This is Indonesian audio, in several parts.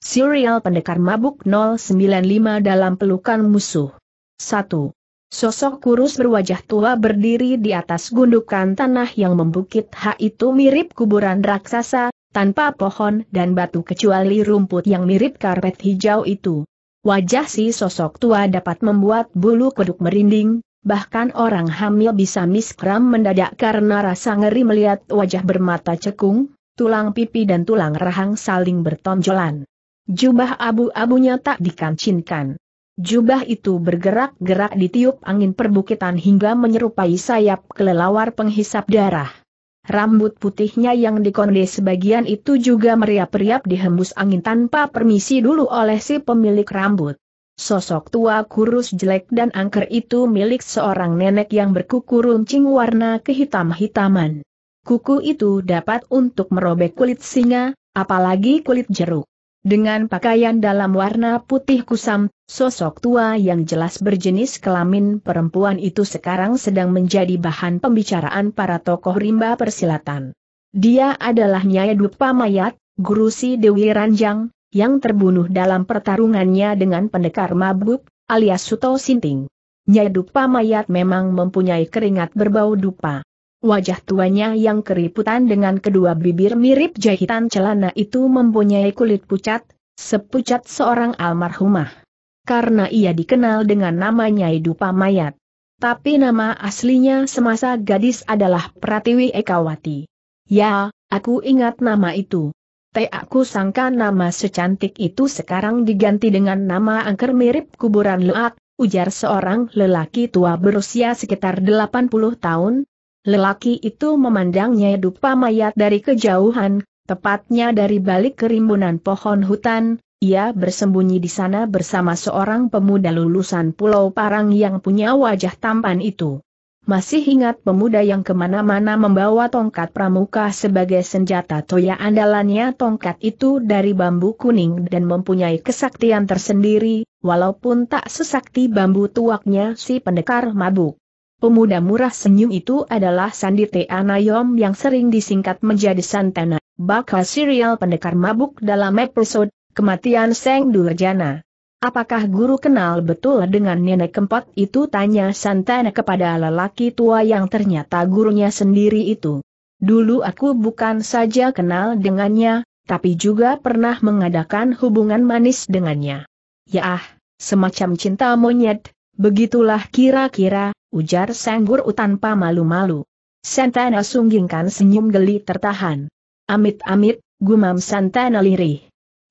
Serial Pendekar Mabuk 095 dalam pelukan musuh. 1. Sosok kurus berwajah tua berdiri di atas gundukan tanah yang membukit H. itu mirip kuburan raksasa, tanpa pohon dan batu kecuali rumput yang mirip karpet hijau itu. Wajah si sosok tua dapat membuat bulu kuduk merinding, bahkan orang hamil bisa miskram mendadak karena rasa ngeri melihat wajah bermata cekung, tulang pipi dan tulang rahang saling bertonjolan. Jubah abu-abunya tak dikancinkan. Jubah itu bergerak-gerak ditiup angin perbukitan hingga menyerupai sayap kelelawar penghisap darah. Rambut putihnya yang dikonde sebagian itu juga meriap-riap dihembus angin tanpa permisi dulu oleh si pemilik rambut. Sosok tua kurus jelek dan angker itu milik seorang nenek yang berkuku runcing warna kehitam-hitaman. Kuku itu dapat untuk merobek kulit singa, apalagi kulit jeruk. Dengan pakaian dalam warna putih kusam, sosok tua yang jelas berjenis kelamin perempuan itu sekarang sedang menjadi bahan pembicaraan para tokoh rimba persilatan. Dia adalah Nyai Dupa Mayat, guru si Dewi Ranjang, yang terbunuh dalam pertarungannya dengan pendekar mabuk, alias Suto Sinting. Nyai Dupa Mayat memang mempunyai keringat berbau dupa. Wajah tuanya yang keriputan dengan kedua bibir mirip jahitan celana itu mempunyai kulit pucat, sepucat seorang almarhumah. Karena ia dikenal dengan namanya Idupa Mayat. Tapi nama aslinya semasa gadis adalah Pratiwi Ekawati. Ya, aku ingat nama itu. Te aku sangka nama secantik itu sekarang diganti dengan nama angker mirip kuburan leak, ujar seorang lelaki tua berusia sekitar 80 tahun, Lelaki itu memandangnya dupa mayat dari kejauhan, tepatnya dari balik kerimbunan pohon hutan, ia bersembunyi di sana bersama seorang pemuda lulusan Pulau Parang yang punya wajah tampan itu. Masih ingat pemuda yang kemana-mana membawa tongkat pramuka sebagai senjata toya andalannya tongkat itu dari bambu kuning dan mempunyai kesaktian tersendiri, walaupun tak sesakti bambu tuaknya si pendekar mabuk. Pemuda murah senyum itu adalah Sandi Anayom yang sering disingkat menjadi Santana, bakal serial pendekar mabuk dalam episode Kematian Seng Durjana. Apakah guru kenal betul dengan nenek kempot itu tanya Santana kepada lelaki tua yang ternyata gurunya sendiri itu. Dulu aku bukan saja kenal dengannya, tapi juga pernah mengadakan hubungan manis dengannya. Ya ah, semacam cinta monyet, Begitulah kira-kira, ujar sanggur tanpa malu-malu. Santana sunggingkan senyum geli tertahan. Amit-amit, gumam Santana lirih.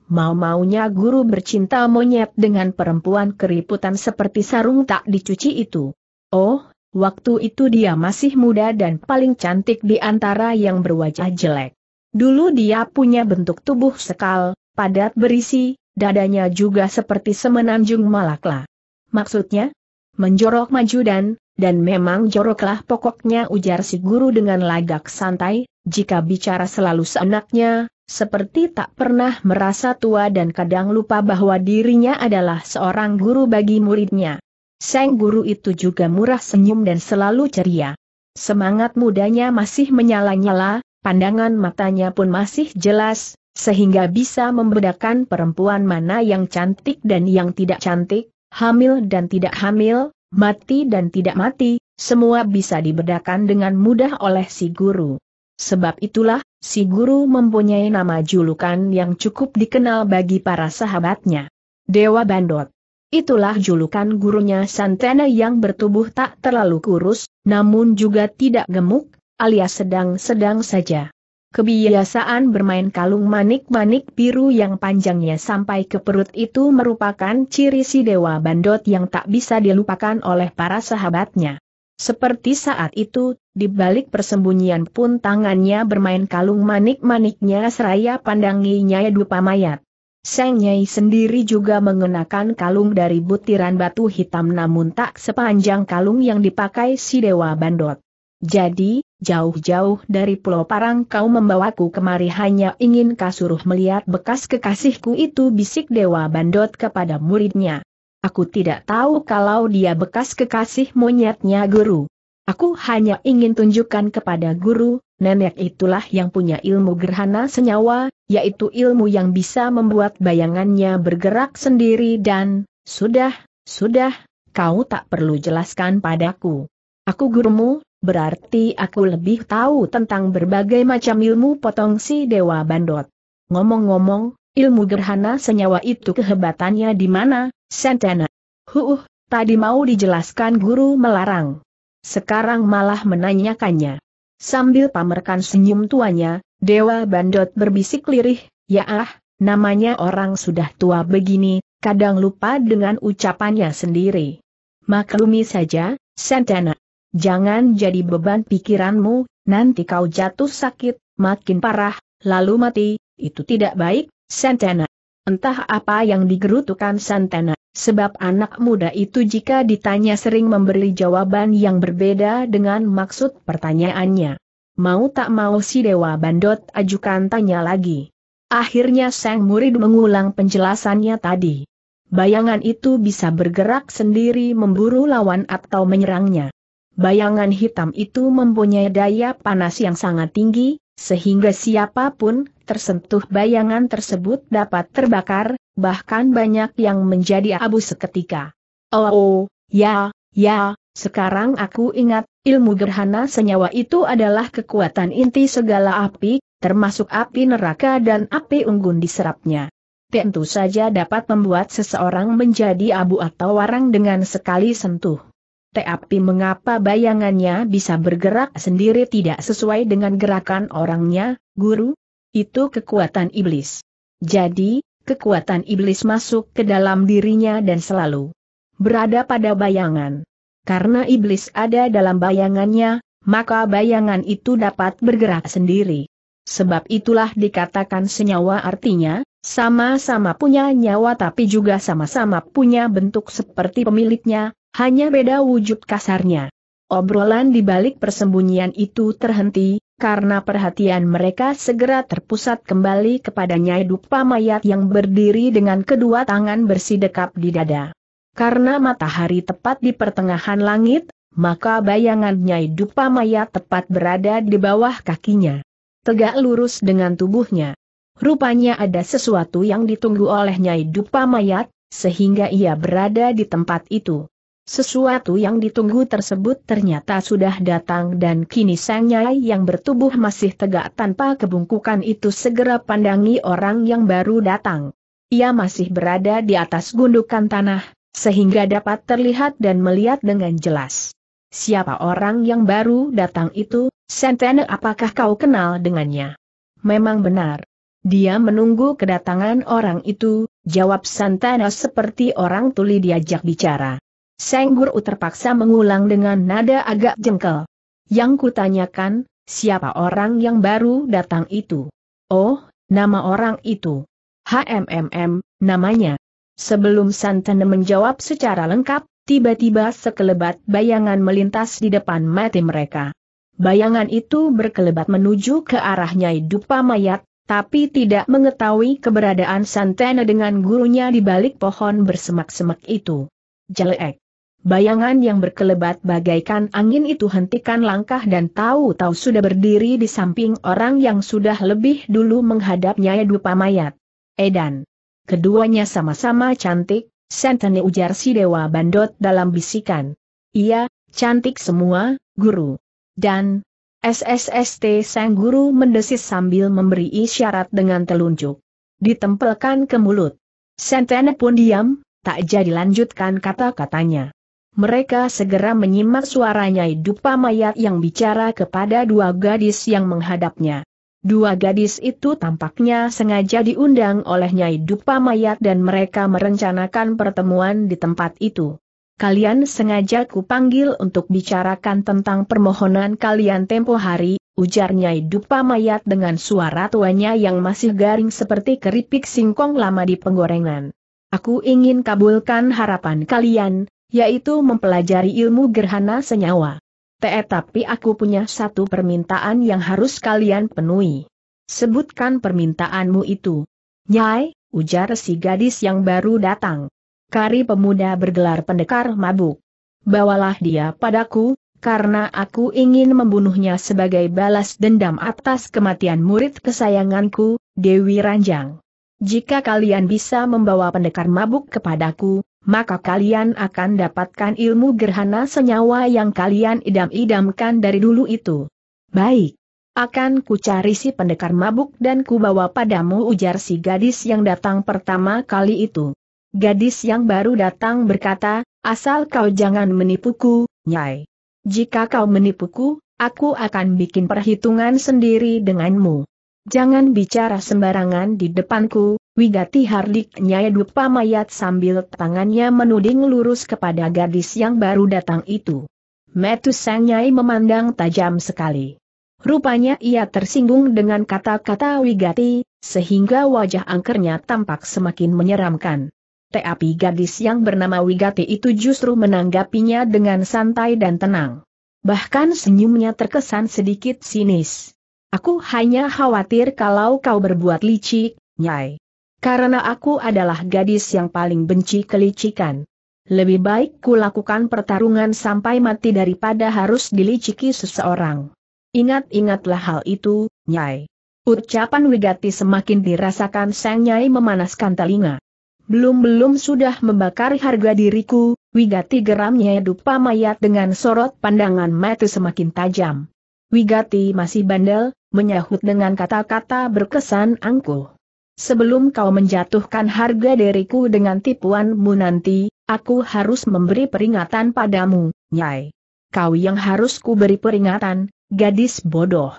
Mau-maunya guru bercinta monyet dengan perempuan keriputan seperti sarung tak dicuci itu. Oh, waktu itu dia masih muda dan paling cantik di antara yang berwajah jelek. Dulu dia punya bentuk tubuh sekal, padat berisi, dadanya juga seperti semenanjung malaklah. Maksudnya? Menjorok maju dan, dan memang joroklah pokoknya ujar si guru dengan lagak santai, jika bicara selalu seenaknya, seperti tak pernah merasa tua dan kadang lupa bahwa dirinya adalah seorang guru bagi muridnya. Sang guru itu juga murah senyum dan selalu ceria. Semangat mudanya masih menyala-nyala, pandangan matanya pun masih jelas, sehingga bisa membedakan perempuan mana yang cantik dan yang tidak cantik, hamil dan tidak hamil, mati dan tidak mati, semua bisa dibedakan dengan mudah oleh si guru. Sebab itulah, si guru mempunyai nama julukan yang cukup dikenal bagi para sahabatnya. Dewa Bandot. Itulah julukan gurunya Santana yang bertubuh tak terlalu kurus, namun juga tidak gemuk, alias sedang-sedang saja. Kebiasaan bermain kalung manik-manik biru yang panjangnya sampai ke perut itu merupakan ciri si Dewa Bandot yang tak bisa dilupakan oleh para sahabatnya. Seperti saat itu, di balik persembunyian pun tangannya bermain kalung manik-maniknya seraya pandangi Nyai Dupa Mayat. Sang Nyai sendiri juga mengenakan kalung dari butiran batu hitam namun tak sepanjang kalung yang dipakai si Dewa Bandot. Jadi, jauh-jauh dari Pulau Parang kau membawaku kemari hanya ingin kasuruh melihat bekas kekasihku itu bisik Dewa Bandot kepada muridnya. Aku tidak tahu kalau dia bekas kekasih monyetnya guru. Aku hanya ingin tunjukkan kepada guru, nenek itulah yang punya ilmu gerhana senyawa, yaitu ilmu yang bisa membuat bayangannya bergerak sendiri dan, sudah, sudah, kau tak perlu jelaskan padaku. Aku gurumu, berarti aku lebih tahu tentang berbagai macam ilmu potong si Dewa Bandot. Ngomong-ngomong, ilmu gerhana senyawa itu kehebatannya di mana, Santana? Huh, tadi mau dijelaskan guru melarang. Sekarang malah menanyakannya. Sambil pamerkan senyum tuanya, Dewa Bandot berbisik lirih, ya ah, namanya orang sudah tua begini, kadang lupa dengan ucapannya sendiri. Maklumi saja, Santana. Jangan jadi beban pikiranmu, nanti kau jatuh sakit, makin parah, lalu mati, itu tidak baik, Santana. Entah apa yang digerutukan Santana, sebab anak muda itu jika ditanya sering memberi jawaban yang berbeda dengan maksud pertanyaannya. Mau tak mau si Dewa Bandot ajukan tanya lagi. Akhirnya sang murid mengulang penjelasannya tadi. Bayangan itu bisa bergerak sendiri memburu lawan atau menyerangnya bayangan hitam itu mempunyai daya panas yang sangat tinggi, sehingga siapapun tersentuh bayangan tersebut dapat terbakar, bahkan banyak yang menjadi abu seketika. Oh, oh ya, ya, sekarang aku ingat, ilmu gerhana senyawa itu adalah kekuatan inti segala api, termasuk api neraka dan api unggun diserapnya tentu saja dapat membuat seseorang menjadi abu atau warang dengan sekali sentuh. Tapi mengapa bayangannya bisa bergerak sendiri tidak sesuai dengan gerakan orangnya, guru? Itu kekuatan iblis. Jadi, kekuatan iblis masuk ke dalam dirinya dan selalu berada pada bayangan. Karena iblis ada dalam bayangannya, maka bayangan itu dapat bergerak sendiri. Sebab itulah dikatakan senyawa artinya, sama-sama punya nyawa tapi juga sama-sama punya bentuk seperti pemiliknya, hanya beda wujud kasarnya. Obrolan di balik persembunyian itu terhenti, karena perhatian mereka segera terpusat kembali kepada Nyai Dupa mayat yang berdiri dengan kedua tangan bersidekap di dada. Karena matahari tepat di pertengahan langit, maka bayangan Nyai Dupa mayat tepat berada di bawah kakinya. Tegak lurus dengan tubuhnya. Rupanya ada sesuatu yang ditunggu oleh Nyai Dupa mayat, sehingga ia berada di tempat itu. Sesuatu yang ditunggu tersebut ternyata sudah datang dan kini Sang Nyai yang bertubuh masih tegak tanpa kebungkukan itu segera pandangi orang yang baru datang. Ia masih berada di atas gundukan tanah, sehingga dapat terlihat dan melihat dengan jelas. Siapa orang yang baru datang itu, Sentene apakah kau kenal dengannya? Memang benar. Dia menunggu kedatangan orang itu, jawab Santana seperti orang tuli diajak bicara. Seng Guru terpaksa mengulang dengan nada agak jengkel. Yang kutanyakan, siapa orang yang baru datang itu? Oh, nama orang itu. HMMM, namanya. Sebelum Santana menjawab secara lengkap, tiba-tiba sekelebat bayangan melintas di depan mati mereka. Bayangan itu berkelebat menuju ke arah Nyai Dupa Mayat, tapi tidak mengetahui keberadaan Santana dengan gurunya di balik pohon bersemak-semak itu. Jelek. Bayangan yang berkelebat bagaikan angin itu hentikan langkah dan tahu-tahu sudah berdiri di samping orang yang sudah lebih dulu menghadap Nyai Dupa Mayat. Edan. Keduanya sama-sama cantik, Sentene ujar si Dewa Bandot dalam bisikan. Iya, cantik semua, guru. Dan, SSST sang guru mendesis sambil memberi isyarat dengan telunjuk. Ditempelkan ke mulut. Sentene pun diam, tak jadi lanjutkan kata-katanya. Mereka segera menyimak suaranya Dupa Mayat yang bicara kepada dua gadis yang menghadapnya. Dua gadis itu tampaknya sengaja diundang oleh Nyai Dupa Mayat dan mereka merencanakan pertemuan di tempat itu. Kalian sengaja kupanggil untuk bicarakan tentang permohonan kalian tempo hari, ujar Nyai Dupa Mayat dengan suara tuanya yang masih garing seperti keripik singkong lama di penggorengan. Aku ingin kabulkan harapan kalian, yaitu mempelajari ilmu gerhana senyawa. Tetapi aku punya satu permintaan yang harus kalian penuhi. Sebutkan permintaanmu itu. Nyai, ujar si gadis yang baru datang. Kari pemuda bergelar pendekar mabuk. Bawalah dia padaku, karena aku ingin membunuhnya sebagai balas dendam atas kematian murid kesayanganku, Dewi Ranjang. Jika kalian bisa membawa pendekar mabuk kepadaku, maka kalian akan dapatkan ilmu gerhana senyawa yang kalian idam-idamkan dari dulu itu. Baik. Akan kucari si pendekar mabuk dan kubawa padamu ujar si gadis yang datang pertama kali itu. Gadis yang baru datang berkata, asal kau jangan menipuku, Nyai. Jika kau menipuku, aku akan bikin perhitungan sendiri denganmu. Jangan bicara sembarangan di depanku, Wigati Hardik Nyai Dupa mayat sambil tangannya menuding lurus kepada gadis yang baru datang itu. Metu Sang Nyai memandang tajam sekali. Rupanya ia tersinggung dengan kata-kata Wigati, sehingga wajah angkernya tampak semakin menyeramkan. Tapi gadis yang bernama Wigati itu justru menanggapinya dengan santai dan tenang. Bahkan senyumnya terkesan sedikit sinis. Aku hanya khawatir kalau kau berbuat licik, Nyai. Karena aku adalah gadis yang paling benci kelicikan. Lebih baik ku lakukan pertarungan sampai mati daripada harus diliciki seseorang. Ingat-ingatlah hal itu, Nyai. Ucapan Wigati semakin dirasakan Sang Nyai memanaskan telinga. Belum-belum sudah membakar harga diriku, Wigati geramnya dupa mayat dengan sorot pandangan mata semakin tajam. Wigati masih bandel, menyahut dengan kata-kata berkesan angkuh. Sebelum kau menjatuhkan harga diriku dengan tipuanmu nanti, aku harus memberi peringatan padamu, Nyai. Kau yang harus ku beri peringatan, gadis bodoh.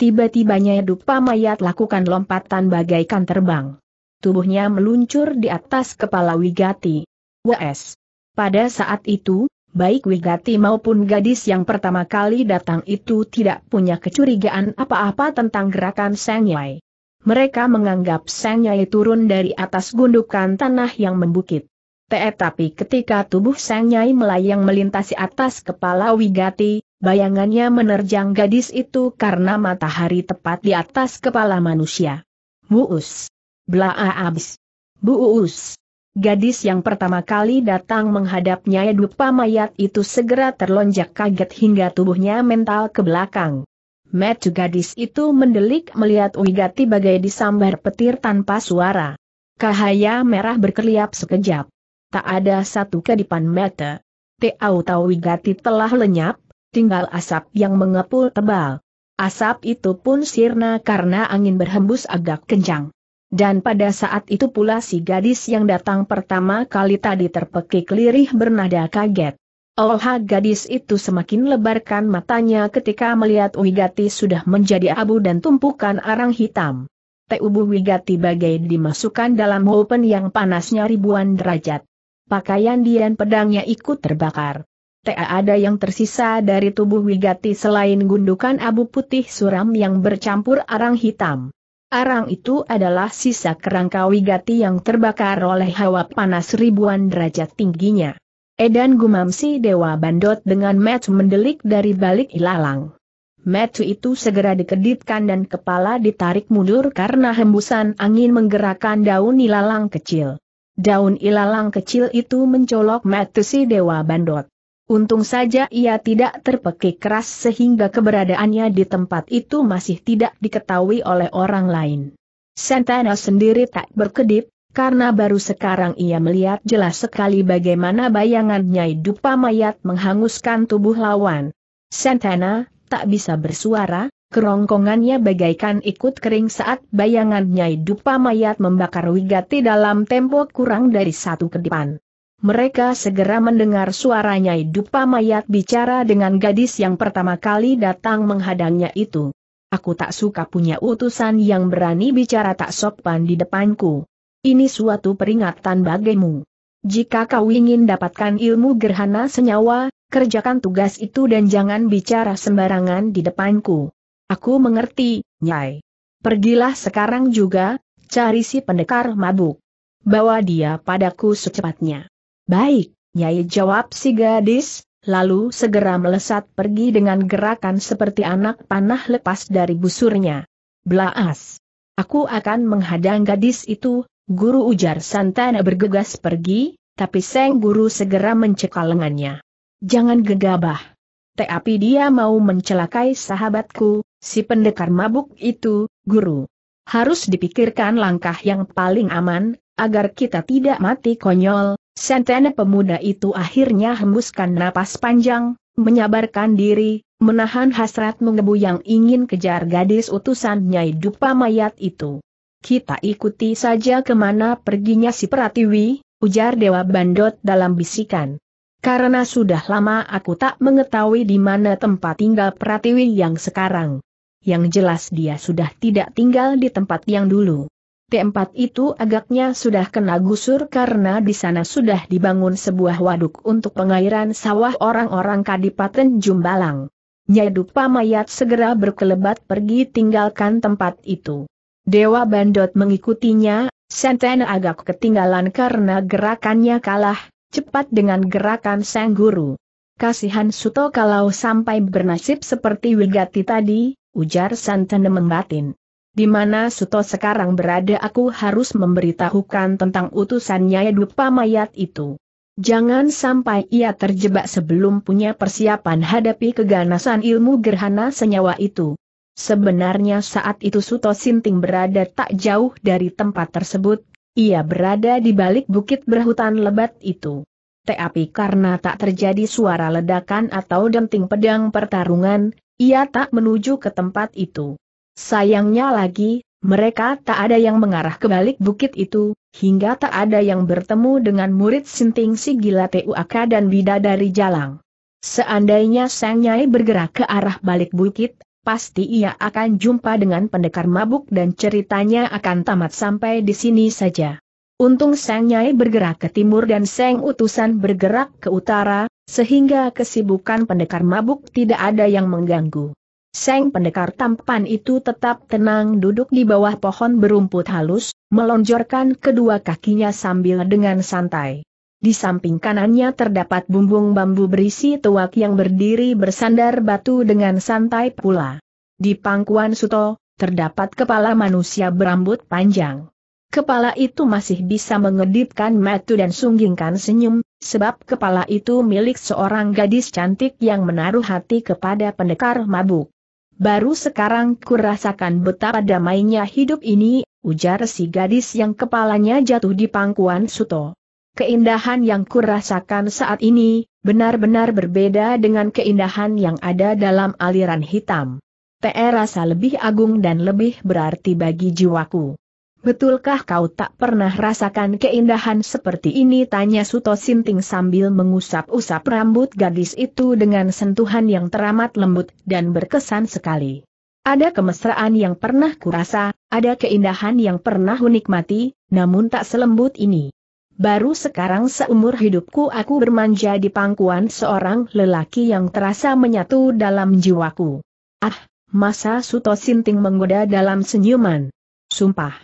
Tiba-tibanya Dupa Mayat lakukan lompatan bagaikan terbang. Tubuhnya meluncur di atas kepala Wigati. WS. Pada saat itu, baik Wigati maupun gadis yang pertama kali datang itu tidak punya kecurigaan apa-apa tentang gerakan Sang Nyai mereka menganggap Seng Nyai turun dari atas gundukan tanah yang membukit. Tetapi ketika tubuh Seng Nyai melayang melintasi atas kepala Wigati, bayangannya menerjang gadis itu karena matahari tepat di atas kepala manusia. Buus. Blaa abis. Buus. Gadis yang pertama kali datang menghadap nyai Dupa mayat itu segera terlonjak kaget hingga tubuhnya mental ke belakang. Metu gadis itu mendelik melihat Wigati bagai disambar petir tanpa suara. Cahaya merah berkeliap sekejap. Tak ada satu kedipan mata. Tahu-tahu Wigati telah lenyap, tinggal asap yang mengepul tebal. Asap itu pun sirna karena angin berhembus agak kencang. Dan pada saat itu pula si gadis yang datang pertama kali tadi terpekik lirih bernada kaget. Olha gadis itu semakin lebarkan matanya ketika melihat Wigati sudah menjadi abu dan tumpukan arang hitam. Tubuh Wigati bagai dimasukkan dalam open yang panasnya ribuan derajat. Pakaian dan pedangnya ikut terbakar. Tak ada yang tersisa dari tubuh Wigati selain gundukan abu putih suram yang bercampur arang hitam. Arang itu adalah sisa kerangka Wigati yang terbakar oleh hawa panas ribuan derajat tingginya. Edan gumam si Dewa Bandot dengan metu mendelik dari balik ilalang. Metu itu segera dikedipkan dan kepala ditarik mundur karena hembusan angin menggerakkan daun ilalang kecil. Daun ilalang kecil itu mencolok metu si Dewa Bandot. Untung saja ia tidak terpekik keras sehingga keberadaannya di tempat itu masih tidak diketahui oleh orang lain. Santana sendiri tak berkedip, karena baru sekarang ia melihat jelas sekali bagaimana bayangan Nyai Dupa Mayat menghanguskan tubuh lawan. Santana, tak bisa bersuara, kerongkongannya bagaikan ikut kering saat bayangan Nyai Dupa Mayat membakar Wigati dalam tempo kurang dari satu kedipan. Mereka segera mendengar suara Nyai Dupa Mayat bicara dengan gadis yang pertama kali datang menghadangnya itu. Aku tak suka punya utusan yang berani bicara tak sopan di depanku. Ini suatu peringatan bagimu. Jika kau ingin dapatkan ilmu gerhana senyawa, kerjakan tugas itu dan jangan bicara sembarangan di depanku. Aku mengerti, Nyai. Pergilah sekarang juga, cari si pendekar mabuk. Bawa dia padaku secepatnya. Baik, Nyai jawab si gadis, lalu segera melesat pergi dengan gerakan seperti anak panah lepas dari busurnya. Blaas! Aku akan menghadang gadis itu, Guru ujar Santana bergegas pergi, tapi Seng Guru segera mencekal lengannya. Jangan gegabah. Tapi dia mau mencelakai sahabatku, si pendekar mabuk itu, Guru. Harus dipikirkan langkah yang paling aman, agar kita tidak mati konyol, Santana pemuda itu akhirnya hembuskan napas panjang, menyabarkan diri, menahan hasrat mengebu yang ingin kejar gadis utusan Nyai Dupa mayat itu. Kita ikuti saja kemana perginya si Pratiwi, ujar Dewa Bandot dalam bisikan. Karena sudah lama aku tak mengetahui di mana tempat tinggal Pratiwi yang sekarang. Yang jelas dia sudah tidak tinggal di tempat yang dulu. Tempat itu agaknya sudah kena gusur karena di sana sudah dibangun sebuah waduk untuk pengairan sawah orang-orang Kadipaten Jumbalang. Nyadupa mayat segera berkelebat pergi tinggalkan tempat itu. Dewa Bandot mengikutinya, Sentene agak ketinggalan karena gerakannya kalah, cepat dengan gerakan sang guru. Kasihan Suto kalau sampai bernasib seperti Wigati tadi, ujar Santana membatin. Di mana Suto sekarang berada aku harus memberitahukan tentang utusannya Dupa mayat itu. Jangan sampai ia terjebak sebelum punya persiapan hadapi keganasan ilmu gerhana senyawa itu. Sebenarnya saat itu Suto Sinting berada tak jauh dari tempat tersebut, ia berada di balik bukit berhutan lebat itu. Tapi karena tak terjadi suara ledakan atau denting pedang pertarungan, ia tak menuju ke tempat itu. Sayangnya lagi, mereka tak ada yang mengarah ke balik bukit itu, hingga tak ada yang bertemu dengan murid Sinting si gila Tuaka dan Bidadari Jalang. Seandainya Sang Nyai bergerak ke arah balik bukit, pasti ia akan jumpa dengan pendekar mabuk dan ceritanya akan tamat sampai di sini saja. Untung Sang Nyai bergerak ke timur dan Sang Utusan bergerak ke utara, sehingga kesibukan pendekar mabuk tidak ada yang mengganggu. Sang pendekar tampan itu tetap tenang duduk di bawah pohon berumput halus, melonjorkan kedua kakinya sambil dengan santai. Di samping kanannya terdapat bumbung bambu berisi tuak yang berdiri bersandar batu dengan santai pula. Di pangkuan Suto, terdapat kepala manusia berambut panjang. Kepala itu masih bisa mengedipkan matu dan sunggingkan senyum, sebab kepala itu milik seorang gadis cantik yang menaruh hati kepada pendekar mabuk. Baru sekarang kurasakan betapa damainya hidup ini, ujar si gadis yang kepalanya jatuh di pangkuan Suto. Keindahan yang kurasakan saat ini, benar-benar berbeda dengan keindahan yang ada dalam aliran hitam. PR rasa lebih agung dan lebih berarti bagi jiwaku. Betulkah kau tak pernah rasakan keindahan seperti ini? Tanya Suto Sinting sambil mengusap-usap rambut gadis itu dengan sentuhan yang teramat lembut dan berkesan sekali. Ada kemesraan yang pernah kurasa, ada keindahan yang pernah unikmati, namun tak selembut ini baru sekarang seumur hidupku aku bermanja di pangkuan seorang lelaki yang terasa menyatu dalam jiwaku. Ah, masa Suto Sinting menggoda dalam senyuman. Sumpah.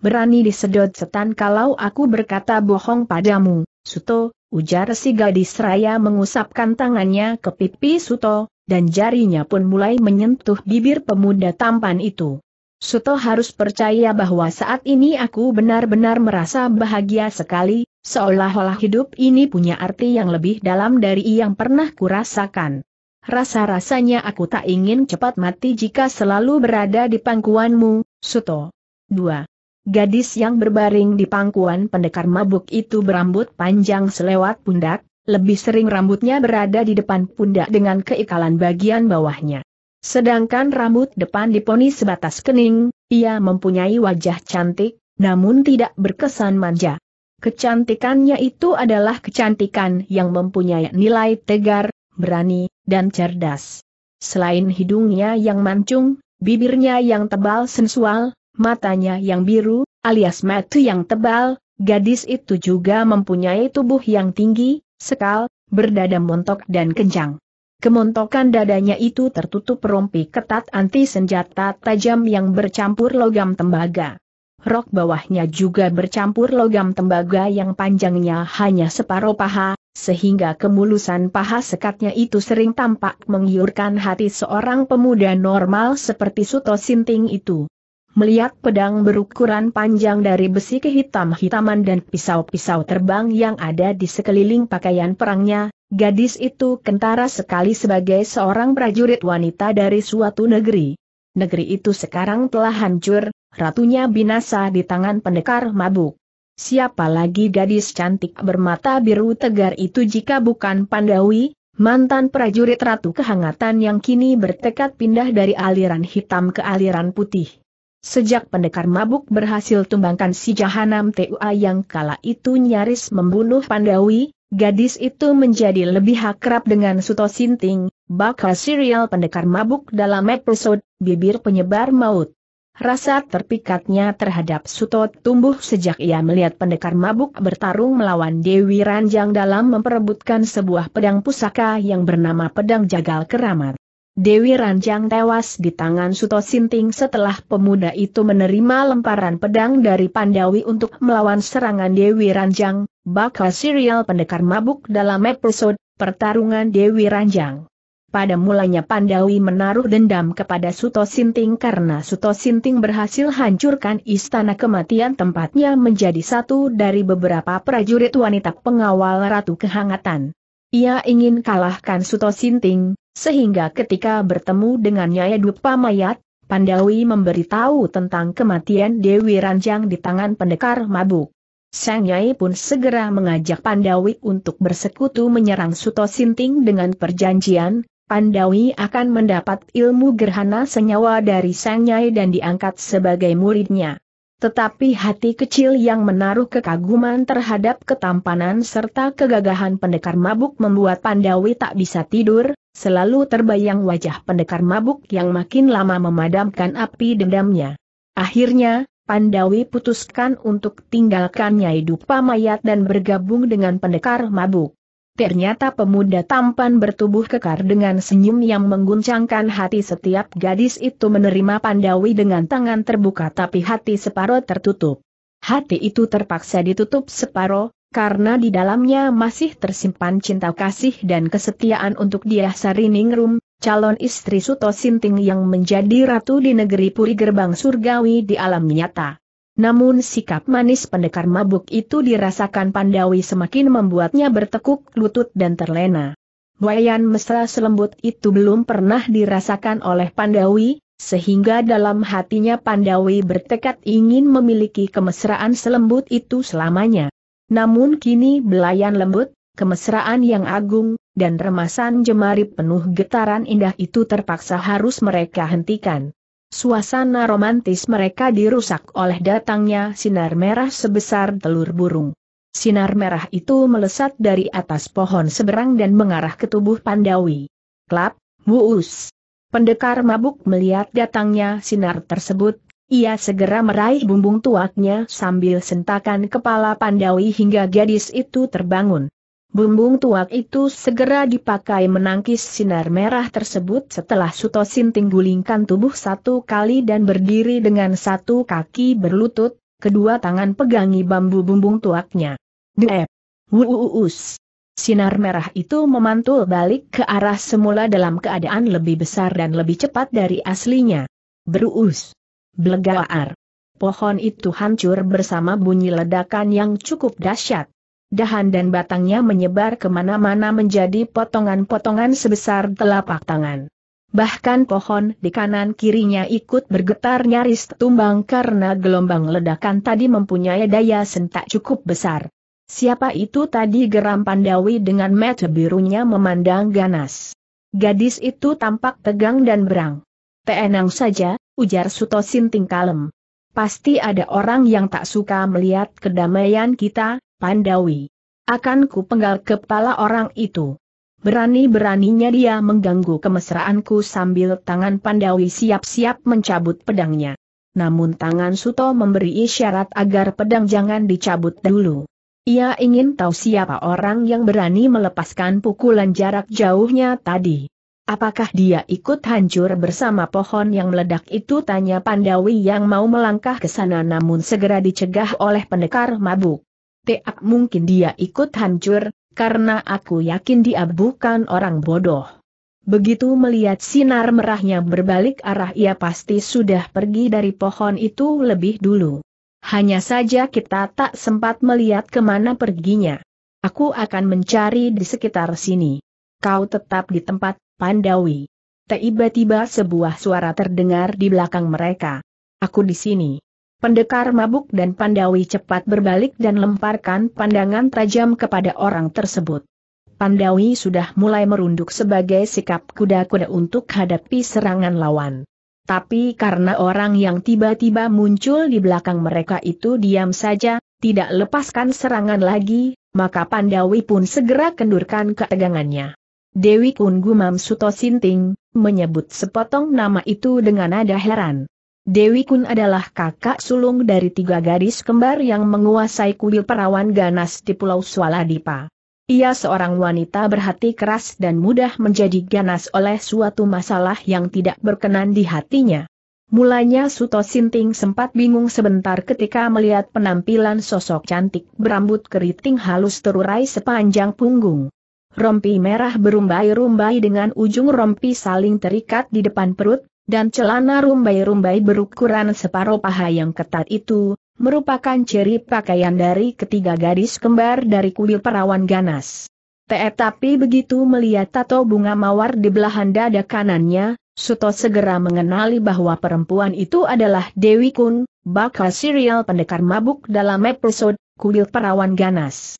Berani disedot setan kalau aku berkata bohong padamu, Suto, ujar si gadis raya mengusapkan tangannya ke pipi Suto, dan jarinya pun mulai menyentuh bibir pemuda tampan itu. Suto harus percaya bahwa saat ini aku benar-benar merasa bahagia sekali, seolah-olah hidup ini punya arti yang lebih dalam dari yang pernah kurasakan. Rasa-rasanya aku tak ingin cepat mati jika selalu berada di pangkuanmu, Suto. 2. Gadis yang berbaring di pangkuan pendekar mabuk itu berambut panjang selewat pundak, lebih sering rambutnya berada di depan pundak dengan keikalan bagian bawahnya. Sedangkan rambut depan diponi sebatas kening, ia mempunyai wajah cantik, namun tidak berkesan manja. Kecantikannya itu adalah kecantikan yang mempunyai nilai tegar, berani, dan cerdas. Selain hidungnya yang mancung, bibirnya yang tebal sensual, matanya yang biru, alias mata yang tebal, gadis itu juga mempunyai tubuh yang tinggi, sekal, berdada montok dan kencang. Kemontokan dadanya itu tertutup rompi ketat anti senjata tajam yang bercampur logam tembaga. Rok bawahnya juga bercampur logam tembaga yang panjangnya hanya separuh paha, sehingga kemulusan paha sekatnya itu sering tampak menggiurkan hati seorang pemuda normal seperti Suto Sinting itu. Melihat pedang berukuran panjang dari besi kehitam-hitaman dan pisau-pisau terbang yang ada di sekeliling pakaian perangnya, Gadis itu kentara sekali sebagai seorang prajurit wanita dari suatu negeri. Negeri itu sekarang telah hancur, ratunya binasa di tangan pendekar mabuk. Siapa lagi gadis cantik bermata biru tegar itu jika bukan Pandawi, mantan prajurit ratu kehangatan yang kini bertekad pindah dari aliran hitam ke aliran putih. Sejak pendekar mabuk berhasil tumbangkan si Jahanam Tua yang kala itu nyaris membunuh Pandawi, Gadis itu menjadi lebih akrab dengan Suto Sinting, bakal serial pendekar mabuk dalam episode Bibir Penyebar Maut. Rasa terpikatnya terhadap Suto tumbuh sejak ia melihat pendekar mabuk bertarung melawan Dewi Ranjang dalam memperebutkan sebuah pedang pusaka yang bernama Pedang Jagal Keramat. Dewi Ranjang tewas di tangan Suto Sinting setelah pemuda itu menerima lemparan pedang dari Pandawi untuk melawan serangan Dewi Ranjang, bakal serial pendekar mabuk dalam episode Pertarungan Dewi Ranjang. Pada mulanya Pandawi menaruh dendam kepada Suto Sinting karena Suto Sinting berhasil hancurkan istana kematian tempatnya menjadi satu dari beberapa prajurit wanita pengawal Ratu Kehangatan. Ia ingin kalahkan Suto Sinting, sehingga ketika bertemu dengan Nyai Dupa Mayat, Pandawi memberitahu tentang kematian Dewi Ranjang di tangan pendekar mabuk. Sang Yai pun segera mengajak Pandawi untuk bersekutu menyerang Suto Sinting dengan perjanjian, Pandawi akan mendapat ilmu gerhana senyawa dari Sang Yai dan diangkat sebagai muridnya. Tetapi hati kecil yang menaruh kekaguman terhadap ketampanan serta kegagahan pendekar mabuk membuat Pandawi tak bisa tidur, selalu terbayang wajah pendekar mabuk yang makin lama memadamkan api dendamnya. Akhirnya, Pandawi putuskan untuk tinggalkan Nyai Dupa Mayat dan bergabung dengan pendekar mabuk. Ternyata pemuda tampan bertubuh kekar dengan senyum yang mengguncangkan hati setiap gadis itu menerima Pandawi dengan tangan terbuka tapi hati separoh tertutup. Hati itu terpaksa ditutup separoh, karena di dalamnya masih tersimpan cinta kasih dan kesetiaan untuk dia Sarining calon istri Suto Sinting yang menjadi ratu di negeri Puri Gerbang Surgawi di alam nyata. Namun sikap manis pendekar mabuk itu dirasakan Pandawi semakin membuatnya bertekuk lutut dan terlena. Wayan mesra selembut itu belum pernah dirasakan oleh Pandawi, sehingga dalam hatinya Pandawi bertekad ingin memiliki kemesraan selembut itu selamanya. Namun kini belayan lembut, kemesraan yang agung, dan remasan jemari penuh getaran indah itu terpaksa harus mereka hentikan. Suasana romantis mereka dirusak oleh datangnya sinar merah sebesar telur burung. Sinar merah itu melesat dari atas pohon seberang dan mengarah ke tubuh Pandawi. Klap, wuus. Pendekar mabuk melihat datangnya sinar tersebut, ia segera meraih bumbung tuaknya sambil sentakan kepala Pandawi hingga gadis itu terbangun. Bumbung tuak itu segera dipakai menangkis sinar merah tersebut setelah Suto Sinting gulingkan tubuh satu kali dan berdiri dengan satu kaki berlutut, kedua tangan pegangi bambu bumbung tuaknya. Deep! Wuuus! Sinar merah itu memantul balik ke arah semula dalam keadaan lebih besar dan lebih cepat dari aslinya. Beruus! Blegaar! Pohon itu hancur bersama bunyi ledakan yang cukup dahsyat dahan dan batangnya menyebar kemana-mana menjadi potongan-potongan sebesar telapak tangan. Bahkan pohon di kanan kirinya ikut bergetar nyaris tumbang karena gelombang ledakan tadi mempunyai daya sentak cukup besar. Siapa itu tadi geram Pandawi dengan mata birunya memandang ganas. Gadis itu tampak tegang dan berang. Tenang saja, ujar Suto Sinting Pasti ada orang yang tak suka melihat kedamaian kita, Pandawi. Akan ku penggal kepala orang itu. Berani-beraninya dia mengganggu kemesraanku sambil tangan Pandawi siap-siap mencabut pedangnya. Namun tangan Suto memberi isyarat agar pedang jangan dicabut dulu. Ia ingin tahu siapa orang yang berani melepaskan pukulan jarak jauhnya tadi. Apakah dia ikut hancur bersama pohon yang meledak itu tanya Pandawi yang mau melangkah ke sana namun segera dicegah oleh pendekar mabuk tak mungkin dia ikut hancur, karena aku yakin dia bukan orang bodoh. Begitu melihat sinar merahnya berbalik arah ia pasti sudah pergi dari pohon itu lebih dulu. Hanya saja kita tak sempat melihat kemana perginya. Aku akan mencari di sekitar sini. Kau tetap di tempat, Pandawi. Tiba-tiba sebuah suara terdengar di belakang mereka. Aku di sini. Pendekar mabuk dan Pandawi cepat berbalik dan lemparkan pandangan tajam kepada orang tersebut. Pandawi sudah mulai merunduk sebagai sikap kuda-kuda untuk hadapi serangan lawan. Tapi karena orang yang tiba-tiba muncul di belakang mereka itu diam saja, tidak lepaskan serangan lagi, maka Pandawi pun segera kendurkan ketegangannya. Dewi Kun Gumam Suto menyebut sepotong nama itu dengan nada heran. Dewi Kun adalah kakak sulung dari tiga gadis kembar yang menguasai kuil perawan ganas di Pulau Swaladipa. Ia seorang wanita berhati keras dan mudah menjadi ganas oleh suatu masalah yang tidak berkenan di hatinya. Mulanya Suto Sinting sempat bingung sebentar ketika melihat penampilan sosok cantik berambut keriting halus terurai sepanjang punggung. Rompi merah berumbai-rumbai dengan ujung rompi saling terikat di depan perut, dan celana rumbai-rumbai berukuran separuh paha yang ketat itu, merupakan ciri pakaian dari ketiga gadis kembar dari kuil perawan ganas. Tetapi begitu melihat tato bunga mawar di belahan dada kanannya, Suto segera mengenali bahwa perempuan itu adalah Dewi Kun, bakal serial pendekar mabuk dalam episode Kuil Perawan Ganas.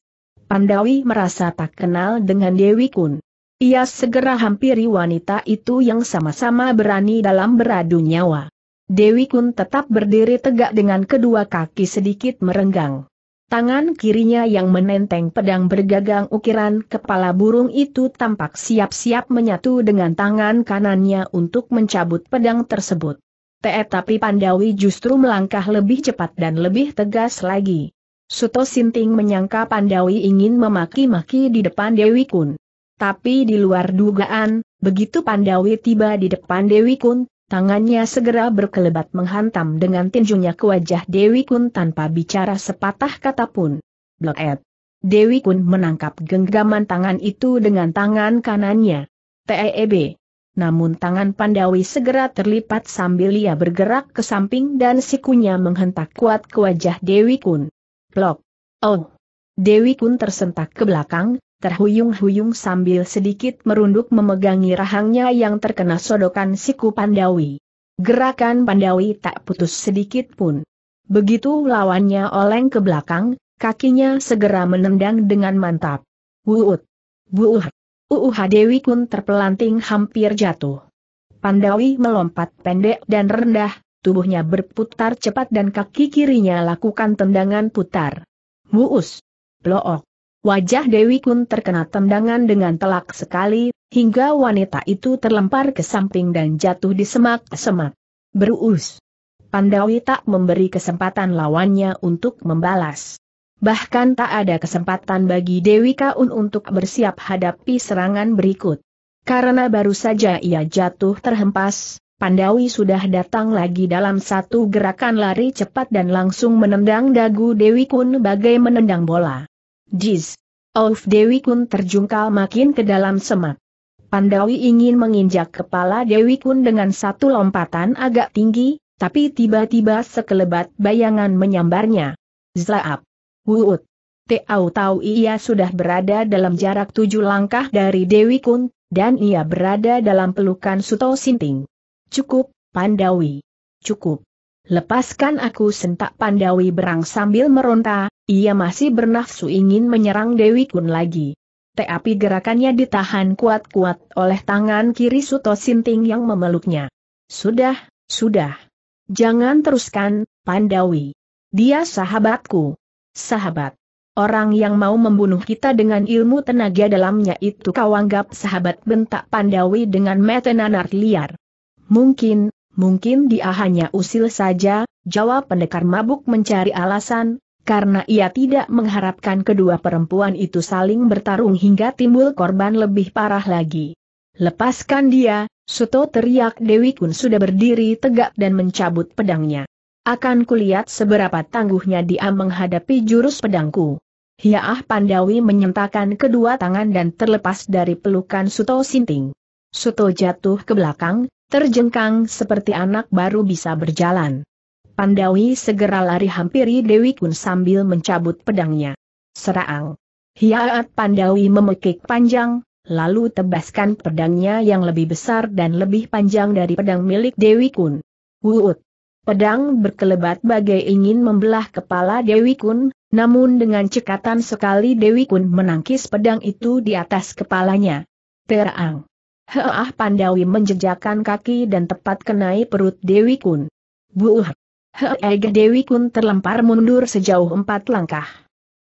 Pandawi merasa tak kenal dengan Dewi Kun. Ia segera hampiri wanita itu yang sama-sama berani dalam beradu nyawa. Dewi Kun tetap berdiri tegak dengan kedua kaki sedikit merenggang. Tangan kirinya yang menenteng pedang bergagang ukiran kepala burung itu tampak siap-siap menyatu dengan tangan kanannya untuk mencabut pedang tersebut. Tetapi Pandawi justru melangkah lebih cepat dan lebih tegas lagi. Suto Sinting menyangka Pandawi ingin memaki-maki di depan Dewi Kun. Tapi di luar dugaan, begitu Pandawi tiba di depan Dewi Kun, tangannya segera berkelebat menghantam dengan tinjunya ke wajah Dewi Kun tanpa bicara sepatah kata pun. Bleed. Dewi Kun menangkap genggaman tangan itu dengan tangan kanannya. TEEB. Namun tangan Pandawi segera terlipat sambil ia bergerak ke samping dan sikunya menghentak kuat ke wajah Dewi Kun. Blok. Oh. Dewi Kun tersentak ke belakang, terhuyung-huyung sambil sedikit merunduk memegangi rahangnya yang terkena sodokan siku Pandawi. Gerakan Pandawi tak putus sedikit pun. Begitu lawannya oleng ke belakang, kakinya segera menendang dengan mantap. Wuut! Buuh! Uuh Dewi Kun terpelanting hampir jatuh. Pandawi melompat pendek dan rendah, tubuhnya berputar cepat dan kaki kirinya lakukan tendangan putar. Muus! Blook! Wajah Dewi Kun terkena tendangan dengan telak sekali, hingga wanita itu terlempar ke samping dan jatuh di semak-semak. Berus. Pandawi tak memberi kesempatan lawannya untuk membalas. Bahkan tak ada kesempatan bagi Dewi Kaun untuk bersiap hadapi serangan berikut. Karena baru saja ia jatuh terhempas, Pandawi sudah datang lagi dalam satu gerakan lari cepat dan langsung menendang dagu Dewi Kun bagai menendang bola. Jis, Auf Dewi Kun terjungkal makin ke dalam semak. Pandawi ingin menginjak kepala Dewi Kun dengan satu lompatan agak tinggi, tapi tiba-tiba sekelebat bayangan menyambarnya. Zlaap. Wuut. Tahu-tahu ia sudah berada dalam jarak tujuh langkah dari Dewi Kun, dan ia berada dalam pelukan Suto Sinting. Cukup, Pandawi. Cukup. Lepaskan aku sentak Pandawi berang sambil meronta, ia masih bernafsu ingin menyerang Dewi Kun lagi. Tapi gerakannya ditahan kuat-kuat oleh tangan kiri Suto Sinting yang memeluknya. Sudah, sudah. Jangan teruskan, Pandawi. Dia sahabatku. Sahabat. Orang yang mau membunuh kita dengan ilmu tenaga dalamnya itu kau anggap sahabat bentak Pandawi dengan mata nanar liar. Mungkin, Mungkin dia hanya usil saja, jawab pendekar mabuk mencari alasan, karena ia tidak mengharapkan kedua perempuan itu saling bertarung hingga timbul korban lebih parah lagi. Lepaskan dia, Suto teriak Dewi Kun sudah berdiri tegak dan mencabut pedangnya. Akan kulihat seberapa tangguhnya dia menghadapi jurus pedangku. Hiaah Pandawi menyentakan kedua tangan dan terlepas dari pelukan Suto Sinting. Suto jatuh ke belakang, Terjengkang seperti anak baru bisa berjalan. Pandawi segera lari hampiri Dewi Kun sambil mencabut pedangnya. Serang. Hiaat Pandawi memekik panjang, lalu tebaskan pedangnya yang lebih besar dan lebih panjang dari pedang milik Dewi Kun. Wuut. Pedang berkelebat bagai ingin membelah kepala Dewi Kun, namun dengan cekatan sekali Dewi Kun menangkis pedang itu di atas kepalanya. Terang. Heah Pandawi menjejakkan kaki dan tepat kenai perut Dewi Kun. Buuh! Heeg Dewi Kun terlempar mundur sejauh empat langkah.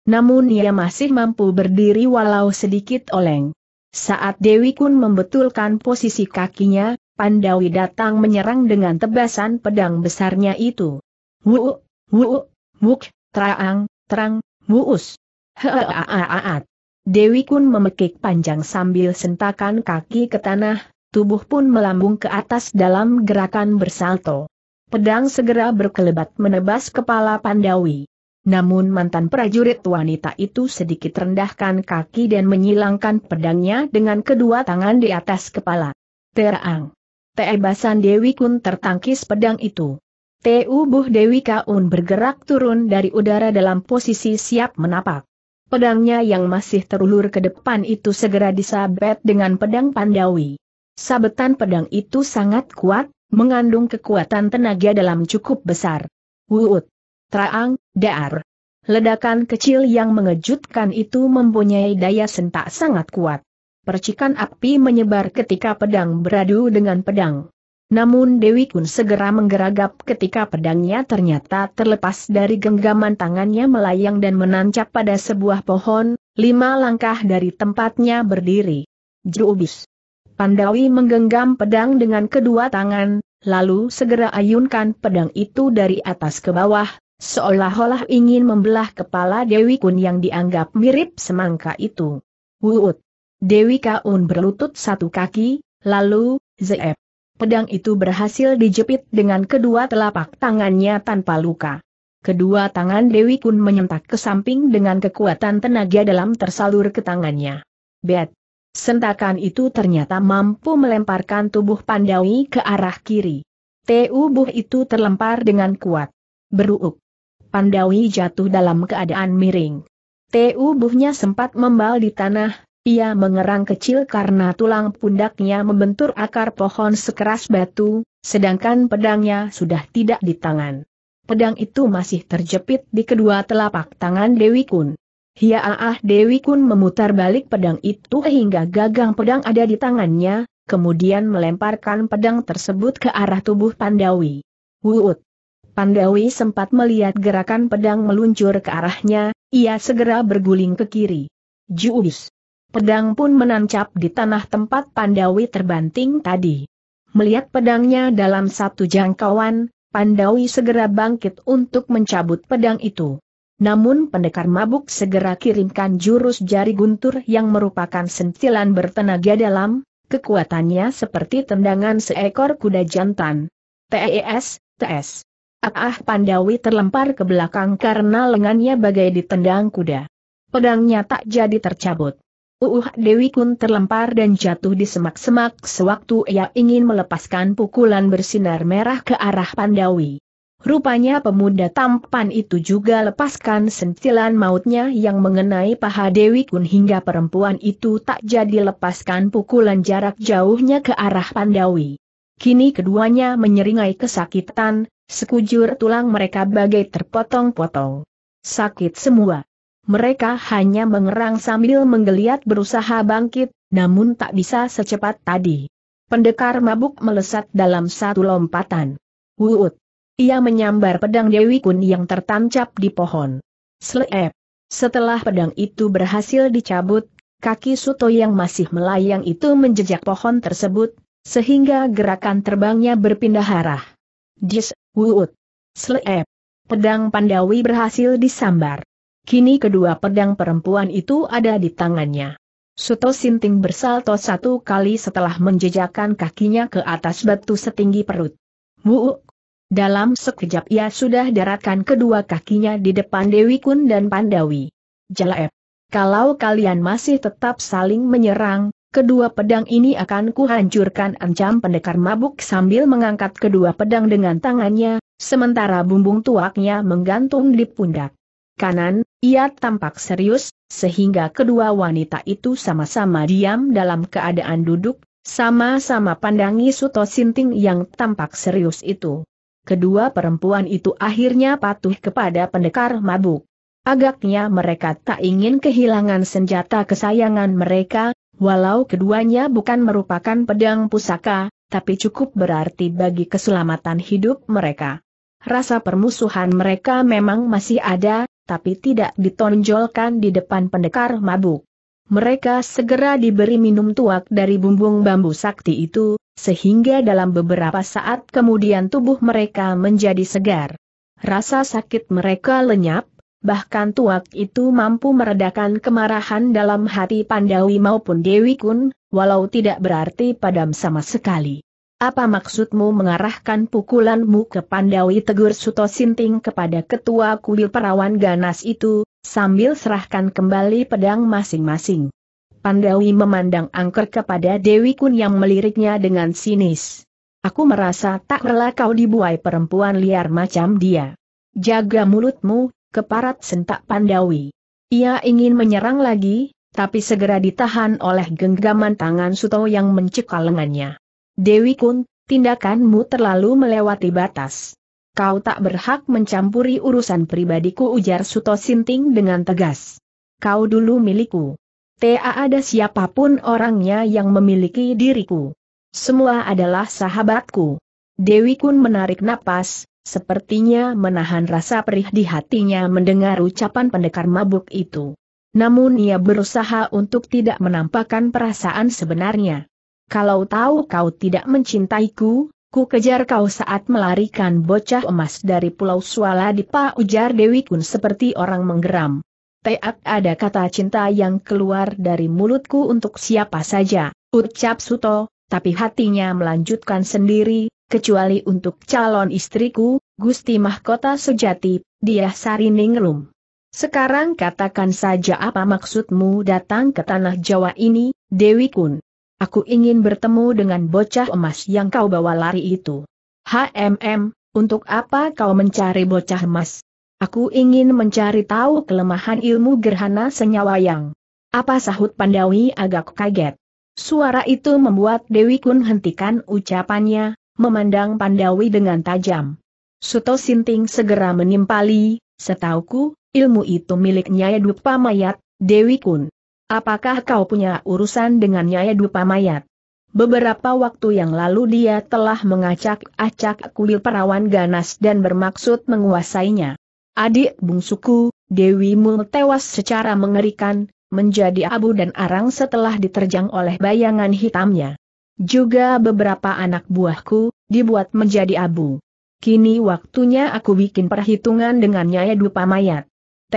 Namun ia masih mampu berdiri walau sedikit oleng. Saat Dewi Kun membetulkan posisi kakinya, Pandawi datang menyerang dengan tebasan pedang besarnya itu. Wu, wu, wuk, traang, terang, wuus. Heaaaaat. Dewi Kun memekik panjang sambil sentakan kaki ke tanah, tubuh pun melambung ke atas dalam gerakan bersalto. Pedang segera berkelebat menebas kepala Pandawi. Namun mantan prajurit wanita itu sedikit rendahkan kaki dan menyilangkan pedangnya dengan kedua tangan di atas kepala. Terang. Teebasan Dewi Kun tertangkis pedang itu. Tubuh Dewi Kaun bergerak turun dari udara dalam posisi siap menapak. Pedangnya yang masih terulur ke depan itu segera disabet dengan pedang Pandawi. Sabetan pedang itu sangat kuat, mengandung kekuatan tenaga dalam cukup besar. Wuut! Traang, daar! Ledakan kecil yang mengejutkan itu mempunyai daya sentak sangat kuat. Percikan api menyebar ketika pedang beradu dengan pedang. Namun Dewi Kun segera menggeragap ketika pedangnya ternyata terlepas dari genggaman tangannya melayang dan menancap pada sebuah pohon, lima langkah dari tempatnya berdiri. Jubis. Pandawi menggenggam pedang dengan kedua tangan, lalu segera ayunkan pedang itu dari atas ke bawah, seolah-olah ingin membelah kepala Dewi Kun yang dianggap mirip semangka itu. Wuut. Dewi Kaun berlutut satu kaki, lalu, Zeep. Pedang itu berhasil dijepit dengan kedua telapak tangannya tanpa luka. Kedua tangan Dewi Kun menyentak ke samping dengan kekuatan tenaga dalam tersalur ke tangannya. Bet. Sentakan itu ternyata mampu melemparkan tubuh Pandawi ke arah kiri. Tubuh itu terlempar dengan kuat. Beruuk. Pandawi jatuh dalam keadaan miring. Tubuhnya sempat membal di tanah, ia mengerang kecil karena tulang pundaknya membentur akar pohon sekeras batu, sedangkan pedangnya sudah tidak di tangan. Pedang itu masih terjepit di kedua telapak tangan Dewi Kun. ah-ah Dewi Kun memutar balik pedang itu hingga gagang pedang ada di tangannya, kemudian melemparkan pedang tersebut ke arah tubuh Pandawi. Wuut! Pandawi sempat melihat gerakan pedang meluncur ke arahnya, ia segera berguling ke kiri. Juus! pedang pun menancap di tanah tempat Pandawi terbanting tadi. Melihat pedangnya dalam satu jangkauan, Pandawi segera bangkit untuk mencabut pedang itu. Namun pendekar mabuk segera kirimkan jurus jari guntur yang merupakan sentilan bertenaga dalam, kekuatannya seperti tendangan seekor kuda jantan. TES, TS. E ah Pandawi terlempar ke belakang karena lengannya bagai ditendang kuda. Pedangnya tak jadi tercabut. Uuh Dewi Kun terlempar dan jatuh di semak-semak sewaktu ia ingin melepaskan pukulan bersinar merah ke arah Pandawi. Rupanya pemuda tampan itu juga lepaskan sentilan mautnya yang mengenai paha Dewi Kun hingga perempuan itu tak jadi lepaskan pukulan jarak jauhnya ke arah Pandawi. Kini keduanya menyeringai kesakitan, sekujur tulang mereka bagai terpotong-potong. Sakit semua mereka hanya mengerang sambil menggeliat berusaha bangkit, namun tak bisa secepat tadi. Pendekar mabuk melesat dalam satu lompatan. Wuut. Ia menyambar pedang Dewi Kun yang tertancap di pohon. Sleep. Setelah pedang itu berhasil dicabut, kaki Suto yang masih melayang itu menjejak pohon tersebut, sehingga gerakan terbangnya berpindah arah. Dis, wuut. Sleep. Pedang Pandawi berhasil disambar. Kini kedua pedang perempuan itu ada di tangannya. Suto Sinting bersalto satu kali setelah menjejakkan kakinya ke atas batu setinggi perut. Muuk! Dalam sekejap ia sudah daratkan kedua kakinya di depan Dewi Kun dan Pandawi. Jalaep! Kalau kalian masih tetap saling menyerang, kedua pedang ini akan kuhancurkan ancam pendekar mabuk sambil mengangkat kedua pedang dengan tangannya, sementara bumbung tuaknya menggantung di pundak kanan, ia tampak serius, sehingga kedua wanita itu sama-sama diam dalam keadaan duduk, sama-sama pandangi Suto Sinting yang tampak serius itu. Kedua perempuan itu akhirnya patuh kepada pendekar mabuk. Agaknya mereka tak ingin kehilangan senjata kesayangan mereka, walau keduanya bukan merupakan pedang pusaka, tapi cukup berarti bagi keselamatan hidup mereka. Rasa permusuhan mereka memang masih ada, tapi tidak ditonjolkan di depan pendekar mabuk. Mereka segera diberi minum tuak dari bumbung bambu sakti itu, sehingga dalam beberapa saat kemudian tubuh mereka menjadi segar. Rasa sakit mereka lenyap, bahkan tuak itu mampu meredakan kemarahan dalam hati Pandawi maupun Dewi Kun, walau tidak berarti padam sama sekali. Apa maksudmu mengarahkan pukulanmu ke Pandawi tegur Suto Sinting kepada ketua kuil perawan ganas itu, sambil serahkan kembali pedang masing-masing. Pandawi memandang angker kepada Dewi Kun yang meliriknya dengan sinis. Aku merasa tak rela kau dibuai perempuan liar macam dia. Jaga mulutmu, keparat sentak Pandawi. Ia ingin menyerang lagi, tapi segera ditahan oleh genggaman tangan Suto yang mencekal lengannya. Dewi Kun, tindakanmu terlalu melewati batas. Kau tak berhak mencampuri urusan pribadiku ujar Suto Sinting dengan tegas. Kau dulu milikku. Tak ada siapapun orangnya yang memiliki diriku. Semua adalah sahabatku. Dewi Kun menarik napas, sepertinya menahan rasa perih di hatinya mendengar ucapan pendekar mabuk itu. Namun ia berusaha untuk tidak menampakkan perasaan sebenarnya kalau tahu kau tidak mencintaiku, ku kejar kau saat melarikan bocah emas dari Pulau Suala di Pak Ujar Dewi Kun seperti orang menggeram. Teak ada kata cinta yang keluar dari mulutku untuk siapa saja, ucap Suto, tapi hatinya melanjutkan sendiri, kecuali untuk calon istriku, Gusti Mahkota Sejati, dia ningrum. Sekarang katakan saja apa maksudmu datang ke tanah Jawa ini, Dewi Kun. Aku ingin bertemu dengan bocah emas yang kau bawa lari itu. HMM, untuk apa kau mencari bocah emas? Aku ingin mencari tahu kelemahan ilmu gerhana senyawa yang. Apa sahut Pandawi agak kaget. Suara itu membuat Dewi Kun hentikan ucapannya, memandang Pandawi dengan tajam. Suto Sinting segera menimpali, setauku, ilmu itu milik Nyai Dupa Mayat, Dewi Kun. Apakah kau punya urusan dengan Nyai Dupa Mayat? Beberapa waktu yang lalu dia telah mengacak-acak kuil perawan ganas dan bermaksud menguasainya. Adik bungsuku, Dewi Mul tewas secara mengerikan, menjadi abu dan arang setelah diterjang oleh bayangan hitamnya. Juga beberapa anak buahku, dibuat menjadi abu. Kini waktunya aku bikin perhitungan dengan Nyai Dupa Mayat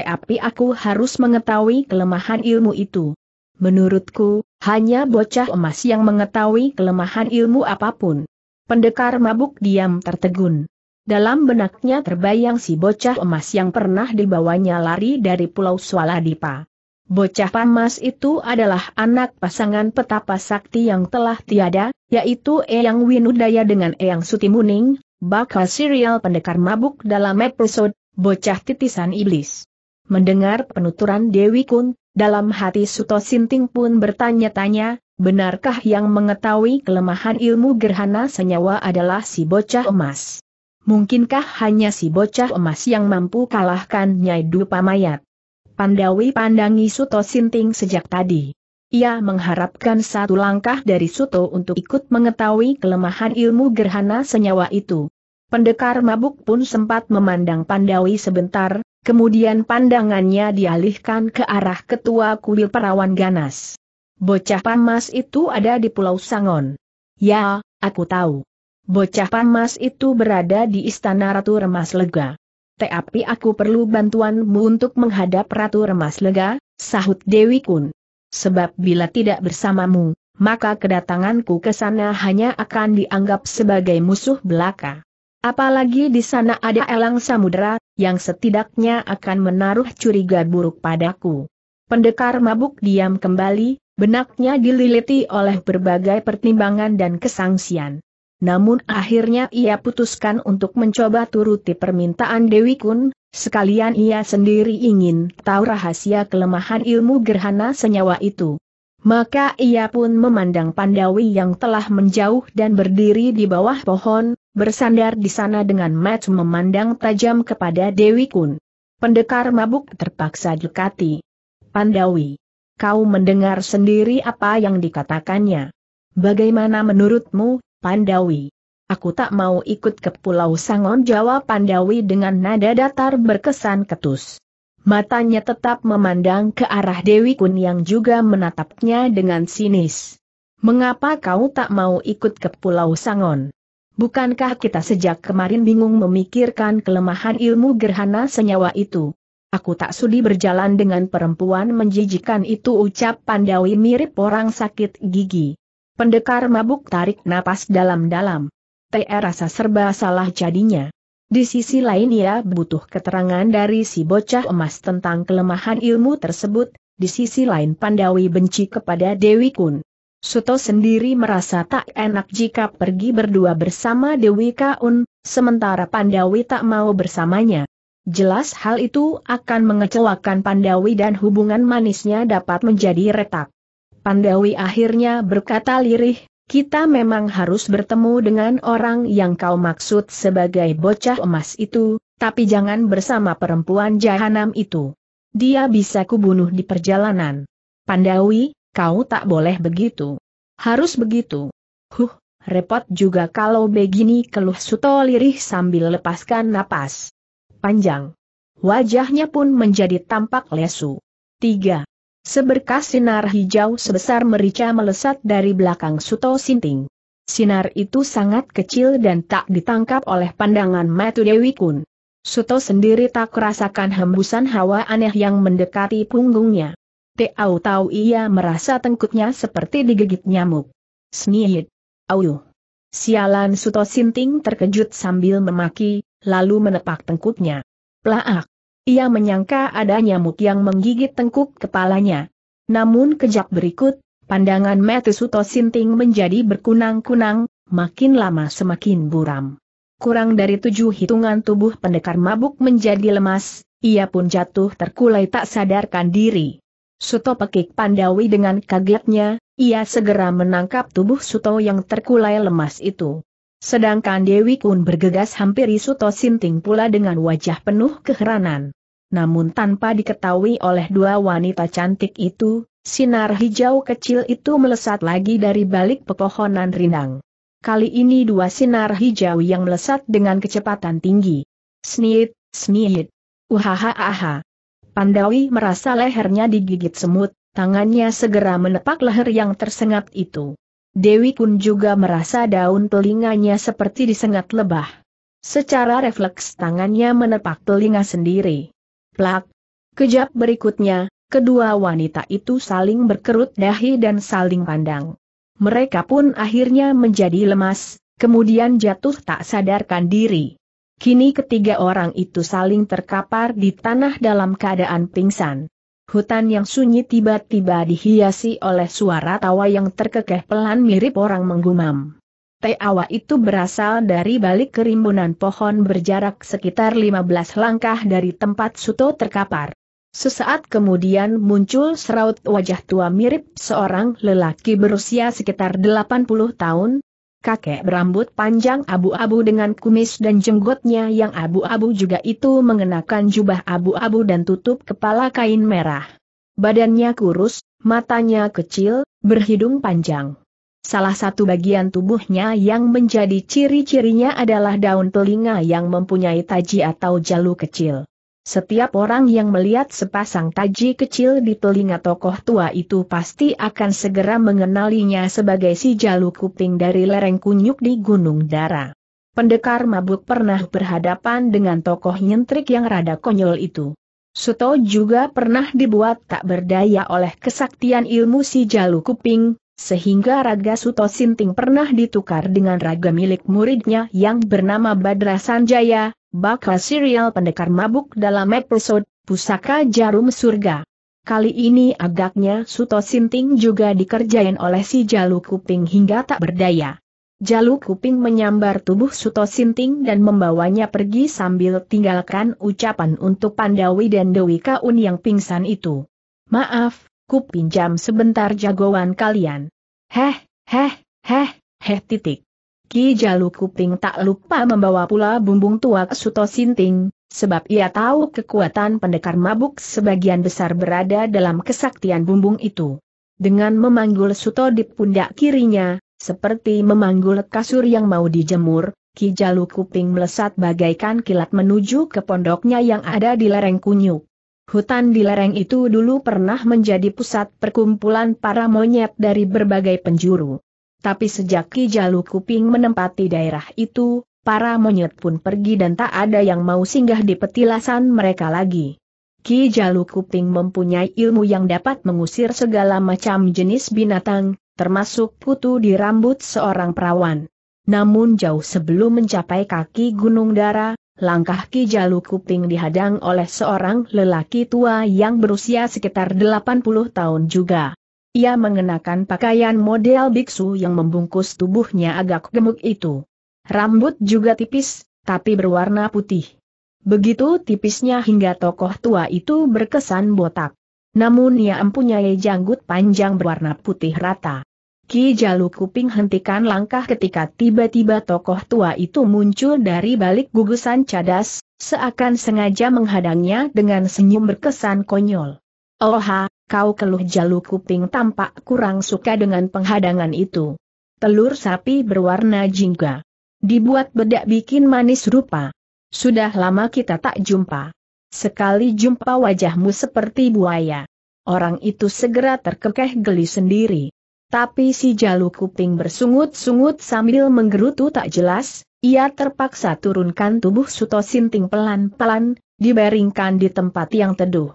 tapi aku harus mengetahui kelemahan ilmu itu. Menurutku, hanya bocah emas yang mengetahui kelemahan ilmu apapun. Pendekar mabuk diam tertegun. Dalam benaknya terbayang si bocah emas yang pernah dibawanya lari dari Pulau Swaladipa. Bocah pamas itu adalah anak pasangan petapa sakti yang telah tiada, yaitu Eyang Winudaya dengan Eyang Sutimuning, bakal serial pendekar mabuk dalam episode Bocah Titisan Iblis. Mendengar penuturan Dewi Kun, dalam hati Suto Sinting pun bertanya-tanya, benarkah yang mengetahui kelemahan ilmu gerhana senyawa adalah si bocah emas? Mungkinkah hanya si bocah emas yang mampu kalahkan Nyai Dupa Mayat? Pandawi pandangi Suto Sinting sejak tadi. Ia mengharapkan satu langkah dari Suto untuk ikut mengetahui kelemahan ilmu gerhana senyawa itu. Pendekar mabuk pun sempat memandang Pandawi sebentar, Kemudian pandangannya dialihkan ke arah ketua kuil perawan ganas. Bocah pamas itu ada di Pulau Sangon. Ya, aku tahu. Bocah pamas itu berada di istana Ratu Remas Lega. Tapi aku perlu bantuanmu untuk menghadap Ratu Remas Lega, sahut Dewi Kun. Sebab bila tidak bersamamu, maka kedatanganku ke sana hanya akan dianggap sebagai musuh belaka. Apalagi di sana ada elang samudera, yang setidaknya akan menaruh curiga buruk padaku. Pendekar mabuk diam kembali, benaknya dililiti oleh berbagai pertimbangan dan kesangsian. Namun akhirnya ia putuskan untuk mencoba turuti permintaan Dewi Kun, sekalian ia sendiri ingin tahu rahasia kelemahan ilmu gerhana senyawa itu. Maka ia pun memandang Pandawi yang telah menjauh dan berdiri di bawah pohon, bersandar di sana dengan match memandang tajam kepada Dewi Kun. Pendekar mabuk terpaksa dekati. Pandawi, kau mendengar sendiri apa yang dikatakannya. Bagaimana menurutmu, Pandawi? Aku tak mau ikut ke Pulau Sangon jawab Pandawi dengan nada datar berkesan ketus. Matanya tetap memandang ke arah Dewi Kun yang juga menatapnya dengan sinis. Mengapa kau tak mau ikut ke Pulau Sangon? Bukankah kita sejak kemarin bingung memikirkan kelemahan ilmu gerhana senyawa itu? Aku tak sudi berjalan dengan perempuan menjijikan itu ucap Pandawi mirip orang sakit gigi. Pendekar mabuk tarik napas dalam-dalam. TR rasa serba salah jadinya. Di sisi lain ia butuh keterangan dari si bocah emas tentang kelemahan ilmu tersebut, di sisi lain Pandawi benci kepada Dewi Kun. Suto sendiri merasa tak enak jika pergi berdua bersama Dewi Kaun, sementara Pandawi tak mau bersamanya. Jelas hal itu akan mengecewakan Pandawi dan hubungan manisnya dapat menjadi retak. Pandawi akhirnya berkata lirih, kita memang harus bertemu dengan orang yang kau maksud sebagai bocah emas itu, tapi jangan bersama perempuan jahanam itu. Dia bisa kubunuh di perjalanan. Pandawi, Kau tak boleh begitu. Harus begitu. Huh, repot juga kalau begini keluh Suto lirih sambil lepaskan napas. Panjang. Wajahnya pun menjadi tampak lesu. 3. Seberkas sinar hijau sebesar merica melesat dari belakang Suto Sinting. Sinar itu sangat kecil dan tak ditangkap oleh pandangan Matu Dewi Kun. Suto sendiri tak merasakan hembusan hawa aneh yang mendekati punggungnya. Tau tahu ia merasa tengkuknya seperti digigit nyamuk. Sniit. Auyu. Sialan Suto Sinting terkejut sambil memaki, lalu menepak tengkutnya. Plaak. Ia menyangka ada nyamuk yang menggigit tengkuk kepalanya. Namun kejap berikut, pandangan Mete Suto Sinting menjadi berkunang-kunang, makin lama semakin buram. Kurang dari tujuh hitungan tubuh pendekar mabuk menjadi lemas, ia pun jatuh terkulai tak sadarkan diri. Suto pekik Pandawi dengan kagetnya, ia segera menangkap tubuh Suto yang terkulai lemas itu. Sedangkan Dewi Kun bergegas hampiri Suto Sinting pula dengan wajah penuh keheranan. Namun tanpa diketahui oleh dua wanita cantik itu, sinar hijau kecil itu melesat lagi dari balik pepohonan rindang. Kali ini dua sinar hijau yang melesat dengan kecepatan tinggi. Sniit, sniit. Uhahaha. Pandawi merasa lehernya digigit semut, tangannya segera menepak leher yang tersengat itu. Dewi pun juga merasa daun telinganya seperti disengat lebah. Secara refleks tangannya menepak telinga sendiri. Plak. Kejap berikutnya, kedua wanita itu saling berkerut dahi dan saling pandang. Mereka pun akhirnya menjadi lemas, kemudian jatuh tak sadarkan diri. Kini ketiga orang itu saling terkapar di tanah dalam keadaan pingsan. Hutan yang sunyi tiba-tiba dihiasi oleh suara tawa yang terkekeh pelan mirip orang menggumam. Teawa itu berasal dari balik kerimbunan pohon berjarak sekitar 15 langkah dari tempat Suto terkapar. Sesaat kemudian muncul seraut wajah tua mirip seorang lelaki berusia sekitar 80 tahun, Kakek berambut panjang abu-abu dengan kumis dan jenggotnya yang abu-abu juga itu mengenakan jubah abu-abu dan tutup kepala kain merah. Badannya kurus, matanya kecil, berhidung panjang. Salah satu bagian tubuhnya yang menjadi ciri-cirinya adalah daun telinga yang mempunyai taji atau jalu kecil. Setiap orang yang melihat sepasang taji kecil di telinga tokoh tua itu pasti akan segera mengenalinya sebagai si jalu kuping dari lereng kunyuk di Gunung Dara. Pendekar mabuk pernah berhadapan dengan tokoh nyentrik yang rada konyol itu. Suto juga pernah dibuat tak berdaya oleh kesaktian ilmu si jalu kuping, sehingga Raga Suto Sinting pernah ditukar dengan raga milik muridnya yang bernama Badra Sanjaya, bakal serial pendekar mabuk dalam episode Pusaka Jarum Surga. Kali ini agaknya Suto Sinting juga dikerjain oleh si Jalu Kuping hingga tak berdaya. Jalu Kuping menyambar tubuh Suto Sinting dan membawanya pergi sambil tinggalkan ucapan untuk Pandawi dan Dewi Kaun yang pingsan itu. Maaf, ku pinjam sebentar jagoan kalian. Heh, heh, heh, heh titik. Ki Jalu Kuping tak lupa membawa pula bumbung tua Suto Sinting, sebab ia tahu kekuatan pendekar mabuk sebagian besar berada dalam kesaktian bumbung itu. Dengan memanggul Suto di pundak kirinya, seperti memanggul kasur yang mau dijemur, Ki Jalu Kuping melesat bagaikan kilat menuju ke pondoknya yang ada di lereng kunyuk. Hutan di lereng itu dulu pernah menjadi pusat perkumpulan para monyet dari berbagai penjuru. Tapi sejak Ki Jalu Kuping menempati daerah itu, para monyet pun pergi dan tak ada yang mau singgah di petilasan mereka lagi. Ki Jalu Kuping mempunyai ilmu yang dapat mengusir segala macam jenis binatang, termasuk kutu di rambut seorang perawan. Namun jauh sebelum mencapai kaki Gunung Dara, langkah Ki Jalu Kuping dihadang oleh seorang lelaki tua yang berusia sekitar 80 tahun juga. Ia mengenakan pakaian model biksu yang membungkus tubuhnya agak gemuk itu. Rambut juga tipis, tapi berwarna putih. Begitu tipisnya hingga tokoh tua itu berkesan botak. Namun ia mempunyai janggut panjang berwarna putih rata. Ki Jalu Kuping hentikan langkah ketika tiba-tiba tokoh tua itu muncul dari balik gugusan cadas, seakan sengaja menghadangnya dengan senyum berkesan konyol. Oha, kau keluh Jalu Kuping tampak kurang suka dengan penghadangan itu. Telur sapi berwarna jingga. Dibuat bedak bikin manis rupa. Sudah lama kita tak jumpa. Sekali jumpa wajahmu seperti buaya. Orang itu segera terkekeh geli sendiri. Tapi si jalu kuping bersungut-sungut sambil menggerutu tak jelas, ia terpaksa turunkan tubuh Suto Sinting pelan-pelan, dibaringkan di tempat yang teduh.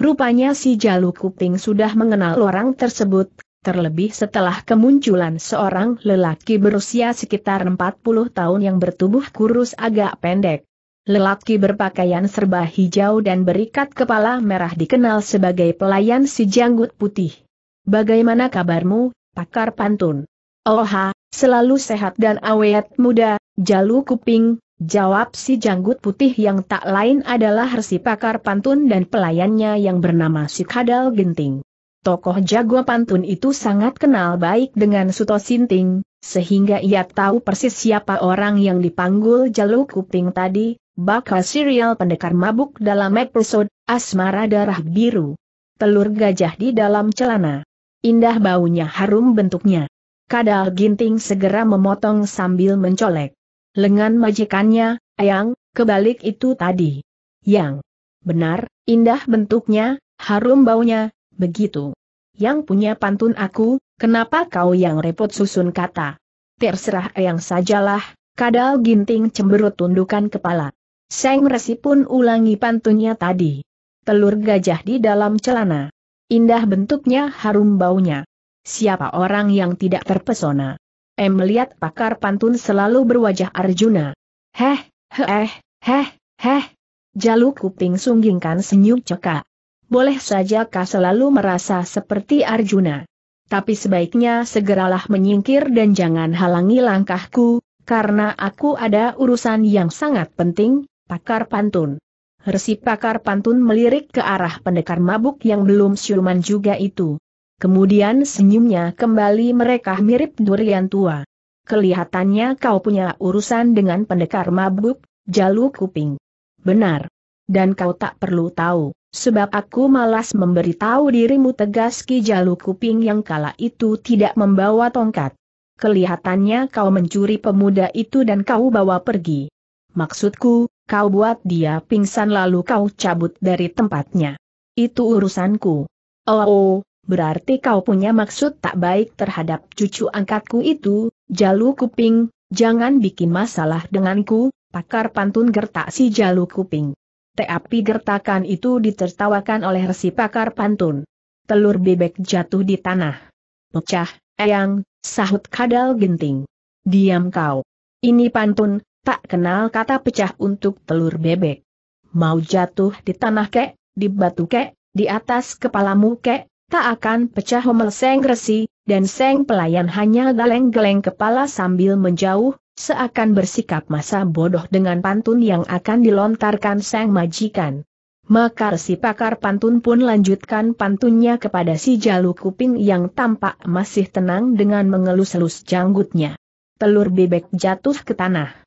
Rupanya si jalu kuping sudah mengenal orang tersebut, terlebih setelah kemunculan seorang lelaki berusia sekitar 40 tahun yang bertubuh kurus agak pendek. Lelaki berpakaian serba hijau dan berikat kepala merah dikenal sebagai pelayan si janggut putih. Bagaimana kabarmu, pakar pantun? Oha, selalu sehat dan awet muda, jalu kuping, jawab si janggut putih yang tak lain adalah resi pakar pantun dan pelayannya yang bernama si kadal Genting. Tokoh jago pantun itu sangat kenal baik dengan Suto Sinting, sehingga ia tahu persis siapa orang yang dipanggul Jalu Kuping tadi, bakal serial pendekar mabuk dalam episode Asmara Darah Biru. Telur gajah di dalam celana. Indah baunya harum bentuknya. Kadal ginting segera memotong sambil mencolek. Lengan majikannya, Ayang, kebalik itu tadi. Yang. Benar, indah bentuknya, harum baunya, begitu. Yang punya pantun aku, kenapa kau yang repot susun kata? Terserah Ayang sajalah, kadal ginting cemberut tundukan kepala. Seng Resi pun ulangi pantunnya tadi. Telur gajah di dalam celana. Indah bentuknya harum baunya. Siapa orang yang tidak terpesona? Em melihat pakar pantun selalu berwajah Arjuna. Heh, heh, heh, heh. Jalu kuping sunggingkan senyum cekak. Boleh saja kau selalu merasa seperti Arjuna. Tapi sebaiknya segeralah menyingkir dan jangan halangi langkahku, karena aku ada urusan yang sangat penting, pakar pantun. Resi pakar pantun melirik ke arah pendekar mabuk yang belum siuman juga itu. Kemudian senyumnya kembali mereka mirip durian tua. Kelihatannya kau punya urusan dengan pendekar mabuk, jalu kuping. Benar. Dan kau tak perlu tahu, sebab aku malas memberitahu dirimu tegas Ki Jalu Kuping yang kala itu tidak membawa tongkat. Kelihatannya kau mencuri pemuda itu dan kau bawa pergi. Maksudku, Kau buat dia pingsan lalu kau cabut dari tempatnya. Itu urusanku. Oh, oh berarti kau punya maksud tak baik terhadap cucu angkatku itu, jalu kuping, jangan bikin masalah denganku, pakar pantun gertak si jalu kuping. Tapi gertakan itu ditertawakan oleh resi pakar pantun. Telur bebek jatuh di tanah. Pecah, eyang, sahut kadal genting. Diam kau. Ini pantun, Tak kenal kata pecah untuk telur bebek. Mau jatuh di tanah kek, di batu kek, di atas kepalamu kek, tak akan pecah homel seng resi, dan seng pelayan hanya galeng-geleng kepala sambil menjauh, seakan bersikap masa bodoh dengan pantun yang akan dilontarkan seng majikan. Maka si pakar pantun pun lanjutkan pantunnya kepada si jalu kuping yang tampak masih tenang dengan mengelus-elus janggutnya. Telur bebek jatuh ke tanah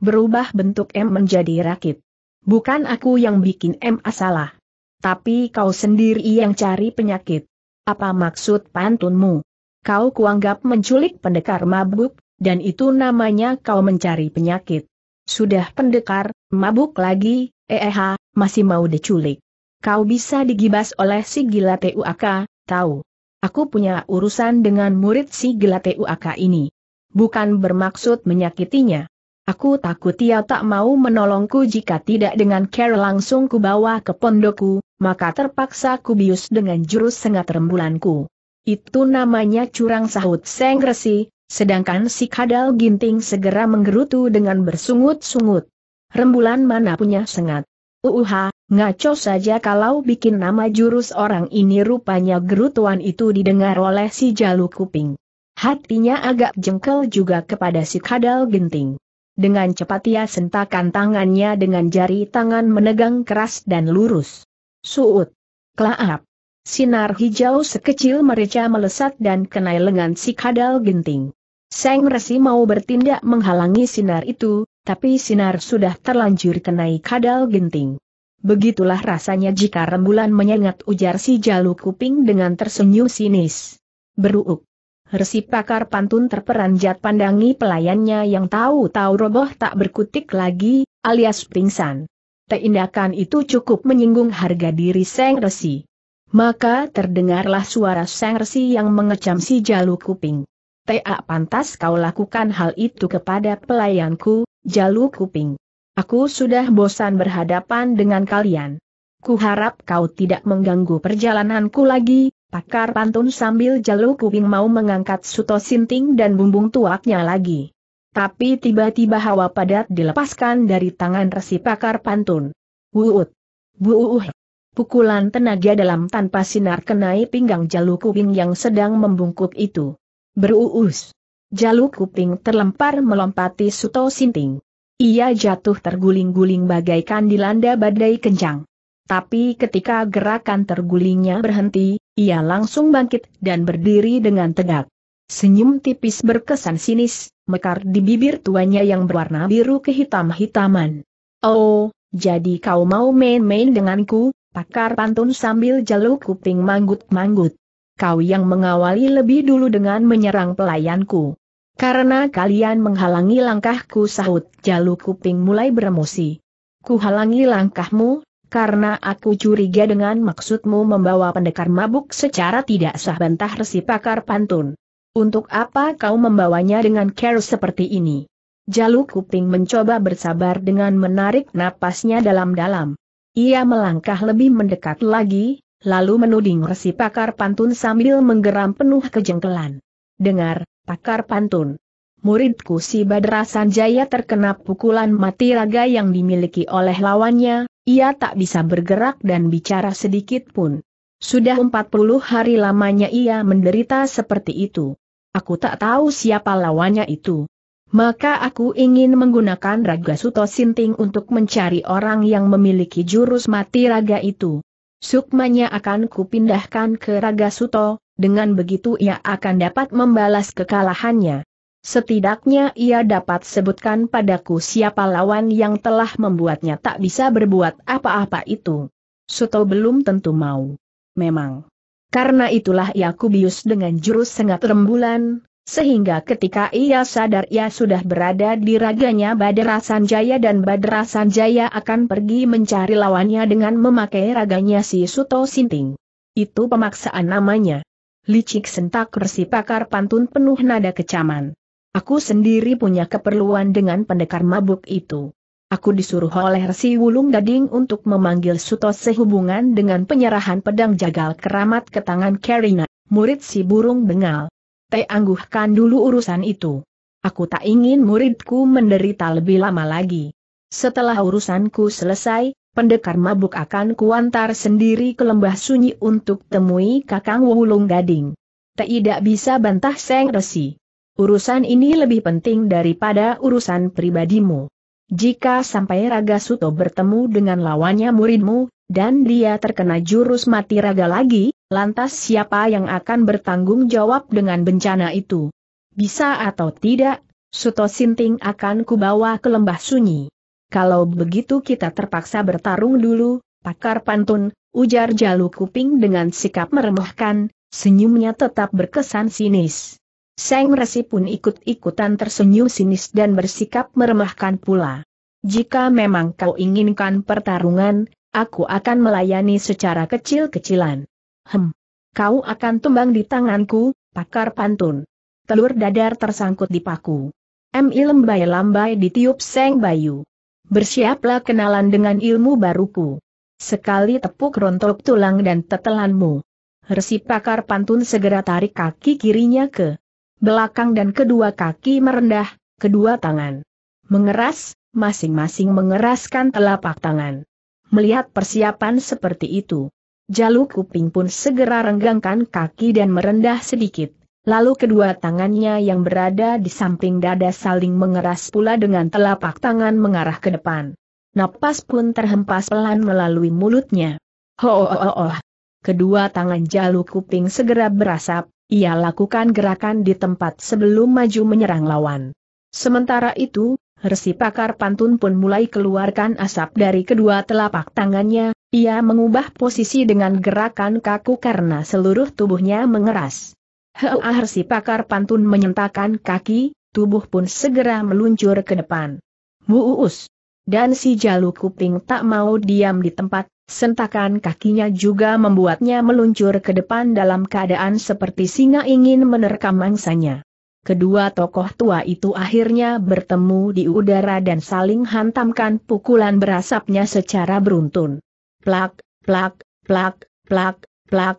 berubah bentuk M menjadi rakit. Bukan aku yang bikin M asalah, Tapi kau sendiri yang cari penyakit. Apa maksud pantunmu? Kau kuanggap menculik pendekar mabuk, dan itu namanya kau mencari penyakit. Sudah pendekar, mabuk lagi, eh, masih mau diculik. Kau bisa digibas oleh si gila TUAK, tahu. Aku punya urusan dengan murid si gila TUAK ini. Bukan bermaksud menyakitinya. Aku takut ia tak mau menolongku jika tidak dengan care langsung kubawa ke pondokku, maka terpaksa kubius dengan jurus sengat rembulanku. Itu namanya curang sahut Seng Resi, sedangkan si kadal ginting segera menggerutu dengan bersungut-sungut. Rembulan mana punya sengat? Uuha, ngaco saja kalau bikin nama jurus orang ini rupanya gerutuan itu didengar oleh si jalu kuping. Hatinya agak jengkel juga kepada si kadal ginting. Dengan cepat ia sentakan tangannya dengan jari tangan menegang keras dan lurus. Suut. Klaap. Sinar hijau sekecil merica melesat dan kenai lengan si kadal genting. Seng Resi mau bertindak menghalangi sinar itu, tapi sinar sudah terlanjur kenai kadal genting. Begitulah rasanya jika rembulan menyengat ujar si jalu kuping dengan tersenyum sinis. Beruuk. Resi pakar pantun terperanjat pandangi pelayannya yang tahu-tahu roboh tak berkutik lagi, alias pingsan. Tindakan itu cukup menyinggung harga diri Seng Resi. Maka terdengarlah suara Seng Resi yang mengecam si Jalu Kuping. Tak pantas kau lakukan hal itu kepada pelayanku, Jalu Kuping. Aku sudah bosan berhadapan dengan kalian. Kuharap kau tidak mengganggu perjalananku lagi, Pakar pantun sambil jalur kuping mau mengangkat Suto Sinting dan bumbung tuaknya lagi. Tapi tiba-tiba hawa padat dilepaskan dari tangan resi pakar pantun. Wuut. Buuh. Pukulan tenaga dalam tanpa sinar kenai pinggang jalur kuping yang sedang membungkuk itu. Beruus. Jalur kuping terlempar melompati Suto Sinting. Ia jatuh terguling-guling bagaikan dilanda badai kencang. Tapi ketika gerakan tergulingnya berhenti, ia langsung bangkit dan berdiri dengan tegak. Senyum tipis berkesan sinis, mekar di bibir tuanya yang berwarna biru kehitam-hitaman. Oh, jadi kau mau main-main denganku, pakar pantun sambil jalu kuping manggut-manggut. Kau yang mengawali lebih dulu dengan menyerang pelayanku. Karena kalian menghalangi langkahku sahut, jalu kuping mulai beremosi. Kuhalangi langkahmu, karena aku curiga dengan maksudmu membawa pendekar mabuk secara tidak sah bantah resi pakar pantun. Untuk apa kau membawanya dengan care seperti ini? Jalu kuping mencoba bersabar dengan menarik napasnya dalam-dalam. Ia melangkah lebih mendekat lagi, lalu menuding resi pakar pantun sambil menggeram penuh kejengkelan. Dengar, pakar pantun. Muridku si Badra Sanjaya terkena pukulan mati raga yang dimiliki oleh lawannya, ia tak bisa bergerak dan bicara sedikit pun. Sudah 40 hari lamanya ia menderita seperti itu. Aku tak tahu siapa lawannya itu. Maka aku ingin menggunakan Raga Suto Sinting untuk mencari orang yang memiliki jurus mati raga itu. Sukmanya akan kupindahkan ke Raga Suto, dengan begitu ia akan dapat membalas kekalahannya. Setidaknya ia dapat sebutkan padaku siapa lawan yang telah membuatnya tak bisa berbuat apa-apa itu. Suto belum tentu mau. Memang. Karena itulah ia kubius dengan jurus sengat rembulan, sehingga ketika ia sadar ia sudah berada di raganya Badra Sanjaya dan Badra Sanjaya akan pergi mencari lawannya dengan memakai raganya si Suto Sinting. Itu pemaksaan namanya. Licik sentak resi pakar pantun penuh nada kecaman. Aku sendiri punya keperluan dengan pendekar mabuk itu. Aku disuruh oleh Resi Wulung Gading untuk memanggil Suto sehubungan dengan penyerahan pedang jagal keramat ke tangan Karina, murid si burung bengal. Teh angguhkan dulu urusan itu. Aku tak ingin muridku menderita lebih lama lagi. Setelah urusanku selesai, pendekar mabuk akan kuantar sendiri ke lembah sunyi untuk temui kakang Wulung Gading. Tidak bisa bantah Seng Resi. Urusan ini lebih penting daripada urusan pribadimu. Jika sampai Raga Suto bertemu dengan lawannya muridmu, dan dia terkena jurus mati raga lagi, lantas siapa yang akan bertanggung jawab dengan bencana itu? Bisa atau tidak, Suto Sinting akan kubawa ke lembah sunyi. Kalau begitu kita terpaksa bertarung dulu, pakar pantun, ujar Jalu Kuping dengan sikap meremehkan, senyumnya tetap berkesan sinis. Seng Resi pun ikut-ikutan tersenyum sinis dan bersikap meremahkan pula. Jika memang kau inginkan pertarungan, aku akan melayani secara kecil-kecilan. Hem. Kau akan tumbang di tanganku, pakar pantun. Telur dadar tersangkut di paku. Mi lembai-lambai ditiup Seng Bayu. Bersiaplah kenalan dengan ilmu baruku. Sekali tepuk rontok tulang dan tetelanmu. Resi pakar pantun segera tarik kaki kirinya ke belakang dan kedua kaki merendah, kedua tangan mengeras, masing-masing mengeraskan telapak tangan. Melihat persiapan seperti itu, Jalu kuping pun segera renggangkan kaki dan merendah sedikit. Lalu kedua tangannya yang berada di samping dada saling mengeras pula dengan telapak tangan mengarah ke depan. Napas pun terhempas pelan melalui mulutnya. Ho oh, oh, oh, Kedua tangan jalu kuping segera berasap, ia lakukan gerakan di tempat sebelum maju menyerang lawan. Sementara itu, Resi pakar pantun pun mulai keluarkan asap dari kedua telapak tangannya, ia mengubah posisi dengan gerakan kaku karena seluruh tubuhnya mengeras. Heuah Resi pakar pantun menyentakan kaki, tubuh pun segera meluncur ke depan. Muus! Dan si jalu kuping tak mau diam di tempat, Sentakan kakinya juga membuatnya meluncur ke depan dalam keadaan seperti singa ingin menerkam mangsanya. Kedua tokoh tua itu akhirnya bertemu di udara dan saling hantamkan pukulan berasapnya secara beruntun. Plak, plak, plak, plak, plak.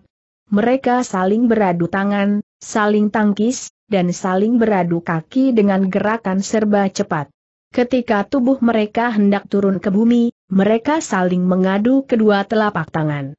Mereka saling beradu tangan, saling tangkis, dan saling beradu kaki dengan gerakan serba cepat. Ketika tubuh mereka hendak turun ke bumi, mereka saling mengadu kedua telapak tangan.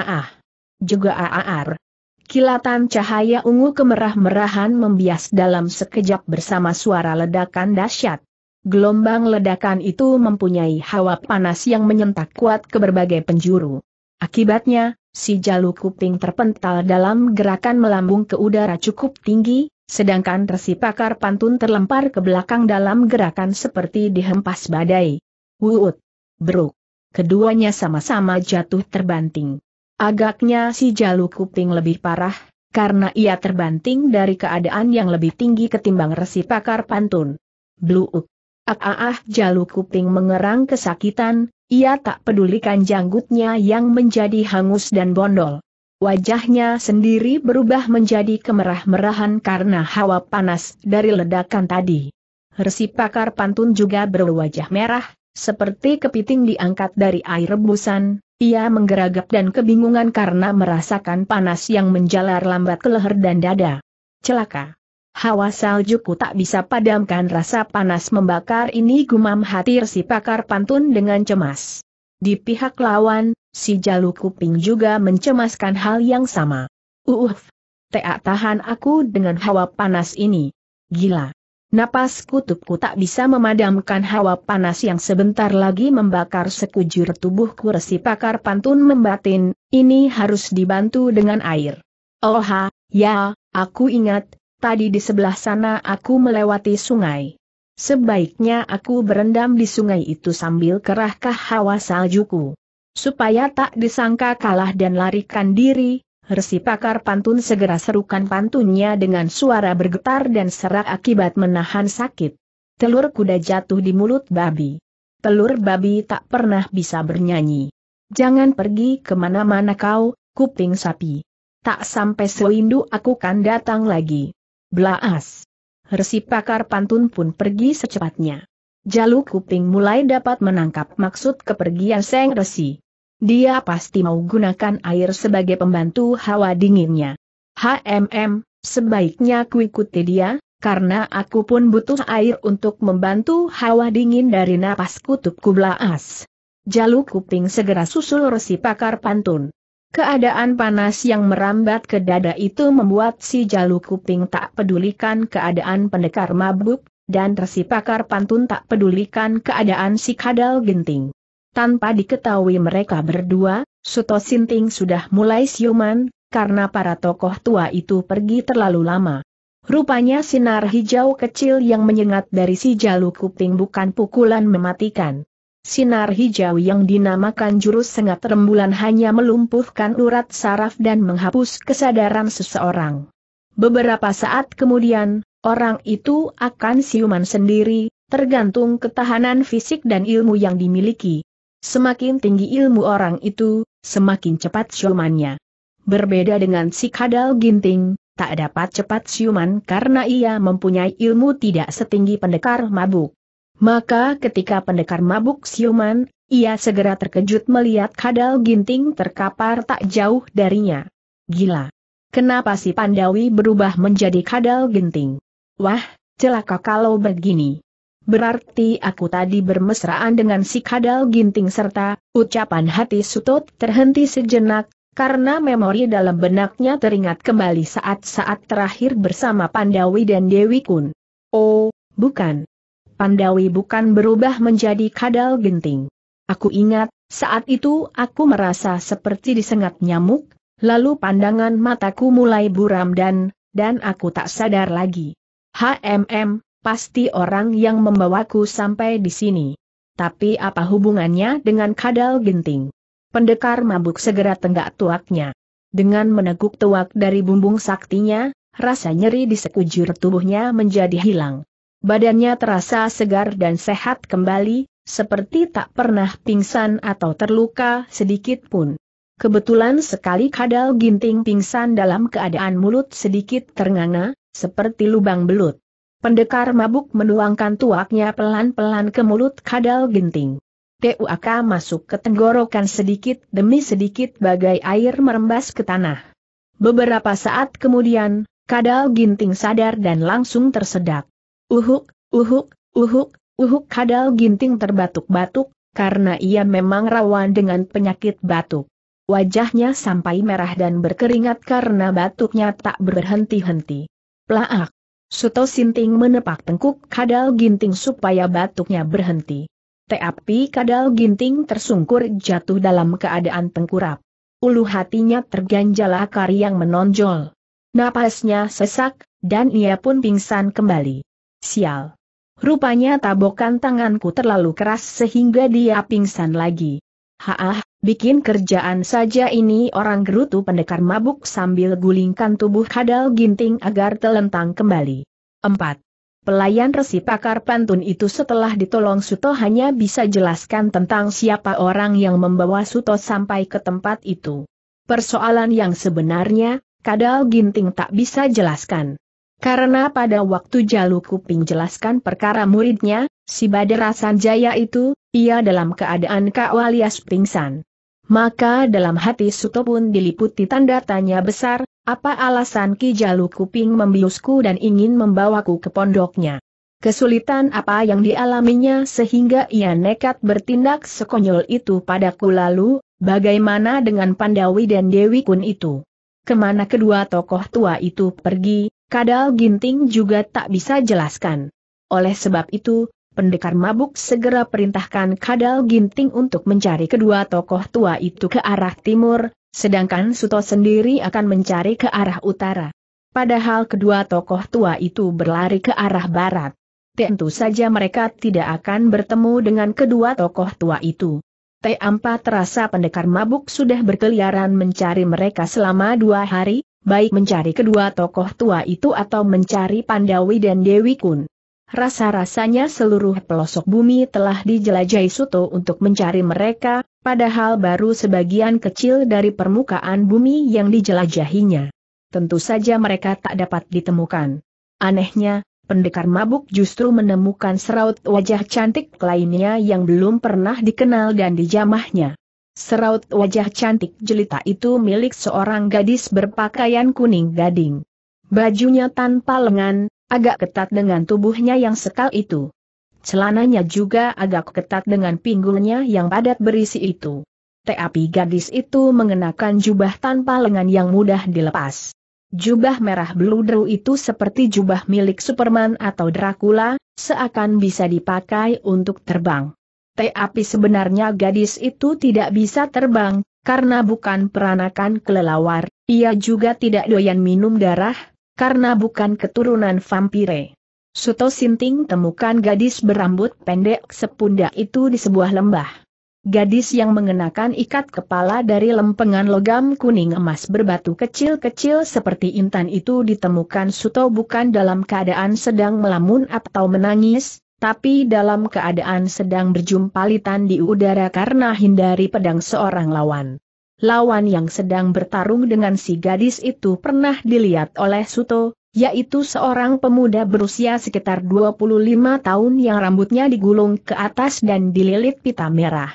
ah, Juga aar! Kilatan cahaya ungu kemerah-merahan membias dalam sekejap bersama suara ledakan dahsyat. Gelombang ledakan itu mempunyai hawa panas yang menyentak kuat ke berbagai penjuru. Akibatnya, si jalu kuping terpental dalam gerakan melambung ke udara cukup tinggi, Sedangkan resi pakar pantun terlempar ke belakang dalam gerakan seperti dihempas badai. Wuut. Beruk. Keduanya sama-sama jatuh terbanting. Agaknya si Jalu Kuping lebih parah, karena ia terbanting dari keadaan yang lebih tinggi ketimbang resi pakar pantun. Bluuk. Ah, ah, ah Jalu Kuping mengerang kesakitan, ia tak pedulikan janggutnya yang menjadi hangus dan bondol. Wajahnya sendiri berubah menjadi kemerah-merahan karena hawa panas dari ledakan tadi. Resi pakar pantun juga berwajah merah, seperti kepiting diangkat dari air rebusan, ia menggeragap dan kebingungan karena merasakan panas yang menjalar lambat ke leher dan dada. Celaka! Hawa saljuku tak bisa padamkan rasa panas membakar ini gumam hati resi pakar pantun dengan cemas. Di pihak lawan, si Jalu Kuping juga mencemaskan hal yang sama. Uuf! Uhuh, tak tahan aku dengan hawa panas ini. Gila! Napas kutubku tak bisa memadamkan hawa panas yang sebentar lagi membakar sekujur tubuhku resi pakar pantun membatin, ini harus dibantu dengan air. Oha, ya, aku ingat, tadi di sebelah sana aku melewati sungai. Sebaiknya aku berendam di sungai itu sambil kerahkah hawa saljuku. Supaya tak disangka kalah dan larikan diri, Resi pakar pantun segera serukan pantunnya dengan suara bergetar dan serak akibat menahan sakit. Telur kuda jatuh di mulut babi. Telur babi tak pernah bisa bernyanyi. Jangan pergi kemana-mana kau, kuping sapi. Tak sampai sewindu aku kan datang lagi. Blaas. Resi pakar pantun pun pergi secepatnya. Jalu kuping mulai dapat menangkap maksud kepergian Seng Resi. Dia pasti mau gunakan air sebagai pembantu hawa dinginnya. HMM, sebaiknya ku ikuti dia, karena aku pun butuh air untuk membantu hawa dingin dari napas kutubku belaas. Jalu kuping segera susul resi pakar pantun. Keadaan panas yang merambat ke dada itu membuat si Jalu Kuping tak pedulikan keadaan pendekar mabuk, dan tersipakar pakar pantun tak pedulikan keadaan si kadal genting. Tanpa diketahui mereka berdua, Suto Sinting sudah mulai siuman, karena para tokoh tua itu pergi terlalu lama. Rupanya sinar hijau kecil yang menyengat dari si Jalu Kuping bukan pukulan mematikan. Sinar hijau yang dinamakan jurus sengat rembulan hanya melumpuhkan urat saraf dan menghapus kesadaran seseorang. Beberapa saat kemudian, orang itu akan siuman sendiri, tergantung ketahanan fisik dan ilmu yang dimiliki. Semakin tinggi ilmu orang itu, semakin cepat siumannya. Berbeda dengan si kadal ginting, tak dapat cepat siuman karena ia mempunyai ilmu tidak setinggi pendekar mabuk. Maka ketika pendekar mabuk siuman, ia segera terkejut melihat kadal ginting terkapar tak jauh darinya. Gila! Kenapa si Pandawi berubah menjadi kadal ginting? Wah, celaka kalau begini. Berarti aku tadi bermesraan dengan si kadal ginting serta, ucapan hati sutut terhenti sejenak, karena memori dalam benaknya teringat kembali saat-saat terakhir bersama Pandawi dan Dewi Kun. Oh, bukan. Pandawi bukan berubah menjadi kadal genting. Aku ingat, saat itu aku merasa seperti disengat nyamuk, lalu pandangan mataku mulai buram dan, dan aku tak sadar lagi. HMM, pasti orang yang membawaku sampai di sini. Tapi apa hubungannya dengan kadal genting? Pendekar mabuk segera tenggak tuaknya. Dengan meneguk tuak dari bumbung saktinya, rasa nyeri di sekujur tubuhnya menjadi hilang. Badannya terasa segar dan sehat kembali, seperti tak pernah pingsan atau terluka sedikit pun. Kebetulan sekali kadal ginting pingsan dalam keadaan mulut sedikit ternganga, seperti lubang belut. Pendekar mabuk menuangkan tuaknya pelan-pelan ke mulut kadal ginting. TUAK masuk ke tenggorokan sedikit demi sedikit bagai air merembas ke tanah. Beberapa saat kemudian, kadal ginting sadar dan langsung tersedak. Uhuk, uhuk, uhuk, uhuk kadal ginting terbatuk-batuk, karena ia memang rawan dengan penyakit batuk. Wajahnya sampai merah dan berkeringat karena batuknya tak berhenti-henti. Plaak! Suto Sinting menepak tengkuk kadal ginting supaya batuknya berhenti. Tapi kadal ginting tersungkur jatuh dalam keadaan tengkurap. Ulu hatinya terganjal akar yang menonjol. Napasnya sesak, dan ia pun pingsan kembali. Sial. Rupanya tabokan tanganku terlalu keras sehingga dia pingsan lagi. Haah, bikin kerjaan saja ini orang gerutu pendekar mabuk sambil gulingkan tubuh kadal ginting agar telentang kembali. 4. Pelayan resi pakar pantun itu setelah ditolong Suto hanya bisa jelaskan tentang siapa orang yang membawa Suto sampai ke tempat itu. Persoalan yang sebenarnya, Kadal Ginting tak bisa jelaskan. Karena pada waktu Jalu Kuping jelaskan perkara muridnya, si Badera Sanjaya itu, ia dalam keadaan kau alias pingsan. Maka dalam hati Suto pun diliputi tanda tanya besar, apa alasan Ki Jalu Kuping membiusku dan ingin membawaku ke pondoknya. Kesulitan apa yang dialaminya sehingga ia nekat bertindak sekonyol itu padaku lalu, bagaimana dengan Pandawi dan Dewi Kun itu? Kemana kedua tokoh tua itu pergi, Kadal Ginting juga tak bisa jelaskan. Oleh sebab itu, pendekar mabuk segera perintahkan Kadal Ginting untuk mencari kedua tokoh tua itu ke arah timur, sedangkan Suto sendiri akan mencari ke arah utara. Padahal kedua tokoh tua itu berlari ke arah barat. Tentu saja mereka tidak akan bertemu dengan kedua tokoh tua itu. Tampak terasa pendekar mabuk sudah berkeliaran mencari mereka selama dua hari, baik mencari kedua tokoh tua itu atau mencari Pandawi dan Dewi Kun. Rasa-rasanya seluruh pelosok bumi telah dijelajahi Suto untuk mencari mereka, padahal baru sebagian kecil dari permukaan bumi yang dijelajahinya. Tentu saja mereka tak dapat ditemukan. Anehnya, pendekar mabuk justru menemukan seraut wajah cantik lainnya yang belum pernah dikenal dan dijamahnya. Seraut wajah cantik jelita itu milik seorang gadis berpakaian kuning gading. Bajunya tanpa lengan, agak ketat dengan tubuhnya yang sekal itu. Celananya juga agak ketat dengan pinggulnya yang padat berisi itu. Tapi gadis itu mengenakan jubah tanpa lengan yang mudah dilepas. Jubah merah beludru itu seperti jubah milik Superman atau Dracula, seakan bisa dipakai untuk terbang. Tapi sebenarnya gadis itu tidak bisa terbang, karena bukan peranakan kelelawar, ia juga tidak doyan minum darah, karena bukan keturunan vampire. Suto Sinting temukan gadis berambut pendek sepundak itu di sebuah lembah. Gadis yang mengenakan ikat kepala dari lempengan logam kuning emas berbatu kecil-kecil seperti intan itu ditemukan Suto bukan dalam keadaan sedang melamun atau menangis, tapi dalam keadaan sedang berjumpalitan di udara karena hindari pedang seorang lawan. Lawan yang sedang bertarung dengan si gadis itu pernah dilihat oleh Suto, yaitu seorang pemuda berusia sekitar 25 tahun yang rambutnya digulung ke atas dan dililit pita merah.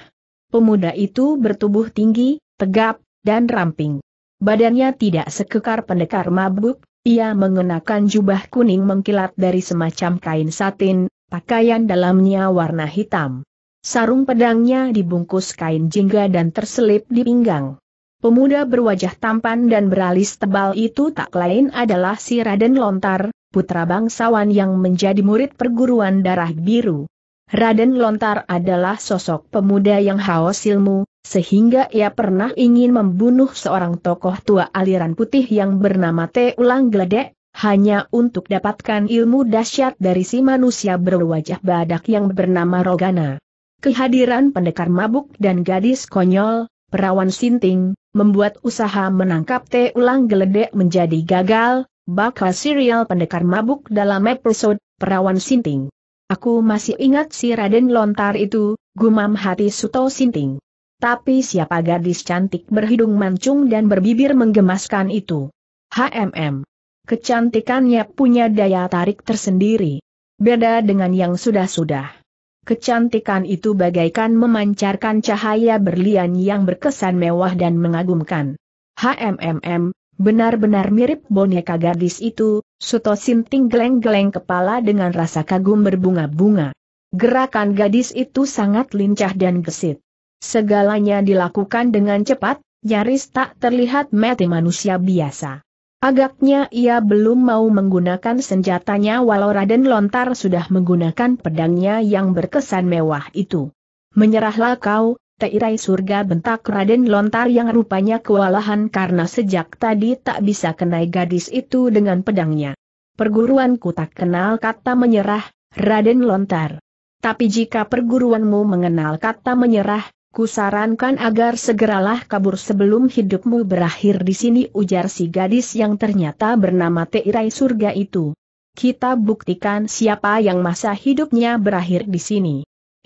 Pemuda itu bertubuh tinggi, tegap, dan ramping. Badannya tidak sekekar pendekar mabuk, ia mengenakan jubah kuning mengkilat dari semacam kain satin, pakaian dalamnya warna hitam. Sarung pedangnya dibungkus kain jingga dan terselip di pinggang. Pemuda berwajah tampan dan beralis tebal itu tak lain adalah si Raden Lontar, putra bangsawan yang menjadi murid perguruan darah biru. Raden Lontar adalah sosok pemuda yang haus ilmu, sehingga ia pernah ingin membunuh seorang tokoh tua aliran putih yang bernama Teulang Gledek, hanya untuk dapatkan ilmu dahsyat dari si manusia berwajah badak yang bernama Rogana. Kehadiran pendekar mabuk dan gadis konyol, perawan sinting, membuat usaha menangkap T ulang geledek menjadi gagal, bakal serial pendekar mabuk dalam episode perawan sinting. Aku masih ingat si Raden Lontar itu, gumam hati Suto Sinting. Tapi siapa gadis cantik berhidung mancung dan berbibir menggemaskan itu? HMM kecantikannya punya daya tarik tersendiri. Beda dengan yang sudah-sudah. Kecantikan itu bagaikan memancarkan cahaya berlian yang berkesan mewah dan mengagumkan. HMMM, benar-benar mirip boneka gadis itu, Suto Sinting geleng-geleng kepala dengan rasa kagum berbunga-bunga. Gerakan gadis itu sangat lincah dan gesit. Segalanya dilakukan dengan cepat, nyaris tak terlihat mati manusia biasa. Agaknya ia belum mau menggunakan senjatanya walau Raden Lontar sudah menggunakan pedangnya yang berkesan mewah itu. Menyerahlah kau, Teirai surga bentak Raden Lontar yang rupanya kewalahan karena sejak tadi tak bisa kenai gadis itu dengan pedangnya. Perguruanku tak kenal kata menyerah, Raden Lontar. Tapi jika perguruanmu mengenal kata menyerah, Kusarankan agar segeralah kabur sebelum hidupmu berakhir di sini ujar si gadis yang ternyata bernama Teirai Surga itu. Kita buktikan siapa yang masa hidupnya berakhir di sini.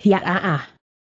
Ya ah. ah.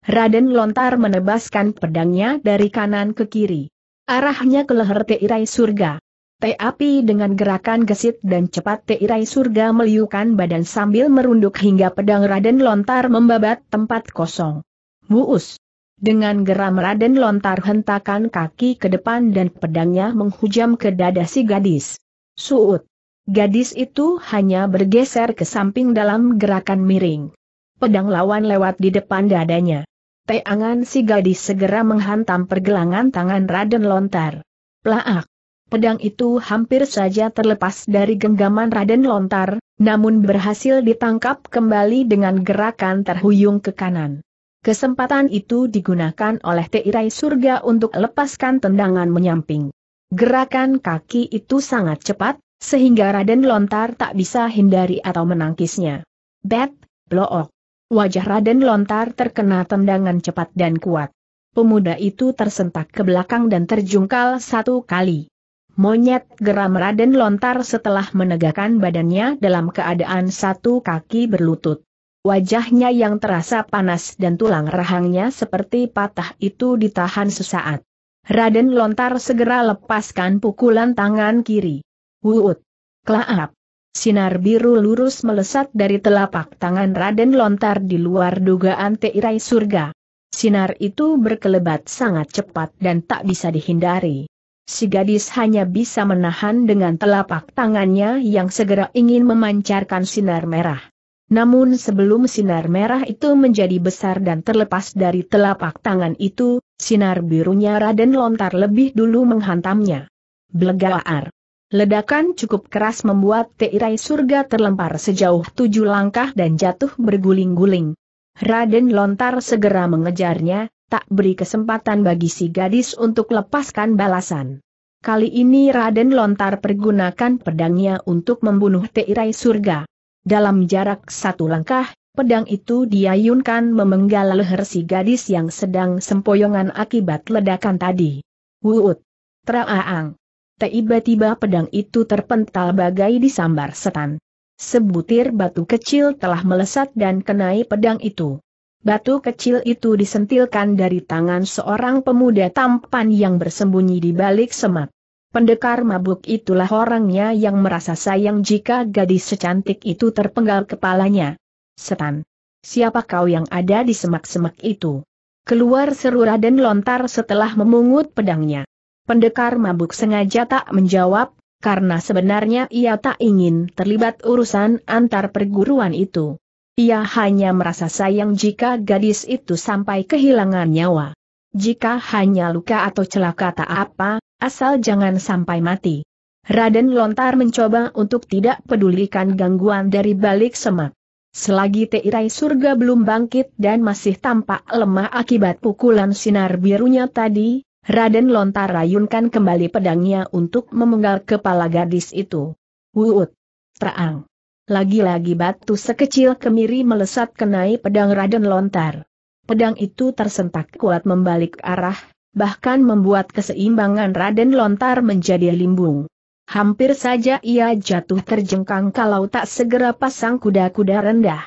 Raden lontar menebaskan pedangnya dari kanan ke kiri. Arahnya ke leher Teirai Surga. Tapi dengan gerakan gesit dan cepat Teirai Surga meliukan badan sambil merunduk hingga pedang Raden lontar membabat tempat kosong. Buus! Dengan geram Raden lontar hentakan kaki ke depan dan pedangnya menghujam ke dada si gadis. Suut. Gadis itu hanya bergeser ke samping dalam gerakan miring. Pedang lawan lewat di depan dadanya. Teangan si gadis segera menghantam pergelangan tangan Raden lontar. Plaak. Pedang itu hampir saja terlepas dari genggaman Raden Lontar, namun berhasil ditangkap kembali dengan gerakan terhuyung ke kanan. Kesempatan itu digunakan oleh Teirai Surga untuk lepaskan tendangan menyamping. Gerakan kaki itu sangat cepat, sehingga Raden Lontar tak bisa hindari atau menangkisnya. Bet, blook. Wajah Raden Lontar terkena tendangan cepat dan kuat. Pemuda itu tersentak ke belakang dan terjungkal satu kali. Monyet geram Raden Lontar setelah menegakkan badannya dalam keadaan satu kaki berlutut. Wajahnya yang terasa panas dan tulang rahangnya seperti patah itu ditahan sesaat. Raden lontar segera lepaskan pukulan tangan kiri. Wuut. Klaap. Sinar biru lurus melesat dari telapak tangan Raden lontar di luar dugaan teirai surga. Sinar itu berkelebat sangat cepat dan tak bisa dihindari. Si gadis hanya bisa menahan dengan telapak tangannya yang segera ingin memancarkan sinar merah. Namun sebelum sinar merah itu menjadi besar dan terlepas dari telapak tangan itu, sinar birunya Raden lontar lebih dulu menghantamnya. Blegaar. Ledakan cukup keras membuat Teirai surga terlempar sejauh tujuh langkah dan jatuh berguling-guling. Raden lontar segera mengejarnya, tak beri kesempatan bagi si gadis untuk lepaskan balasan. Kali ini Raden lontar pergunakan pedangnya untuk membunuh Teirai surga. Dalam jarak satu langkah, pedang itu diayunkan memenggal leher si gadis yang sedang sempoyongan akibat ledakan tadi. Wuut! Traaang! Tiba-tiba pedang itu terpental bagai disambar setan. Sebutir batu kecil telah melesat dan kenai pedang itu. Batu kecil itu disentilkan dari tangan seorang pemuda tampan yang bersembunyi di balik semak. Pendekar mabuk itulah orangnya yang merasa sayang jika gadis secantik itu terpenggal kepalanya. Setan. Siapa kau yang ada di semak-semak itu? Keluar seru Raden lontar setelah memungut pedangnya. Pendekar mabuk sengaja tak menjawab, karena sebenarnya ia tak ingin terlibat urusan antar perguruan itu. Ia hanya merasa sayang jika gadis itu sampai kehilangan nyawa. Jika hanya luka atau celaka tak apa, Asal jangan sampai mati. Raden Lontar mencoba untuk tidak pedulikan gangguan dari balik semak. Selagi teirai surga belum bangkit dan masih tampak lemah akibat pukulan sinar birunya tadi, Raden Lontar rayunkan kembali pedangnya untuk memenggal kepala gadis itu. Wuut! Terang! Lagi-lagi batu sekecil kemiri melesat kenai pedang Raden Lontar. Pedang itu tersentak kuat membalik arah, bahkan membuat keseimbangan Raden Lontar menjadi limbung. Hampir saja ia jatuh terjengkang kalau tak segera pasang kuda-kuda rendah.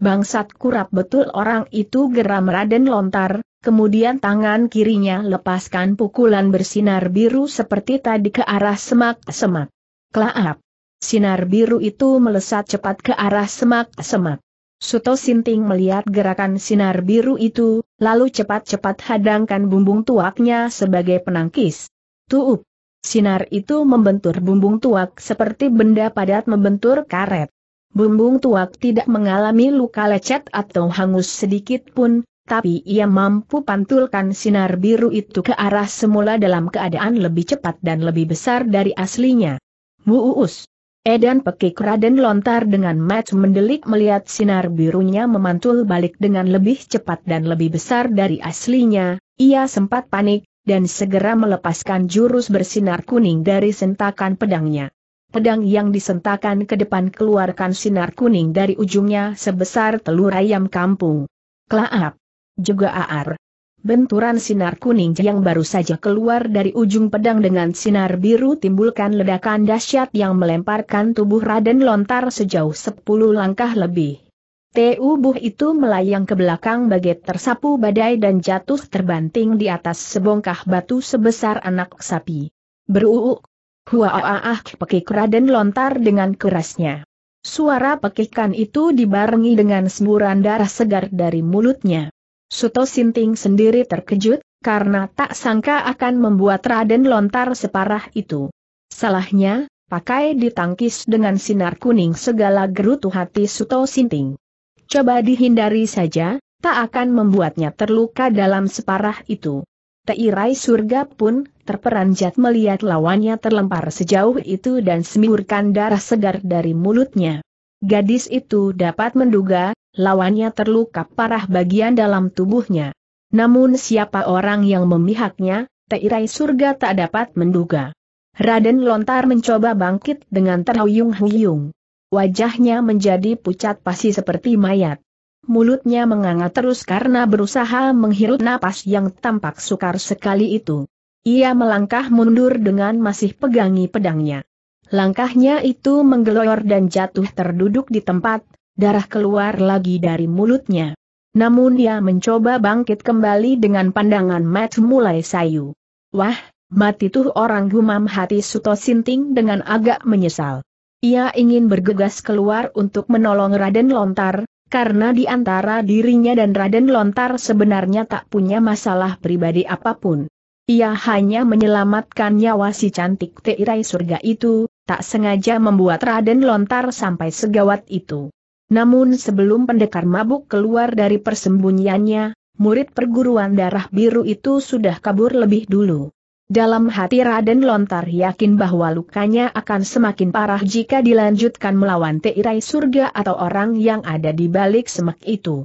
Bangsat kurap betul orang itu geram Raden Lontar, kemudian tangan kirinya lepaskan pukulan bersinar biru seperti tadi ke arah semak-semak. Kelaap! Sinar biru itu melesat cepat ke arah semak-semak. Suto Sinting melihat gerakan sinar biru itu, lalu cepat-cepat hadangkan bumbung tuaknya sebagai penangkis. Tuup! Sinar itu membentur bumbung tuak seperti benda padat membentur karet. Bumbung tuak tidak mengalami luka lecet atau hangus sedikit pun, tapi ia mampu pantulkan sinar biru itu ke arah semula dalam keadaan lebih cepat dan lebih besar dari aslinya. Muus. Edan Pekik Raden lontar dengan match mendelik melihat sinar birunya memantul balik dengan lebih cepat dan lebih besar dari aslinya, ia sempat panik, dan segera melepaskan jurus bersinar kuning dari sentakan pedangnya. Pedang yang disentakan ke depan keluarkan sinar kuning dari ujungnya sebesar telur ayam kampung. Kelaap! Juga aar! Benturan sinar kuning yang baru saja keluar dari ujung pedang dengan sinar biru timbulkan ledakan dahsyat yang melemparkan tubuh Raden lontar sejauh 10 langkah lebih. Tubuh itu melayang ke belakang bagai tersapu badai dan jatuh terbanting di atas sebongkah batu sebesar anak sapi. Beruuk. Huaaah pekik Raden lontar dengan kerasnya. Suara pekikan itu dibarengi dengan semburan darah segar dari mulutnya. Suto Sinting sendiri terkejut, karena tak sangka akan membuat Raden lontar separah itu. Salahnya, pakai ditangkis dengan sinar kuning segala gerutu hati Suto Sinting. Coba dihindari saja, tak akan membuatnya terluka dalam separah itu. Teirai surga pun terperanjat melihat lawannya terlempar sejauh itu dan semiurkan darah segar dari mulutnya. Gadis itu dapat menduga, lawannya terluka parah bagian dalam tubuhnya. Namun siapa orang yang memihaknya, Teirai surga tak dapat menduga. Raden lontar mencoba bangkit dengan terhuyung-huyung. Wajahnya menjadi pucat pasi seperti mayat. Mulutnya menganga terus karena berusaha menghirup napas yang tampak sukar sekali itu. Ia melangkah mundur dengan masih pegangi pedangnya. Langkahnya itu menggelor dan jatuh terduduk di tempat, darah keluar lagi dari mulutnya. Namun dia mencoba bangkit kembali dengan pandangan Mat mulai sayu. Wah, mati tuh orang gumam hati Suto Sinting dengan agak menyesal. Ia ingin bergegas keluar untuk menolong Raden Lontar, karena di antara dirinya dan Raden Lontar sebenarnya tak punya masalah pribadi apapun. Ia hanya menyelamatkan nyawa si cantik Teirai surga itu, tak sengaja membuat Raden Lontar sampai segawat itu. Namun sebelum pendekar mabuk keluar dari persembunyiannya, murid perguruan darah biru itu sudah kabur lebih dulu. Dalam hati Raden Lontar yakin bahwa lukanya akan semakin parah jika dilanjutkan melawan Teirai Surga atau orang yang ada di balik semak itu.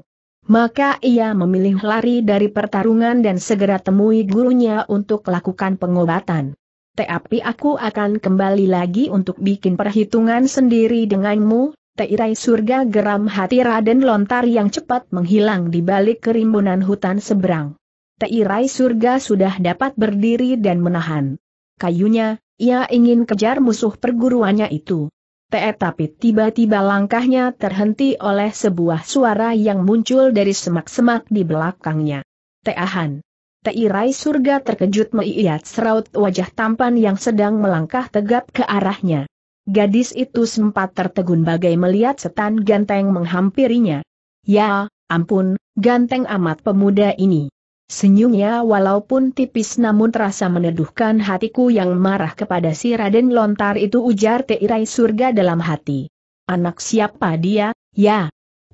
Maka ia memilih lari dari pertarungan dan segera temui gurunya untuk lakukan pengobatan. Tapi aku akan kembali lagi untuk bikin perhitungan sendiri denganmu, Tirai surga geram hati Raden Lontar yang cepat menghilang di balik kerimbunan hutan seberang. Tirai surga sudah dapat berdiri dan menahan. Kayunya, ia ingin kejar musuh perguruannya itu. Te tapi tiba-tiba langkahnya terhenti oleh sebuah suara yang muncul dari semak-semak di belakangnya. Teahan. Teirai surga terkejut melihat seraut wajah tampan yang sedang melangkah tegap ke arahnya. Gadis itu sempat tertegun bagai melihat setan ganteng menghampirinya. Ya, ampun, ganteng amat pemuda ini. Senyumnya walaupun tipis namun terasa meneduhkan hatiku yang marah kepada si Raden Lontar itu ujar teirai surga dalam hati. Anak siapa dia, ya?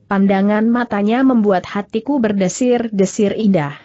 Pandangan matanya membuat hatiku berdesir-desir indah.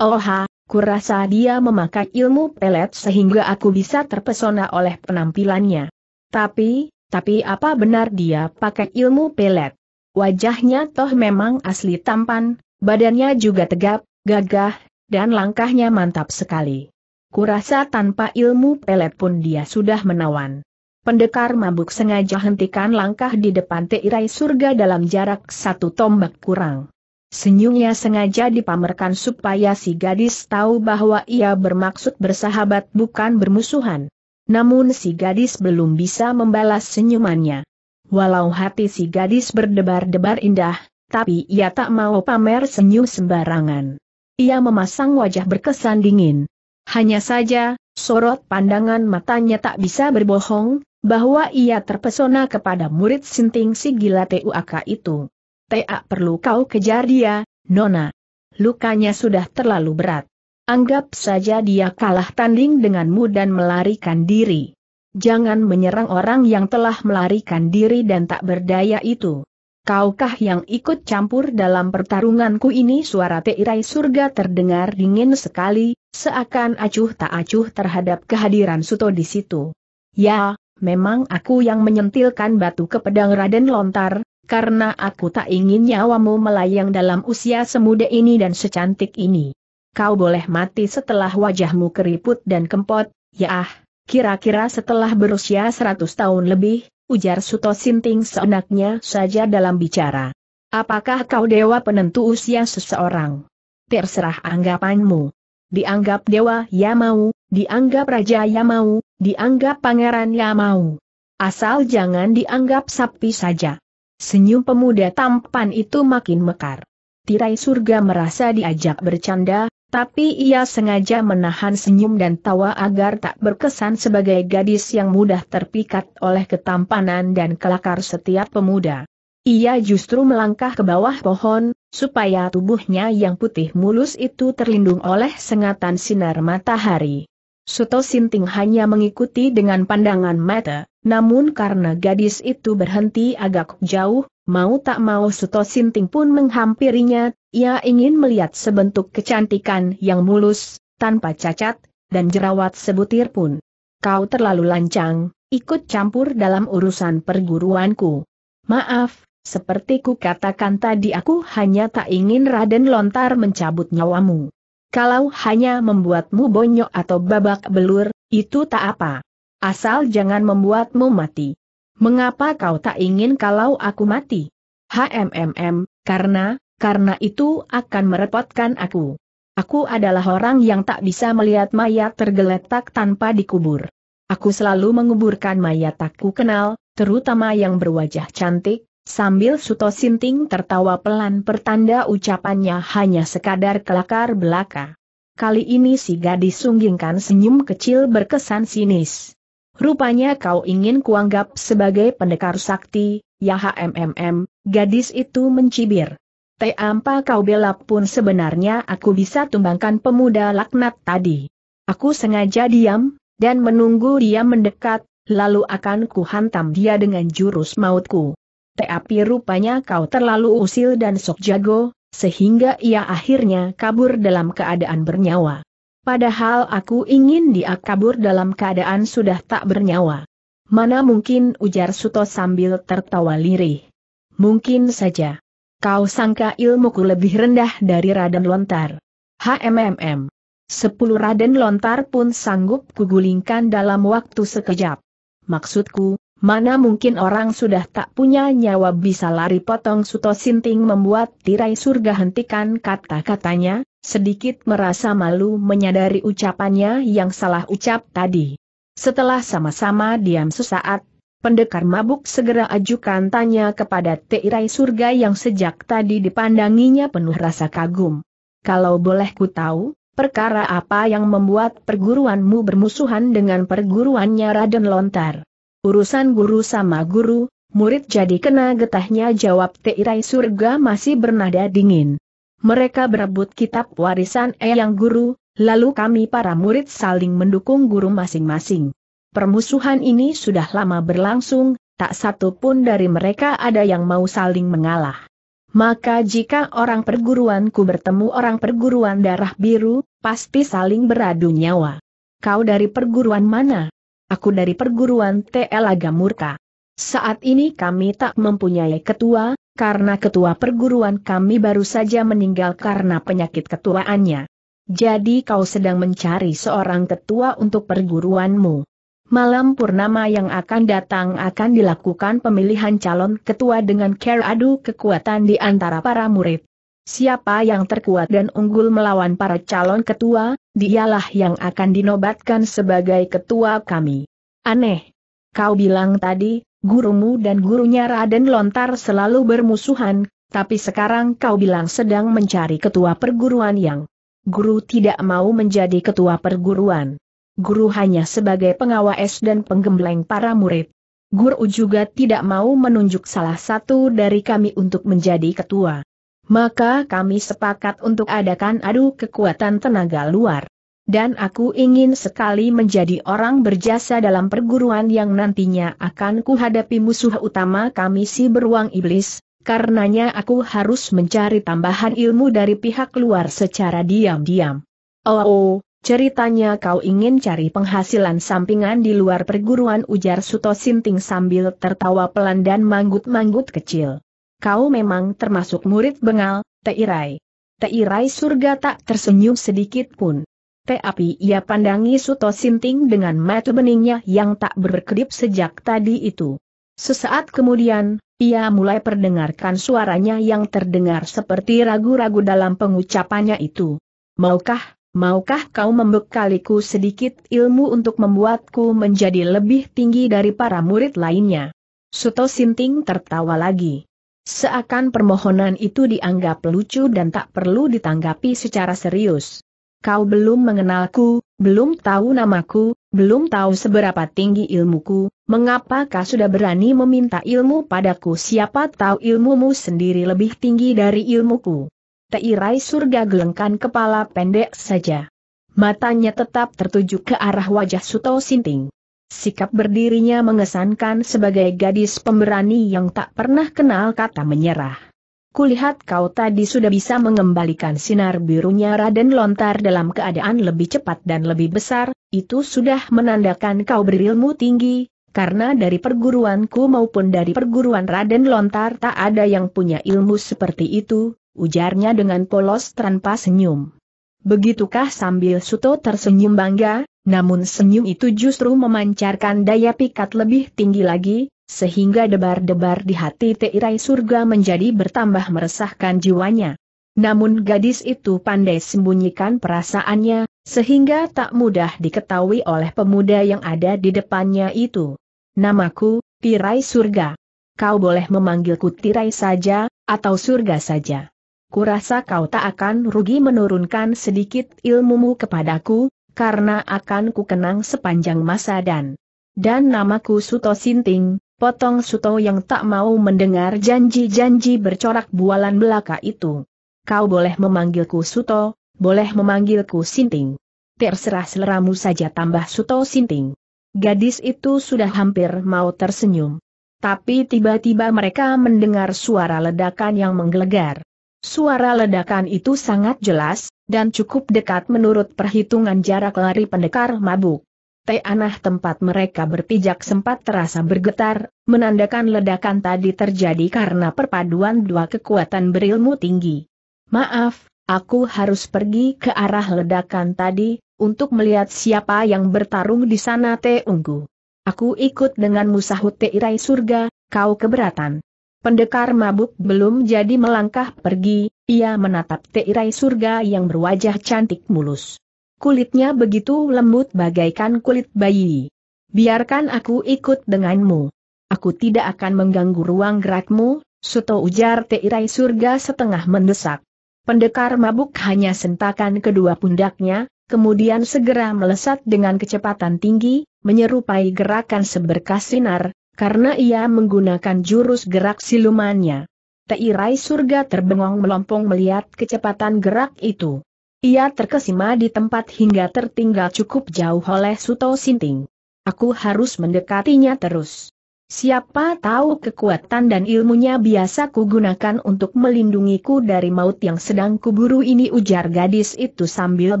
Oha, kurasa dia memakai ilmu pelet sehingga aku bisa terpesona oleh penampilannya. Tapi, tapi apa benar dia pakai ilmu pelet? Wajahnya toh memang asli tampan, badannya juga tegap, gagah, dan langkahnya mantap sekali. Kurasa tanpa ilmu pelet pun dia sudah menawan. Pendekar mabuk sengaja hentikan langkah di depan tirai surga dalam jarak satu tombak kurang. Senyumnya sengaja dipamerkan supaya si gadis tahu bahwa ia bermaksud bersahabat bukan bermusuhan. Namun si gadis belum bisa membalas senyumannya. Walau hati si gadis berdebar-debar indah, tapi ia tak mau pamer senyum sembarangan. Ia memasang wajah berkesan dingin. Hanya saja, sorot pandangan matanya tak bisa berbohong, bahwa ia terpesona kepada murid sinting si gila TUAK itu. Tak perlu kau kejar dia, Nona. Lukanya sudah terlalu berat. Anggap saja dia kalah tanding denganmu dan melarikan diri. Jangan menyerang orang yang telah melarikan diri dan tak berdaya itu. Kaukah yang ikut campur dalam pertarunganku ini suara teirai surga terdengar dingin sekali, seakan acuh tak acuh terhadap kehadiran Suto di situ. Ya, memang aku yang menyentilkan batu ke pedang Raden Lontar, karena aku tak ingin nyawamu melayang dalam usia semuda ini dan secantik ini kau boleh mati setelah wajahmu keriput dan kempot, ya ah, kira-kira setelah berusia 100 tahun lebih, ujar Suto Sinting seenaknya saja dalam bicara. Apakah kau dewa penentu usia seseorang? Terserah anggapanmu. Dianggap dewa ya mau, dianggap raja ya mau, dianggap pangeran ya mau. Asal jangan dianggap sapi saja. Senyum pemuda tampan itu makin mekar. Tirai surga merasa diajak bercanda, tapi ia sengaja menahan senyum dan tawa agar tak berkesan sebagai gadis yang mudah terpikat oleh ketampanan dan kelakar setiap pemuda. Ia justru melangkah ke bawah pohon, supaya tubuhnya yang putih mulus itu terlindung oleh sengatan sinar matahari. Suto Sinting hanya mengikuti dengan pandangan mata, namun karena gadis itu berhenti agak jauh, Mau tak mau Suto Sinting pun menghampirinya, ia ingin melihat sebentuk kecantikan yang mulus, tanpa cacat, dan jerawat sebutir pun. Kau terlalu lancang, ikut campur dalam urusan perguruanku. Maaf, seperti ku katakan tadi aku hanya tak ingin Raden Lontar mencabut nyawamu. Kalau hanya membuatmu bonyok atau babak belur, itu tak apa. Asal jangan membuatmu mati. Mengapa kau tak ingin kalau aku mati? HMMM, karena, karena itu akan merepotkan aku. Aku adalah orang yang tak bisa melihat mayat tergeletak tanpa dikubur. Aku selalu menguburkan mayat aku kenal, terutama yang berwajah cantik, sambil Suto Sinting tertawa pelan pertanda ucapannya hanya sekadar kelakar belaka. Kali ini si gadis sunggingkan senyum kecil berkesan sinis. Rupanya kau ingin kuanggap sebagai pendekar sakti, ya HMMM, gadis itu mencibir. Teampa kau bela pun sebenarnya aku bisa tumbangkan pemuda laknat tadi. Aku sengaja diam, dan menunggu dia mendekat, lalu akan kuhantam dia dengan jurus mautku. Tapi rupanya kau terlalu usil dan sok jago, sehingga ia akhirnya kabur dalam keadaan bernyawa. Padahal aku ingin dia kabur dalam keadaan sudah tak bernyawa. Mana mungkin ujar Suto sambil tertawa lirih. Mungkin saja. Kau sangka ilmuku lebih rendah dari Raden Lontar. HMMM. Sepuluh Raden Lontar pun sanggup kugulingkan dalam waktu sekejap. Maksudku, mana mungkin orang sudah tak punya nyawa bisa lari potong Suto Sinting membuat tirai surga hentikan kata-katanya, sedikit merasa malu menyadari ucapannya yang salah ucap tadi. Setelah sama-sama diam sesaat, pendekar mabuk segera ajukan tanya kepada Teirai Surga yang sejak tadi dipandanginya penuh rasa kagum. Kalau boleh ku tahu, perkara apa yang membuat perguruanmu bermusuhan dengan perguruannya Raden Lontar? Urusan guru sama guru, murid jadi kena getahnya jawab Teirai Surga masih bernada dingin mereka berebut kitab warisan Eyang Guru, lalu kami para murid saling mendukung guru masing-masing. Permusuhan ini sudah lama berlangsung, tak satu pun dari mereka ada yang mau saling mengalah. Maka jika orang perguruanku bertemu orang perguruan darah biru, pasti saling beradu nyawa. Kau dari perguruan mana? Aku dari perguruan TL Agamurka. Saat ini kami tak mempunyai ketua, karena ketua perguruan kami baru saja meninggal karena penyakit ketuaannya. Jadi kau sedang mencari seorang ketua untuk perguruanmu. Malam purnama yang akan datang akan dilakukan pemilihan calon ketua dengan care adu kekuatan di antara para murid. Siapa yang terkuat dan unggul melawan para calon ketua, dialah yang akan dinobatkan sebagai ketua kami. Aneh. Kau bilang tadi, gurumu dan gurunya Raden Lontar selalu bermusuhan, tapi sekarang kau bilang sedang mencari ketua perguruan yang guru tidak mau menjadi ketua perguruan. Guru hanya sebagai pengawas dan penggembleng para murid. Guru juga tidak mau menunjuk salah satu dari kami untuk menjadi ketua. Maka kami sepakat untuk adakan adu kekuatan tenaga luar. Dan aku ingin sekali menjadi orang berjasa dalam perguruan yang nantinya akan kuhadapi musuh utama kami si beruang iblis, karenanya aku harus mencari tambahan ilmu dari pihak luar secara diam-diam. Oh, oh, ceritanya kau ingin cari penghasilan sampingan di luar perguruan ujar Suto Sinting sambil tertawa pelan dan manggut-manggut kecil. Kau memang termasuk murid bengal, Teirai. Teirai surga tak tersenyum sedikit pun. Tapi ia pandangi Suto Sinting dengan mata beningnya yang tak berkedip sejak tadi itu. Sesaat kemudian, ia mulai perdengarkan suaranya yang terdengar seperti ragu-ragu dalam pengucapannya itu. Maukah, maukah kau membekaliku sedikit ilmu untuk membuatku menjadi lebih tinggi dari para murid lainnya? Suto Sinting tertawa lagi. Seakan permohonan itu dianggap lucu dan tak perlu ditanggapi secara serius kau belum mengenalku, belum tahu namaku, belum tahu seberapa tinggi ilmuku, mengapa kau sudah berani meminta ilmu padaku siapa tahu ilmumu sendiri lebih tinggi dari ilmuku. Teirai surga gelengkan kepala pendek saja. Matanya tetap tertuju ke arah wajah Suto Sinting. Sikap berdirinya mengesankan sebagai gadis pemberani yang tak pernah kenal kata menyerah. Kulihat kau tadi sudah bisa mengembalikan sinar birunya Raden Lontar dalam keadaan lebih cepat dan lebih besar, itu sudah menandakan kau berilmu tinggi, karena dari perguruanku maupun dari perguruan Raden Lontar tak ada yang punya ilmu seperti itu, ujarnya dengan polos tanpa senyum. Begitukah sambil Suto tersenyum bangga, namun senyum itu justru memancarkan daya pikat lebih tinggi lagi, sehingga debar-debar di hati Tirai surga menjadi bertambah meresahkan jiwanya. Namun gadis itu pandai sembunyikan perasaannya, sehingga tak mudah diketahui oleh pemuda yang ada di depannya itu. Namaku, Tirai Surga. Kau boleh memanggilku Tirai saja, atau Surga saja. Kurasa kau tak akan rugi menurunkan sedikit ilmumu kepadaku, karena akan kukenang sepanjang masa dan dan namaku Suto Sinting, potong Suto yang tak mau mendengar janji-janji bercorak bualan belaka itu. Kau boleh memanggilku Suto, boleh memanggilku Sinting. Terserah seleramu saja tambah Suto Sinting. Gadis itu sudah hampir mau tersenyum. Tapi tiba-tiba mereka mendengar suara ledakan yang menggelegar. Suara ledakan itu sangat jelas, dan cukup dekat menurut perhitungan jarak lari pendekar mabuk tanah tempat mereka berpijak sempat terasa bergetar, menandakan ledakan tadi terjadi karena perpaduan dua kekuatan berilmu tinggi. Maaf, aku harus pergi ke arah ledakan tadi, untuk melihat siapa yang bertarung di sana Teunggu. Aku ikut dengan musahut Teirai surga, kau keberatan. Pendekar mabuk belum jadi melangkah pergi, ia menatap Teirai surga yang berwajah cantik mulus. Kulitnya begitu lembut bagaikan kulit bayi. Biarkan aku ikut denganmu. Aku tidak akan mengganggu ruang gerakmu, Suto ujar Teirai surga setengah mendesak. Pendekar mabuk hanya sentakan kedua pundaknya, kemudian segera melesat dengan kecepatan tinggi, menyerupai gerakan seberkas sinar, karena ia menggunakan jurus gerak silumannya. Teirai surga terbengong melompong melihat kecepatan gerak itu. Ia terkesima di tempat hingga tertinggal cukup jauh oleh Suto Sinting. Aku harus mendekatinya terus. Siapa tahu kekuatan dan ilmunya biasa kugunakan untuk melindungiku dari maut yang sedang kuburu ini ujar gadis itu sambil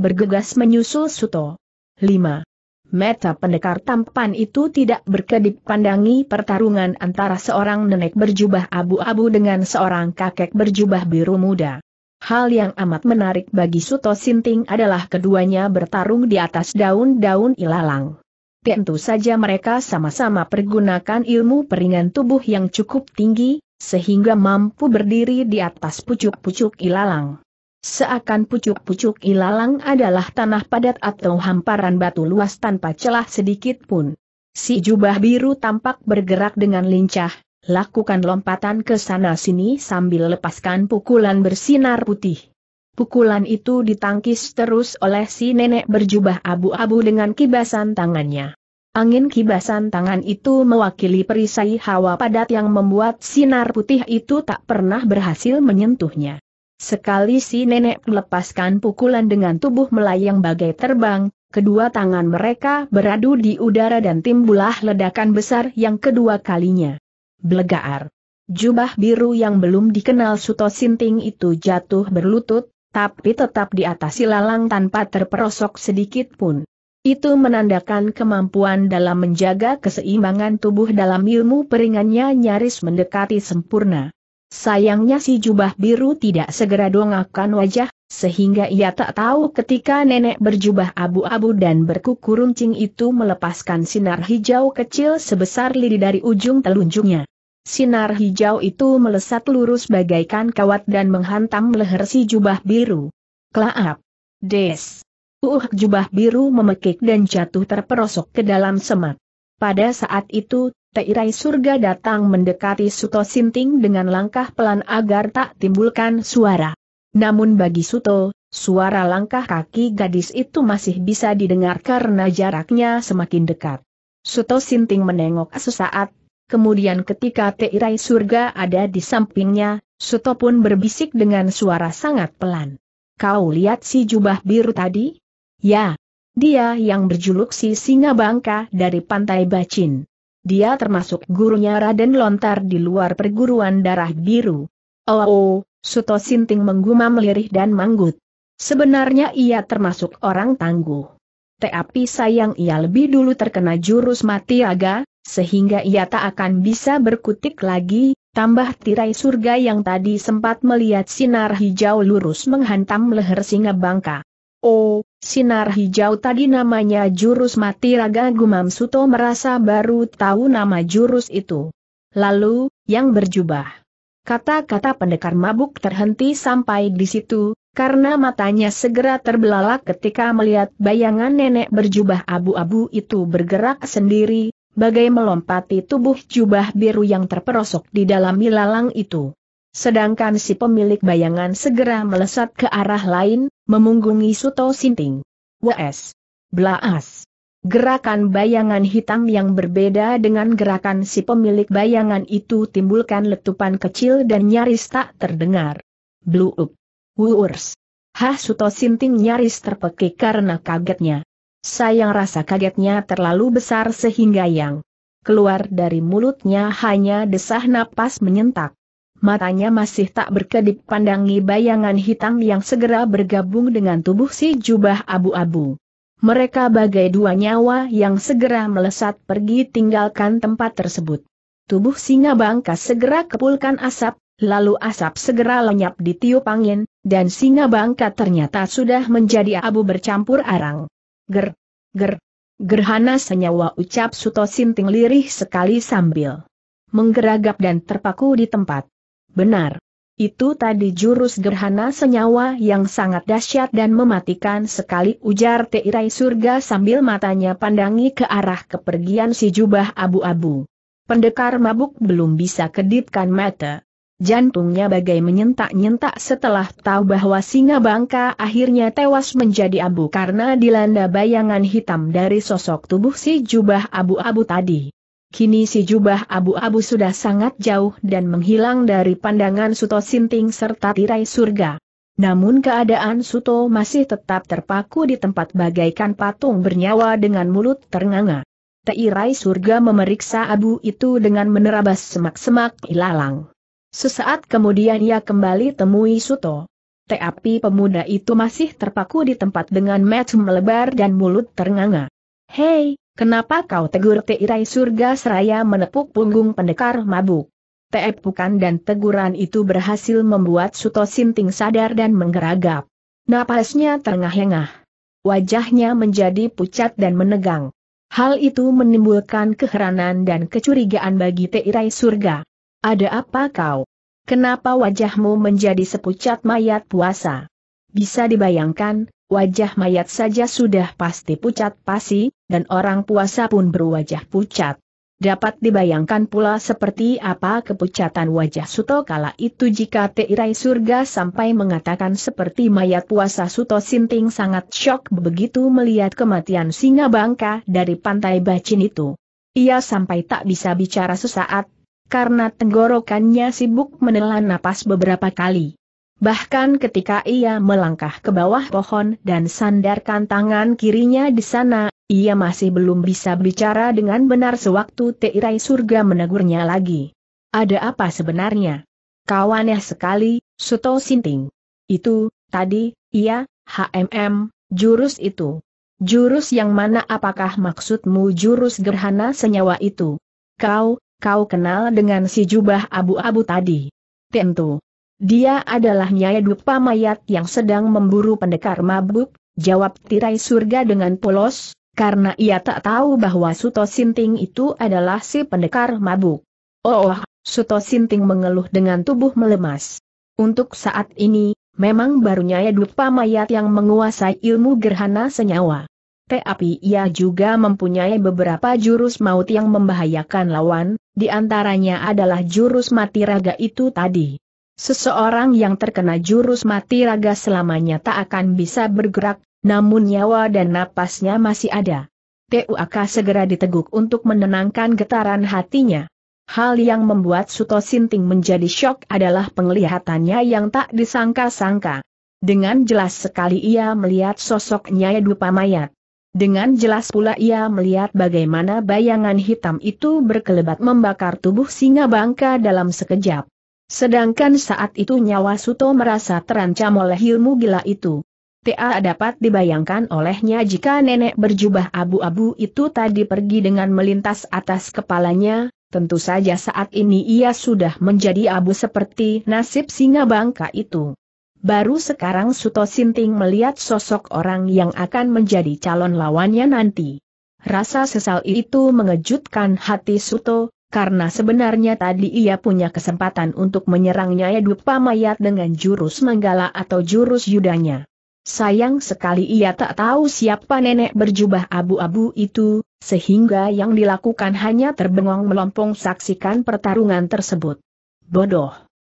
bergegas menyusul Suto. 5. Meta pendekar tampan itu tidak berkedip pandangi pertarungan antara seorang nenek berjubah abu-abu dengan seorang kakek berjubah biru muda. Hal yang amat menarik bagi Suto Sinting adalah keduanya bertarung di atas daun-daun ilalang. Tentu saja mereka sama-sama pergunakan ilmu peringan tubuh yang cukup tinggi, sehingga mampu berdiri di atas pucuk-pucuk ilalang. Seakan pucuk-pucuk ilalang adalah tanah padat atau hamparan batu luas tanpa celah sedikit pun. Si jubah biru tampak bergerak dengan lincah, Lakukan lompatan ke sana-sini sambil lepaskan pukulan bersinar putih. Pukulan itu ditangkis terus oleh si nenek berjubah abu-abu dengan kibasan tangannya. Angin kibasan tangan itu mewakili perisai hawa padat yang membuat sinar putih itu tak pernah berhasil menyentuhnya. Sekali si nenek melepaskan pukulan dengan tubuh melayang bagai terbang, kedua tangan mereka beradu di udara dan timbulah ledakan besar yang kedua kalinya. Blegaar. Jubah biru yang belum dikenal Suto Sinting itu jatuh berlutut, tapi tetap di atas silalang tanpa terperosok sedikit pun. Itu menandakan kemampuan dalam menjaga keseimbangan tubuh dalam ilmu peringannya nyaris mendekati sempurna. Sayangnya si jubah biru tidak segera dongakkan wajah sehingga ia tak tahu ketika nenek berjubah abu-abu dan berkuku runcing itu melepaskan sinar hijau kecil sebesar lidi dari ujung telunjuknya. Sinar hijau itu melesat lurus bagaikan kawat dan menghantam leher si jubah biru. Klaap! Des! Uh jubah biru memekik dan jatuh terperosok ke dalam semak. Pada saat itu, Teirai surga datang mendekati Suto Sinting dengan langkah pelan agar tak timbulkan suara. Namun bagi Suto, suara langkah kaki gadis itu masih bisa didengar karena jaraknya semakin dekat. Suto Sinting menengok sesaat, kemudian ketika Teirai surga ada di sampingnya, Suto pun berbisik dengan suara sangat pelan. Kau lihat si jubah biru tadi? Ya. Dia yang berjuluk si singa bangka dari pantai Bacin. Dia termasuk gurunya Raden Lontar di luar perguruan darah biru. Oh, oh Suto Sinting menggumam lirih dan manggut. Sebenarnya ia termasuk orang tangguh. Tapi sayang ia lebih dulu terkena jurus mati aga, sehingga ia tak akan bisa berkutik lagi, tambah tirai surga yang tadi sempat melihat sinar hijau lurus menghantam leher singa bangka. Oh, sinar hijau tadi namanya jurus mati raga Gumam Suto merasa baru tahu nama jurus itu. Lalu, yang berjubah Kata-kata pendekar mabuk terhenti sampai di situ, karena matanya segera terbelalak ketika melihat bayangan nenek berjubah abu-abu itu bergerak sendiri, bagai melompati tubuh jubah biru yang terperosok di dalam ilalang itu. Sedangkan si pemilik bayangan segera melesat ke arah lain, memunggungi Suto Sinting. W.S. Blaas. Gerakan bayangan hitam yang berbeda dengan gerakan si pemilik bayangan itu timbulkan letupan kecil dan nyaris tak terdengar. Blue up. Hah Suto Sinting nyaris terpekik karena kagetnya. Sayang rasa kagetnya terlalu besar sehingga yang keluar dari mulutnya hanya desah napas menyentak. Matanya masih tak berkedip pandangi bayangan hitam yang segera bergabung dengan tubuh si jubah abu-abu. Mereka bagai dua nyawa yang segera melesat pergi tinggalkan tempat tersebut. Tubuh singa bangka segera kepulkan asap, lalu asap segera lenyap di tiup angin, dan singa bangka ternyata sudah menjadi abu bercampur arang. Ger, ger, gerhana senyawa ucap Suto Sinting lirih sekali sambil menggeragap dan terpaku di tempat. Benar, itu tadi jurus gerhana senyawa yang sangat dahsyat dan mematikan sekali ujar Teirai Surga sambil matanya pandangi ke arah kepergian si jubah abu-abu. Pendekar mabuk belum bisa kedipkan mata. Jantungnya bagai menyentak-nyentak setelah tahu bahwa singa bangka akhirnya tewas menjadi abu karena dilanda bayangan hitam dari sosok tubuh si jubah abu-abu tadi. Kini si jubah abu-abu sudah sangat jauh dan menghilang dari pandangan Suto Sinting serta tirai surga. Namun keadaan Suto masih tetap terpaku di tempat bagaikan patung bernyawa dengan mulut ternganga. Tirai surga memeriksa abu itu dengan menerabas semak-semak ilalang. Sesaat kemudian ia kembali temui Suto. Tapi pemuda itu masih terpaku di tempat dengan mata melebar dan mulut ternganga. Hei, Kenapa kau tegur Teirai Surga Seraya menepuk punggung pendekar mabuk? Teepukan dan teguran itu berhasil membuat Suto Sinting sadar dan menggeragap. Napasnya terengah-engah. Wajahnya menjadi pucat dan menegang. Hal itu menimbulkan keheranan dan kecurigaan bagi Teirai Surga. Ada apa kau? Kenapa wajahmu menjadi sepucat mayat puasa? Bisa dibayangkan, wajah mayat saja sudah pasti pucat pasi, dan orang puasa pun berwajah pucat. Dapat dibayangkan pula seperti apa kepucatan wajah Suto kala itu jika Teirai Surga sampai mengatakan seperti mayat puasa Suto Sinting sangat syok begitu melihat kematian singa bangka dari pantai Bacin itu. Ia sampai tak bisa bicara sesaat, karena tenggorokannya sibuk menelan napas beberapa kali. Bahkan ketika ia melangkah ke bawah pohon dan sandarkan tangan kirinya di sana, ia masih belum bisa bicara dengan benar sewaktu Teirai Surga menegurnya lagi. Ada apa sebenarnya? Kawannya sekali, Suto Sinting. Itu, tadi, ia, HMM, jurus itu. Jurus yang mana apakah maksudmu jurus gerhana senyawa itu? Kau, kau kenal dengan si jubah abu-abu tadi. Tentu. Dia adalah Nyai Dupa Mayat yang sedang memburu pendekar mabuk, jawab tirai surga dengan polos, karena ia tak tahu bahwa Suto Sinting itu adalah si pendekar mabuk. Oh, Suto Sinting mengeluh dengan tubuh melemas. Untuk saat ini, memang baru Nyai Dupa Mayat yang menguasai ilmu gerhana senyawa. Tapi ia juga mempunyai beberapa jurus maut yang membahayakan lawan, di antaranya adalah jurus mati raga itu tadi. Seseorang yang terkena jurus mati raga selamanya tak akan bisa bergerak, namun nyawa dan napasnya masih ada. TUAK segera diteguk untuk menenangkan getaran hatinya. Hal yang membuat Suto Sinting menjadi shock adalah penglihatannya yang tak disangka-sangka. Dengan jelas sekali ia melihat sosok Nyai Dupa Mayat. Dengan jelas pula ia melihat bagaimana bayangan hitam itu berkelebat membakar tubuh singa bangka dalam sekejap. Sedangkan saat itu nyawa Suto merasa terancam oleh ilmu gila itu. Ta dapat dibayangkan olehnya jika nenek berjubah abu-abu itu tadi pergi dengan melintas atas kepalanya, tentu saja saat ini ia sudah menjadi abu seperti nasib singa bangka itu. Baru sekarang Suto Sinting melihat sosok orang yang akan menjadi calon lawannya nanti. Rasa sesal itu mengejutkan hati Suto, karena sebenarnya tadi ia punya kesempatan untuk menyerangnya Nyai Dupa Mayat dengan jurus Manggala atau jurus Yudanya. Sayang sekali ia tak tahu siapa nenek berjubah abu-abu itu, sehingga yang dilakukan hanya terbengong melompong saksikan pertarungan tersebut. Bodoh.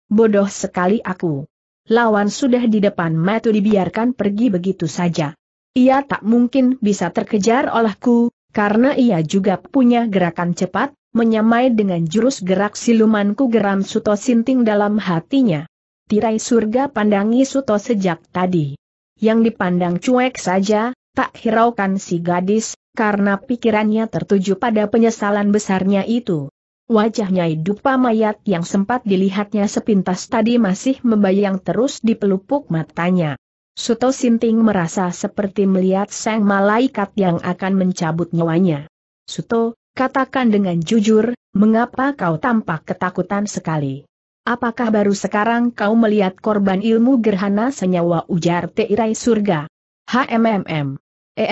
Bodoh sekali aku. Lawan sudah di depan mata dibiarkan pergi begitu saja. Ia tak mungkin bisa terkejar olehku, karena ia juga punya gerakan cepat, menyamai dengan jurus gerak silumanku geram Suto Sinting dalam hatinya. Tirai surga pandangi Suto sejak tadi. Yang dipandang cuek saja, tak hiraukan si gadis, karena pikirannya tertuju pada penyesalan besarnya itu. Wajahnya dupa mayat yang sempat dilihatnya sepintas tadi masih membayang terus di pelupuk matanya. Suto Sinting merasa seperti melihat sang malaikat yang akan mencabut nyawanya. Suto, Katakan dengan jujur, mengapa kau tampak ketakutan sekali? Apakah baru sekarang kau melihat korban ilmu gerhana senyawa ujar Teirai Surga? HMMM. Eh,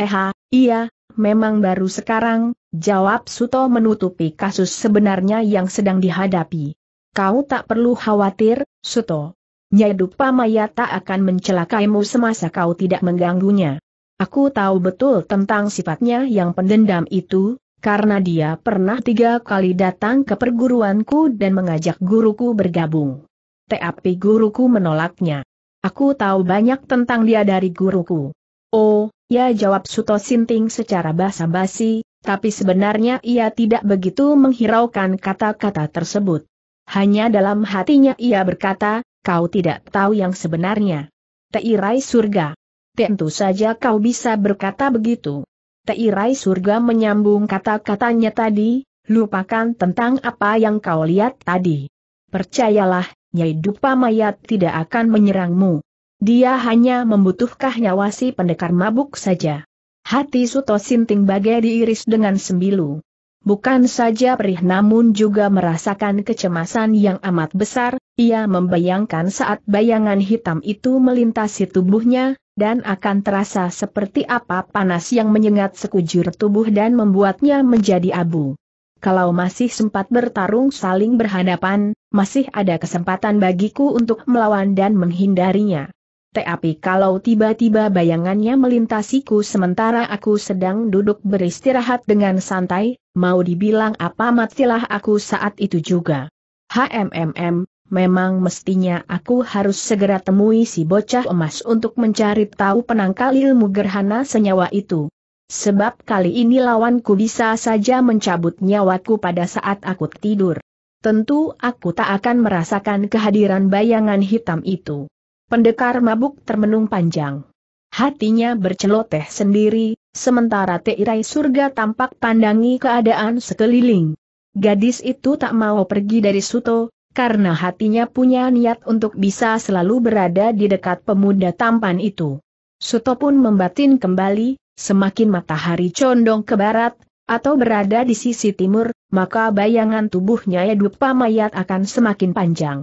iya, memang baru sekarang, jawab Suto menutupi kasus sebenarnya yang sedang dihadapi. Kau tak perlu khawatir, Suto. Nyai Maya tak akan mencelakaimu semasa kau tidak mengganggunya. Aku tahu betul tentang sifatnya yang pendendam itu, karena dia pernah tiga kali datang ke perguruanku dan mengajak guruku bergabung. Tapi guruku menolaknya. Aku tahu banyak tentang dia dari guruku. Oh, ya jawab Suto Sinting secara basa-basi, tapi sebenarnya ia tidak begitu menghiraukan kata-kata tersebut. Hanya dalam hatinya ia berkata, kau tidak tahu yang sebenarnya. Teirai surga. Tentu saja kau bisa berkata begitu. Teirai surga menyambung kata-katanya tadi, lupakan tentang apa yang kau lihat tadi. Percayalah, Nyai Dupa Mayat tidak akan menyerangmu. Dia hanya membutuhkan nyawa si pendekar mabuk saja. Hati Suto Sinting bagai diiris dengan sembilu. Bukan saja perih namun juga merasakan kecemasan yang amat besar, ia membayangkan saat bayangan hitam itu melintasi tubuhnya, dan akan terasa seperti apa panas yang menyengat sekujur tubuh dan membuatnya menjadi abu. Kalau masih sempat bertarung saling berhadapan, masih ada kesempatan bagiku untuk melawan dan menghindarinya. Tapi kalau tiba-tiba bayangannya melintasiku sementara aku sedang duduk beristirahat dengan santai, mau dibilang apa matilah aku saat itu juga. HMMM, Memang mestinya aku harus segera temui si bocah emas untuk mencari tahu penangkal ilmu gerhana senyawa itu. Sebab kali ini lawanku bisa saja mencabut nyawaku pada saat aku tidur. Tentu aku tak akan merasakan kehadiran bayangan hitam itu. Pendekar mabuk termenung panjang. Hatinya berceloteh sendiri, sementara Teirai surga tampak pandangi keadaan sekeliling. Gadis itu tak mau pergi dari Suto, karena hatinya punya niat untuk bisa selalu berada di dekat pemuda tampan itu. Suto pun membatin kembali, semakin matahari condong ke barat, atau berada di sisi timur, maka bayangan tubuhnya Edupa Mayat akan semakin panjang.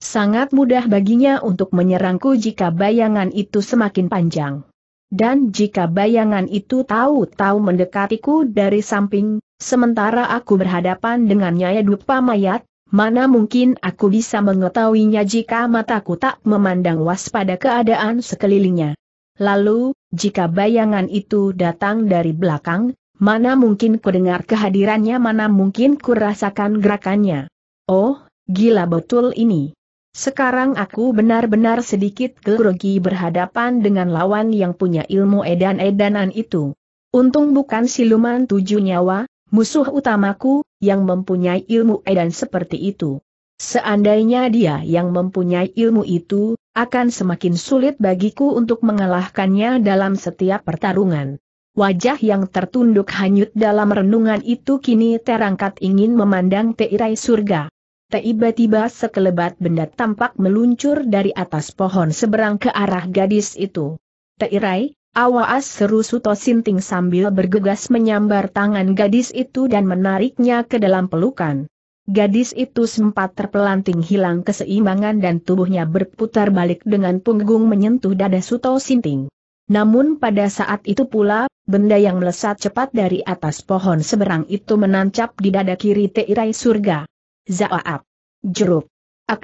Sangat mudah baginya untuk menyerangku jika bayangan itu semakin panjang. Dan jika bayangan itu tahu-tahu mendekatiku dari samping, sementara aku berhadapan dengan Nyai Dupa Mayat, Mana mungkin aku bisa mengetahuinya jika mataku tak memandang waspada keadaan sekelilingnya. Lalu, jika bayangan itu datang dari belakang, mana mungkin ku dengar kehadirannya mana mungkin ku rasakan gerakannya. Oh, gila betul ini. Sekarang aku benar-benar sedikit grogi berhadapan dengan lawan yang punya ilmu edan-edanan itu. Untung bukan siluman tujuh nyawa, Musuh utamaku, yang mempunyai ilmu edan seperti itu. Seandainya dia yang mempunyai ilmu itu, akan semakin sulit bagiku untuk mengalahkannya dalam setiap pertarungan. Wajah yang tertunduk hanyut dalam renungan itu kini terangkat ingin memandang teirai surga. Tiba-tiba sekelebat benda tampak meluncur dari atas pohon seberang ke arah gadis itu. Teirai, Awas, seru Suto Sinting sambil bergegas menyambar tangan gadis itu dan menariknya ke dalam pelukan. Gadis itu sempat terpelanting hilang keseimbangan dan tubuhnya berputar balik dengan punggung menyentuh dada Suto Sinting. Namun pada saat itu pula, benda yang melesat cepat dari atas pohon seberang itu menancap di dada kiri Teirai Surga. Zaaap, Jeruk! ak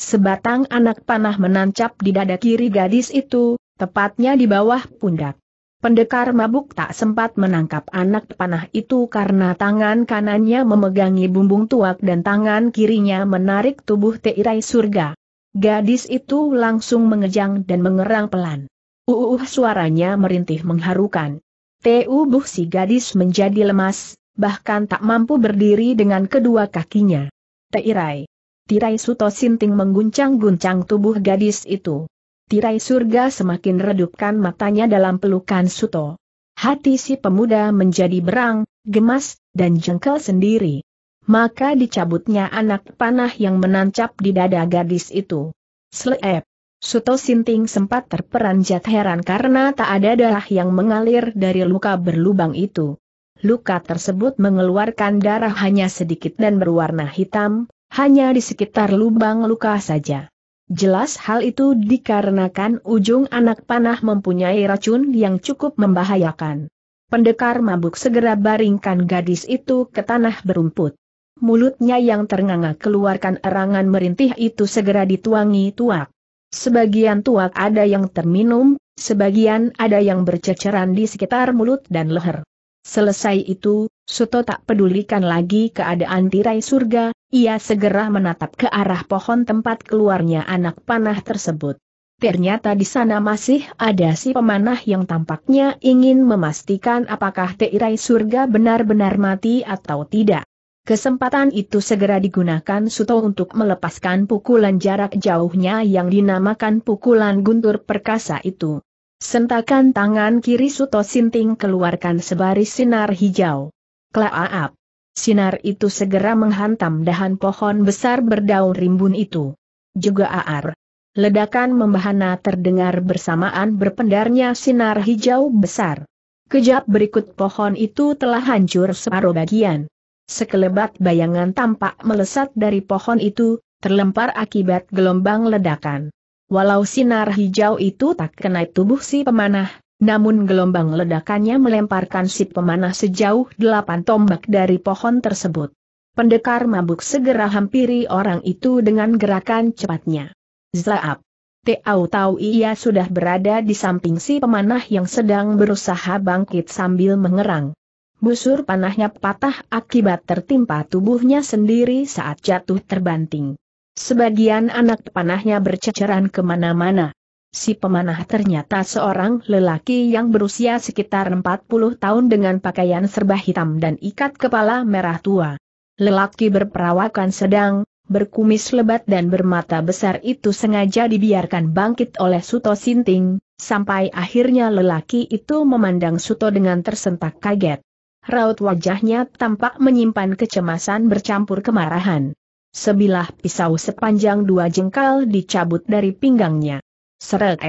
Sebatang anak panah menancap di dada kiri gadis itu, tepatnya di bawah pundak. Pendekar mabuk tak sempat menangkap anak panah itu karena tangan kanannya memegangi bumbung tuak dan tangan kirinya menarik tubuh Teirai Surga. Gadis itu langsung mengejang dan mengerang pelan. Uuh suaranya merintih mengharukan. Tubuh si gadis menjadi lemas, bahkan tak mampu berdiri dengan kedua kakinya. Teirai, Tirai Suto Sinting mengguncang-guncang tubuh gadis itu. Tirai surga semakin redupkan matanya dalam pelukan Suto. Hati si pemuda menjadi berang, gemas, dan jengkel sendiri. Maka dicabutnya anak panah yang menancap di dada gadis itu. Sleep. Suto Sinting sempat terperanjat heran karena tak ada darah yang mengalir dari luka berlubang itu. Luka tersebut mengeluarkan darah hanya sedikit dan berwarna hitam, hanya di sekitar lubang luka saja. Jelas hal itu dikarenakan ujung anak panah mempunyai racun yang cukup membahayakan. Pendekar mabuk segera baringkan gadis itu ke tanah berumput. Mulutnya yang ternganga keluarkan erangan merintih itu segera dituangi tuak. Sebagian tuak ada yang terminum, sebagian ada yang berceceran di sekitar mulut dan leher. Selesai itu, Suto tak pedulikan lagi keadaan tirai surga, ia segera menatap ke arah pohon tempat keluarnya anak panah tersebut. Ternyata di sana masih ada si pemanah yang tampaknya ingin memastikan apakah Teirai surga benar-benar mati atau tidak. Kesempatan itu segera digunakan Suto untuk melepaskan pukulan jarak jauhnya yang dinamakan pukulan guntur perkasa itu. Sentakan tangan kiri Suto Sinting keluarkan sebaris sinar hijau. Klaaap! Sinar itu segera menghantam dahan pohon besar berdaun rimbun itu. Juga aar. Ledakan membahana terdengar bersamaan berpendarnya sinar hijau besar. Kejap berikut pohon itu telah hancur separuh bagian. Sekelebat bayangan tampak melesat dari pohon itu, terlempar akibat gelombang ledakan. Walau sinar hijau itu tak kena tubuh si pemanah, namun gelombang ledakannya melemparkan si pemanah sejauh delapan tombak dari pohon tersebut. Pendekar mabuk segera hampiri orang itu dengan gerakan cepatnya. Zaap! Tahu-tahu ia sudah berada di samping si pemanah yang sedang berusaha bangkit sambil mengerang. Busur panahnya patah akibat tertimpa tubuhnya sendiri saat jatuh terbanting. Sebagian anak panahnya berceceran kemana-mana. Si pemanah ternyata seorang lelaki yang berusia sekitar 40 tahun dengan pakaian serba hitam dan ikat kepala merah tua. Lelaki berperawakan sedang, berkumis lebat dan bermata besar itu sengaja dibiarkan bangkit oleh Suto Sinting, sampai akhirnya lelaki itu memandang Suto dengan tersentak kaget. Raut wajahnya tampak menyimpan kecemasan bercampur kemarahan. Sebilah pisau sepanjang dua jengkal dicabut dari pinggangnya. Seret.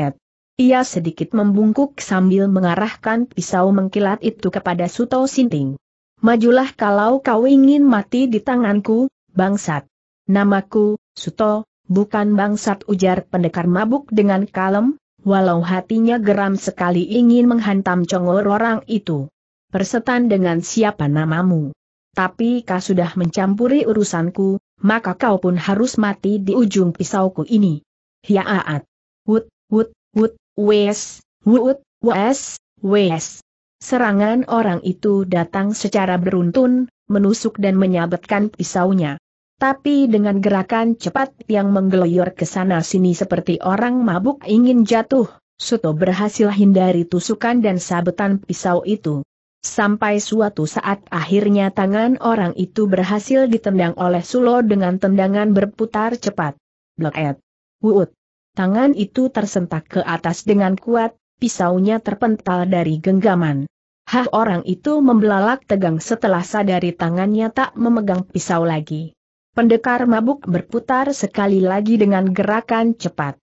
Ia sedikit membungkuk sambil mengarahkan pisau mengkilat itu kepada Suto Sinting. Majulah kalau kau ingin mati di tanganku, bangsat. Namaku, Suto, bukan bangsat ujar pendekar mabuk dengan kalem, walau hatinya geram sekali ingin menghantam congor orang itu. Persetan dengan siapa namamu. Tapi kau sudah mencampuri urusanku, maka kau pun harus mati di ujung pisauku ini. Hiaat wut, wut, wut, wes, wut, wes, wes. Serangan orang itu datang secara beruntun, menusuk dan menyabetkan pisaunya. Tapi dengan gerakan cepat yang menggeloyor ke sana-sini seperti orang mabuk ingin jatuh, Suto berhasil hindari tusukan dan sabetan pisau itu. Sampai suatu saat akhirnya tangan orang itu berhasil ditendang oleh Sulo dengan tendangan berputar cepat. Bleket. Wut. Tangan itu tersentak ke atas dengan kuat, pisaunya terpental dari genggaman. Hah orang itu membelalak tegang setelah sadari tangannya tak memegang pisau lagi. Pendekar mabuk berputar sekali lagi dengan gerakan cepat.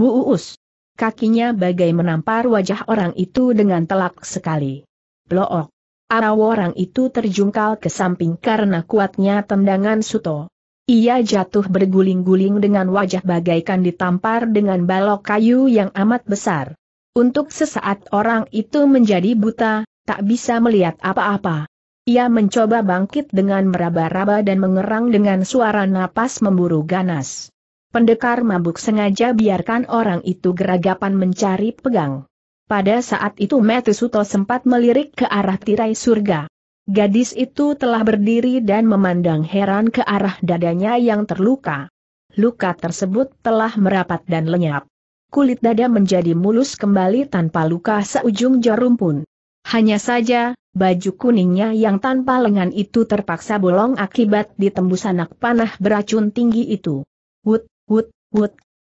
Muus. Kakinya bagai menampar wajah orang itu dengan telak sekali. Blook. Arah orang itu terjungkal ke samping karena kuatnya tendangan Suto. Ia jatuh berguling-guling dengan wajah bagaikan ditampar dengan balok kayu yang amat besar. Untuk sesaat orang itu menjadi buta, tak bisa melihat apa-apa. Ia mencoba bangkit dengan meraba-raba dan mengerang dengan suara napas memburu ganas. Pendekar mabuk sengaja biarkan orang itu geragapan mencari pegang. Pada saat itu Metusuto sempat melirik ke arah tirai surga. Gadis itu telah berdiri dan memandang heran ke arah dadanya yang terluka. Luka tersebut telah merapat dan lenyap. Kulit dada menjadi mulus kembali tanpa luka seujung jarum pun. Hanya saja, baju kuningnya yang tanpa lengan itu terpaksa bolong akibat ditembus anak panah beracun tinggi itu. Wut, wut, wut.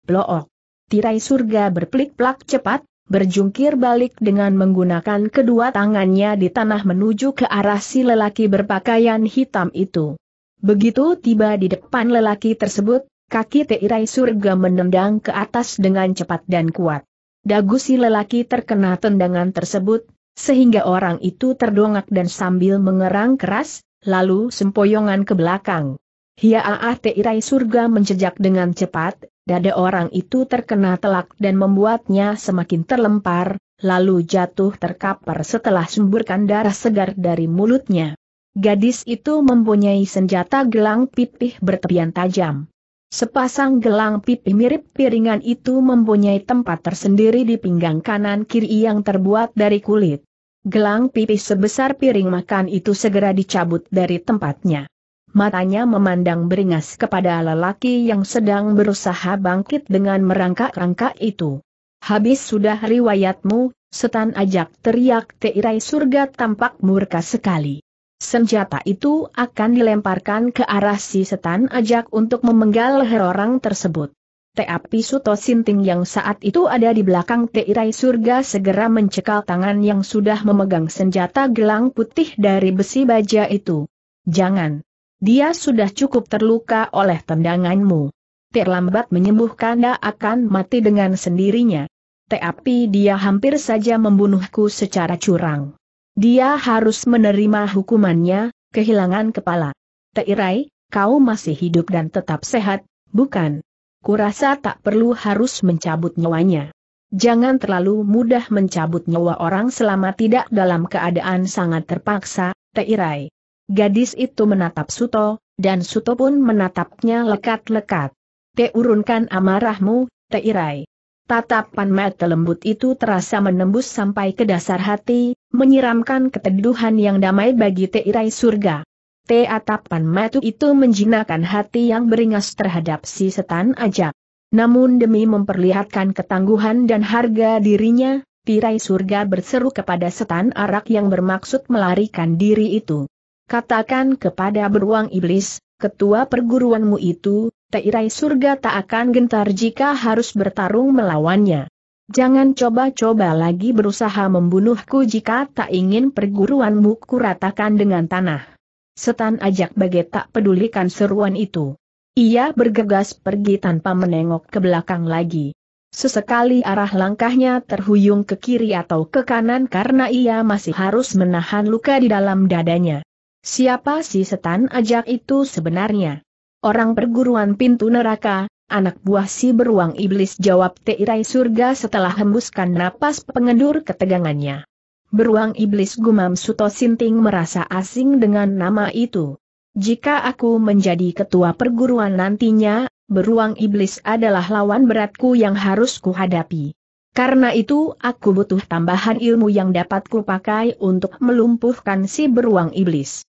Blook. Tirai surga berpelik-plak cepat, berjungkir balik dengan menggunakan kedua tangannya di tanah menuju ke arah si lelaki berpakaian hitam itu. Begitu tiba di depan lelaki tersebut, kaki Teirai surga menendang ke atas dengan cepat dan kuat. Dagu si lelaki terkena tendangan tersebut, sehingga orang itu terdongak dan sambil mengerang keras, lalu sempoyongan ke belakang. Hiaaah Teirai surga menjejak dengan cepat, dada orang itu terkena telak dan membuatnya semakin terlempar, lalu jatuh terkapar setelah semburkan darah segar dari mulutnya. Gadis itu mempunyai senjata gelang pipih bertepian tajam. Sepasang gelang pipih mirip piringan itu mempunyai tempat tersendiri di pinggang kanan kiri yang terbuat dari kulit. Gelang pipih sebesar piring makan itu segera dicabut dari tempatnya matanya memandang beringas kepada lelaki yang sedang berusaha bangkit dengan merangkak-rangkak itu. Habis sudah riwayatmu, setan ajak teriak teirai surga tampak murka sekali. Senjata itu akan dilemparkan ke arah si setan ajak untuk memenggal leher orang tersebut. Teapi Suto Sinting yang saat itu ada di belakang Teirai Surga segera mencekal tangan yang sudah memegang senjata gelang putih dari besi baja itu. Jangan, dia sudah cukup terluka oleh tendanganmu. Terlambat menyembuhkan dia akan mati dengan sendirinya. Tapi dia hampir saja membunuhku secara curang. Dia harus menerima hukumannya, kehilangan kepala. Teirai, kau masih hidup dan tetap sehat, bukan? Kurasa tak perlu harus mencabut nyawanya. Jangan terlalu mudah mencabut nyawa orang selama tidak dalam keadaan sangat terpaksa, Teirai. Gadis itu menatap Suto, dan Suto pun menatapnya lekat-lekat. Teurunkan amarahmu, Te irai. Tatapan mata lembut itu terasa menembus sampai ke dasar hati, menyiramkan keteduhan yang damai bagi Te surga. Teatapan atapan mata itu menjinakkan hati yang beringas terhadap si setan aja. Namun demi memperlihatkan ketangguhan dan harga dirinya, tirai surga berseru kepada setan arak yang bermaksud melarikan diri itu katakan kepada beruang iblis, ketua perguruanmu itu, teirai surga tak akan gentar jika harus bertarung melawannya. Jangan coba-coba lagi berusaha membunuhku jika tak ingin perguruanmu kuratakan dengan tanah. Setan ajak bagai tak pedulikan seruan itu. Ia bergegas pergi tanpa menengok ke belakang lagi. Sesekali arah langkahnya terhuyung ke kiri atau ke kanan karena ia masih harus menahan luka di dalam dadanya. Siapa si setan ajak itu sebenarnya? Orang perguruan pintu neraka, anak buah si beruang iblis jawab teirai surga setelah hembuskan napas pengendur ketegangannya. Beruang iblis gumam Suto Sinting merasa asing dengan nama itu. Jika aku menjadi ketua perguruan nantinya, beruang iblis adalah lawan beratku yang harus kuhadapi. Karena itu aku butuh tambahan ilmu yang dapat kupakai untuk melumpuhkan si beruang iblis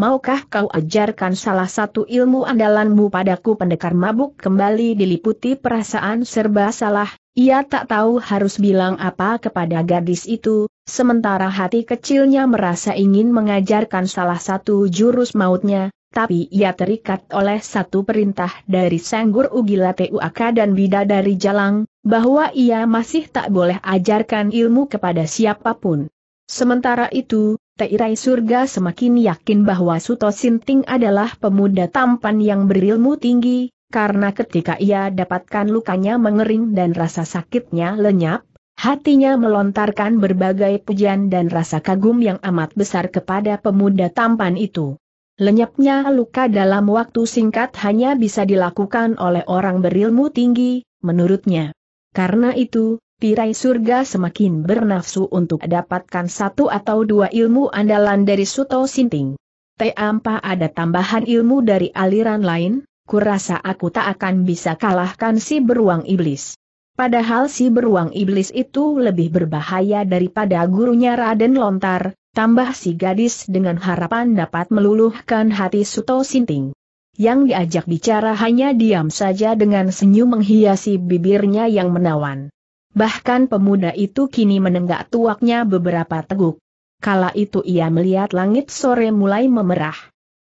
maukah kau ajarkan salah satu ilmu andalanmu padaku pendekar mabuk kembali diliputi perasaan serba salah, ia tak tahu harus bilang apa kepada gadis itu, sementara hati kecilnya merasa ingin mengajarkan salah satu jurus mautnya, tapi ia terikat oleh satu perintah dari Sanggur Ugila Tuaka dan Bidadari Jalang, bahwa ia masih tak boleh ajarkan ilmu kepada siapapun. Sementara itu, Teirai surga semakin yakin bahwa Suto Sinting adalah pemuda tampan yang berilmu tinggi, karena ketika ia dapatkan lukanya mengering dan rasa sakitnya lenyap, Hatinya melontarkan berbagai pujian dan rasa kagum yang amat besar kepada pemuda tampan itu. Lenyapnya luka dalam waktu singkat hanya bisa dilakukan oleh orang berilmu tinggi, menurutnya. Karena itu, Tirai surga semakin bernafsu untuk dapatkan satu atau dua ilmu andalan dari Suto Sinting. Teampa ada tambahan ilmu dari aliran lain, kurasa aku tak akan bisa kalahkan si beruang iblis. Padahal si beruang iblis itu lebih berbahaya daripada gurunya Raden Lontar, tambah si gadis dengan harapan dapat meluluhkan hati Suto Sinting. Yang diajak bicara hanya diam saja dengan senyum menghiasi bibirnya yang menawan. Bahkan pemuda itu kini menenggak tuaknya beberapa teguk. Kala itu ia melihat langit sore mulai memerah.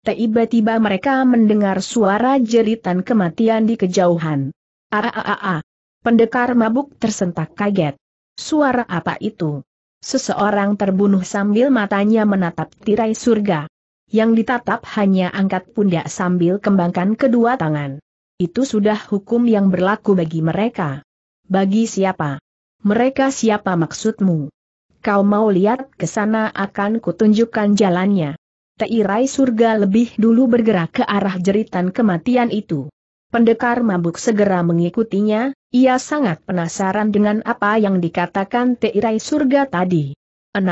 Tiba-tiba mereka mendengar suara jeritan kematian di kejauhan. Aaaa. Ah, ah, ah, Pendekar mabuk tersentak kaget. Suara apa itu? Seseorang terbunuh sambil matanya menatap tirai surga. Yang ditatap hanya angkat pundak sambil kembangkan kedua tangan. Itu sudah hukum yang berlaku bagi mereka. Bagi siapa? Mereka siapa maksudmu? Kau mau lihat ke sana akan kutunjukkan jalannya. Teirai surga lebih dulu bergerak ke arah jeritan kematian itu. Pendekar mabuk segera mengikutinya, ia sangat penasaran dengan apa yang dikatakan Teirai surga tadi. 6.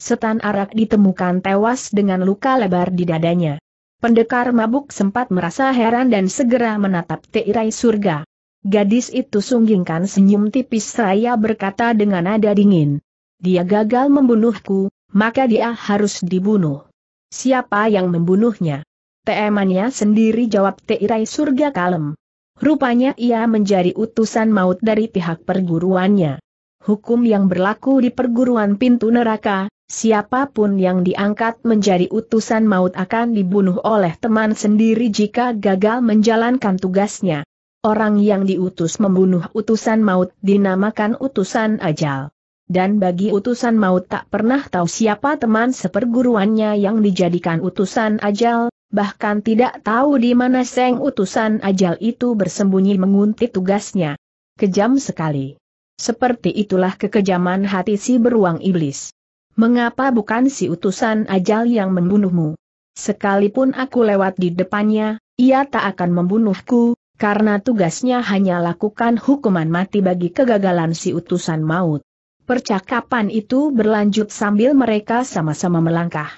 Setan arak ditemukan tewas dengan luka lebar di dadanya. Pendekar mabuk sempat merasa heran dan segera menatap Teirai surga. Gadis itu sunggingkan senyum tipis saya berkata dengan nada dingin. Dia gagal membunuhku, maka dia harus dibunuh. Siapa yang membunuhnya? Temannya sendiri jawab teirai Surga Kalem. Rupanya ia menjadi utusan maut dari pihak perguruannya. Hukum yang berlaku di perguruan pintu neraka, Siapapun yang diangkat menjadi utusan maut akan dibunuh oleh teman sendiri jika gagal menjalankan tugasnya. Orang yang diutus membunuh utusan maut dinamakan utusan ajal. Dan bagi utusan maut tak pernah tahu siapa teman seperguruannya yang dijadikan utusan ajal, bahkan tidak tahu di mana seng utusan ajal itu bersembunyi menguntit tugasnya. Kejam sekali. Seperti itulah kekejaman hati si beruang iblis. Mengapa bukan si utusan ajal yang membunuhmu? Sekalipun aku lewat di depannya, ia tak akan membunuhku, karena tugasnya hanya lakukan hukuman mati bagi kegagalan si utusan maut. Percakapan itu berlanjut sambil mereka sama-sama melangkah.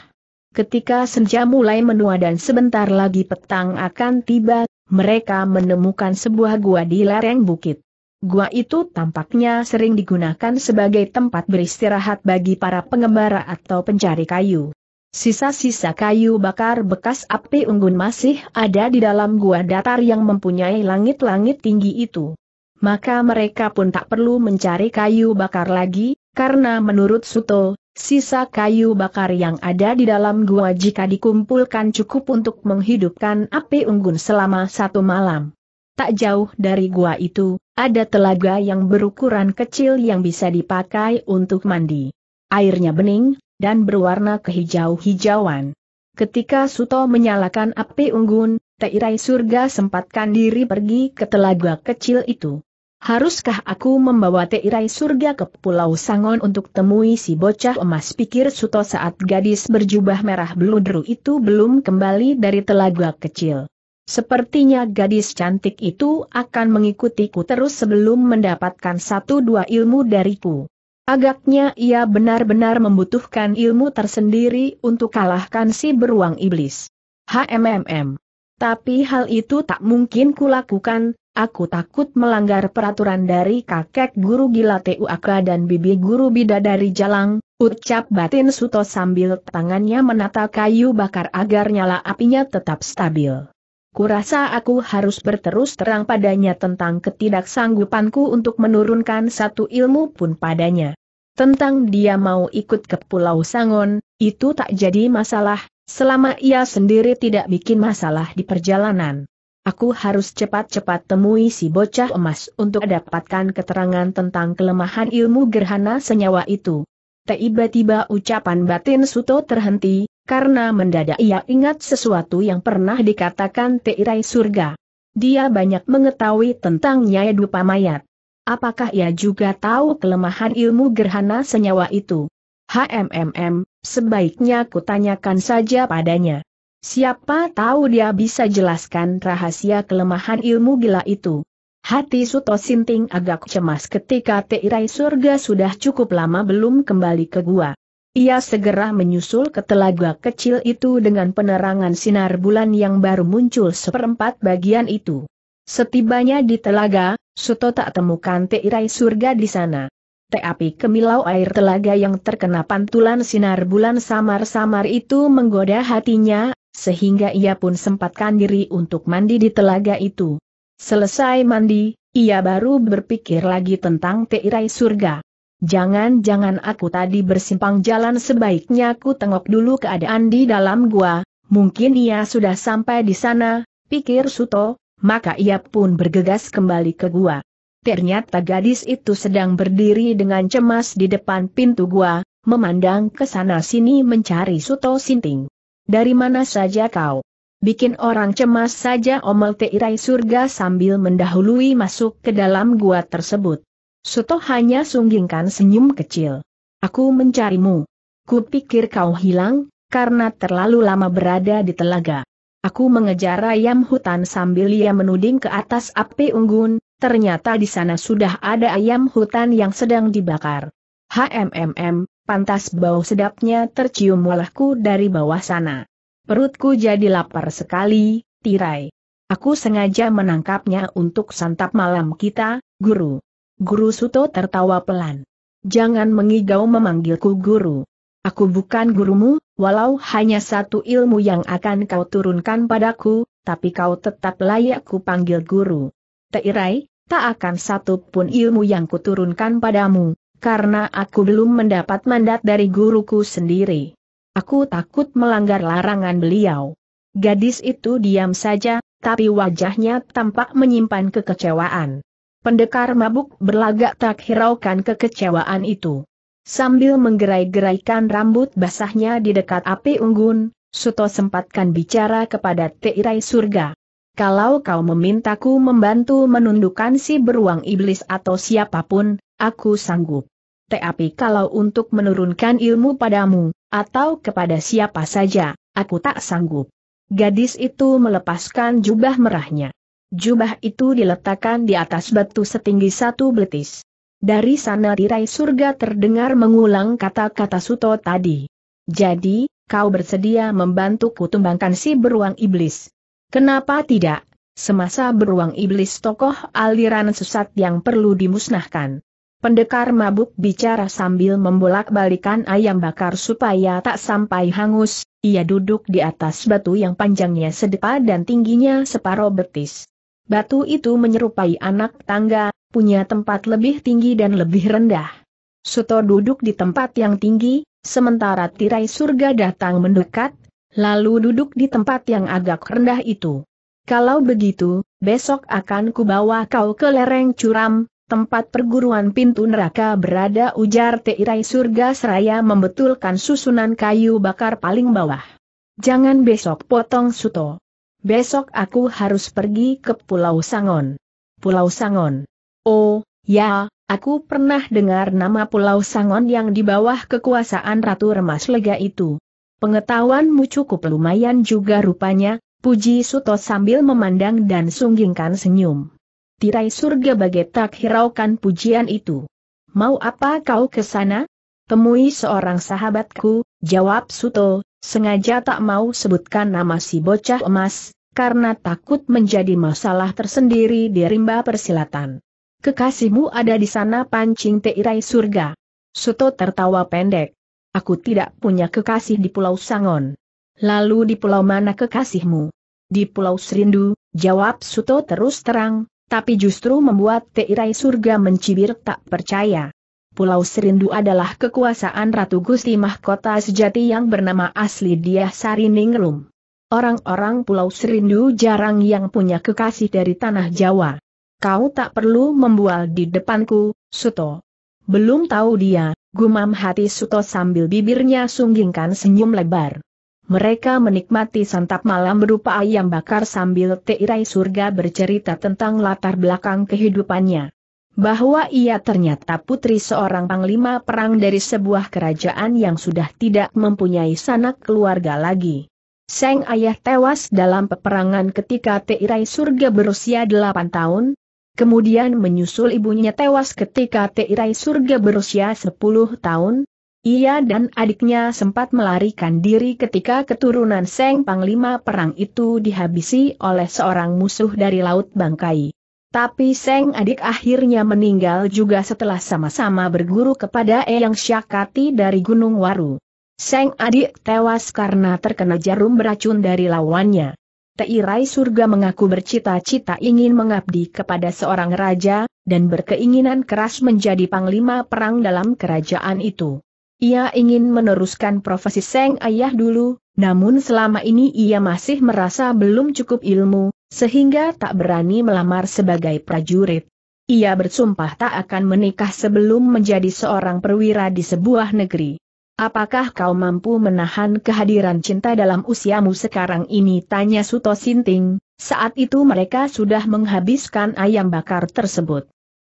Ketika senja mulai menua dan sebentar lagi petang akan tiba, mereka menemukan sebuah gua di lereng bukit. Gua itu tampaknya sering digunakan sebagai tempat beristirahat bagi para pengembara atau pencari kayu. Sisa-sisa kayu bakar bekas api unggun masih ada di dalam gua datar yang mempunyai langit-langit tinggi itu. Maka mereka pun tak perlu mencari kayu bakar lagi, karena menurut Suto, sisa kayu bakar yang ada di dalam gua jika dikumpulkan cukup untuk menghidupkan api unggun selama satu malam. Tak jauh dari gua itu, ada telaga yang berukuran kecil yang bisa dipakai untuk mandi. Airnya bening, dan berwarna kehijau-hijauan. Ketika Suto menyalakan api unggun, Teirai surga sempatkan diri pergi ke telaga kecil itu. Haruskah aku membawa Teirai surga ke Pulau Sangon untuk temui si bocah emas pikir Suto saat gadis berjubah merah beludru itu belum kembali dari telaga kecil. Sepertinya gadis cantik itu akan mengikutiku terus sebelum mendapatkan satu dua ilmu dariku. Agaknya ia benar-benar membutuhkan ilmu tersendiri untuk kalahkan si beruang iblis. HMMM. Tapi hal itu tak mungkin kulakukan, aku takut melanggar peraturan dari kakek guru gila Tuaka dan bibi guru bidadari jalang, ucap batin Suto sambil tangannya menata kayu bakar agar nyala apinya tetap stabil. Kurasa aku harus berterus terang padanya tentang ketidaksanggupanku untuk menurunkan satu ilmu pun padanya. Tentang dia mau ikut ke Pulau Sangon, itu tak jadi masalah, selama ia sendiri tidak bikin masalah di perjalanan. Aku harus cepat-cepat temui si bocah emas untuk dapatkan keterangan tentang kelemahan ilmu gerhana senyawa itu. Tiba-tiba ucapan batin Suto terhenti, karena mendadak ia ingat sesuatu yang pernah dikatakan Teirai Surga. Dia banyak mengetahui tentang Nyai Dupa Mayat. Apakah ia juga tahu kelemahan ilmu gerhana senyawa itu? HMMM, sebaiknya kutanyakan saja padanya. Siapa tahu dia bisa jelaskan rahasia kelemahan ilmu gila itu. Hati Suto Sinting agak cemas ketika Teirai Surga sudah cukup lama belum kembali ke gua. Ia segera menyusul ke telaga kecil itu dengan penerangan sinar bulan yang baru muncul seperempat bagian itu. Setibanya di telaga, Suto tak temukan teirai surga di sana. Tapi kemilau air telaga yang terkena pantulan sinar bulan samar-samar itu menggoda hatinya, sehingga ia pun sempatkan diri untuk mandi di telaga itu. Selesai mandi, ia baru berpikir lagi tentang teirai surga. Jangan-jangan aku tadi bersimpang jalan sebaiknya aku tengok dulu keadaan di dalam gua, mungkin ia sudah sampai di sana, pikir Suto, maka ia pun bergegas kembali ke gua. Ternyata gadis itu sedang berdiri dengan cemas di depan pintu gua, memandang ke sana sini mencari Suto Sinting. Dari mana saja kau? Bikin orang cemas saja omel Teirai surga sambil mendahului masuk ke dalam gua tersebut. Suto hanya sunggingkan senyum kecil. Aku mencarimu. Kupikir kau hilang, karena terlalu lama berada di telaga. Aku mengejar ayam hutan sambil ia menuding ke atas api unggun, ternyata di sana sudah ada ayam hutan yang sedang dibakar. HMMM, pantas bau sedapnya tercium olehku dari bawah sana. Perutku jadi lapar sekali, tirai. Aku sengaja menangkapnya untuk santap malam kita, guru. Guru Suto tertawa pelan. Jangan mengigau memanggilku guru. Aku bukan gurumu, walau hanya satu ilmu yang akan kau turunkan padaku, tapi kau tetap layak ku panggil guru. Teirai, tak akan satu pun ilmu yang kuturunkan padamu, karena aku belum mendapat mandat dari guruku sendiri. Aku takut melanggar larangan beliau. Gadis itu diam saja, tapi wajahnya tampak menyimpan kekecewaan. Pendekar mabuk berlagak tak hiraukan kekecewaan itu. Sambil menggerai-geraikan rambut basahnya di dekat api unggun, Suto sempatkan bicara kepada Teirai Surga. Kalau kau memintaku membantu menundukkan si beruang iblis atau siapapun, aku sanggup. Tapi kalau untuk menurunkan ilmu padamu, atau kepada siapa saja, aku tak sanggup. Gadis itu melepaskan jubah merahnya. Jubah itu diletakkan di atas batu setinggi satu betis. Dari sana tirai surga terdengar mengulang kata-kata Suto tadi. Jadi, kau bersedia membantuku tumbangkan si beruang iblis. Kenapa tidak? Semasa beruang iblis tokoh aliran sesat yang perlu dimusnahkan. Pendekar mabuk bicara sambil membolak-balikan ayam bakar supaya tak sampai hangus, ia duduk di atas batu yang panjangnya sedepa dan tingginya separuh betis. Batu itu menyerupai anak tangga, punya tempat lebih tinggi dan lebih rendah. Suto duduk di tempat yang tinggi, sementara tirai surga datang mendekat, lalu duduk di tempat yang agak rendah itu. Kalau begitu, besok akan kubawa kau ke lereng curam, tempat perguruan pintu neraka berada ujar tirai surga seraya membetulkan susunan kayu bakar paling bawah. Jangan besok potong Suto. Besok aku harus pergi ke Pulau Sangon. Pulau Sangon. Oh, ya, aku pernah dengar nama Pulau Sangon yang di bawah kekuasaan Ratu Remas Lega itu. Pengetahuanmu cukup lumayan juga rupanya, puji Suto sambil memandang dan sunggingkan senyum. Tirai surga bagai tak hiraukan pujian itu. Mau apa kau ke sana? Temui seorang sahabatku, jawab Suto, Sengaja tak mau sebutkan nama si bocah emas, karena takut menjadi masalah tersendiri di rimba persilatan. Kekasihmu ada di sana pancing teirai surga. Suto tertawa pendek. Aku tidak punya kekasih di Pulau Sangon. Lalu di pulau mana kekasihmu? Di Pulau Serindu, jawab Suto terus terang, tapi justru membuat Teirai surga mencibir tak percaya. Pulau Serindu adalah kekuasaan Ratu Gusti Mahkota sejati yang bernama asli Dia Sari Ningrum. Orang-orang Pulau Serindu jarang yang punya kekasih dari tanah Jawa. Kau tak perlu membual di depanku, Suto. Belum tahu dia, gumam hati Suto sambil bibirnya sunggingkan senyum lebar. Mereka menikmati santap malam berupa ayam bakar sambil Teirai Surga bercerita tentang latar belakang kehidupannya bahwa ia ternyata putri seorang panglima perang dari sebuah kerajaan yang sudah tidak mempunyai sanak keluarga lagi. Seng ayah tewas dalam peperangan ketika Teirai Surga berusia 8 tahun, kemudian menyusul ibunya tewas ketika Teirai Surga berusia 10 tahun, ia dan adiknya sempat melarikan diri ketika keturunan Seng Panglima Perang itu dihabisi oleh seorang musuh dari Laut Bangkai. Tapi Seng adik akhirnya meninggal juga setelah sama-sama berguru kepada Eyang Syakati dari Gunung Waru. Seng adik tewas karena terkena jarum beracun dari lawannya. Teirai surga mengaku bercita-cita ingin mengabdi kepada seorang raja, dan berkeinginan keras menjadi panglima perang dalam kerajaan itu. Ia ingin meneruskan profesi Seng ayah dulu, namun selama ini ia masih merasa belum cukup ilmu, sehingga tak berani melamar sebagai prajurit. Ia bersumpah tak akan menikah sebelum menjadi seorang perwira di sebuah negeri. Apakah kau mampu menahan kehadiran cinta dalam usiamu sekarang ini? Tanya Suto Sinting, saat itu mereka sudah menghabiskan ayam bakar tersebut.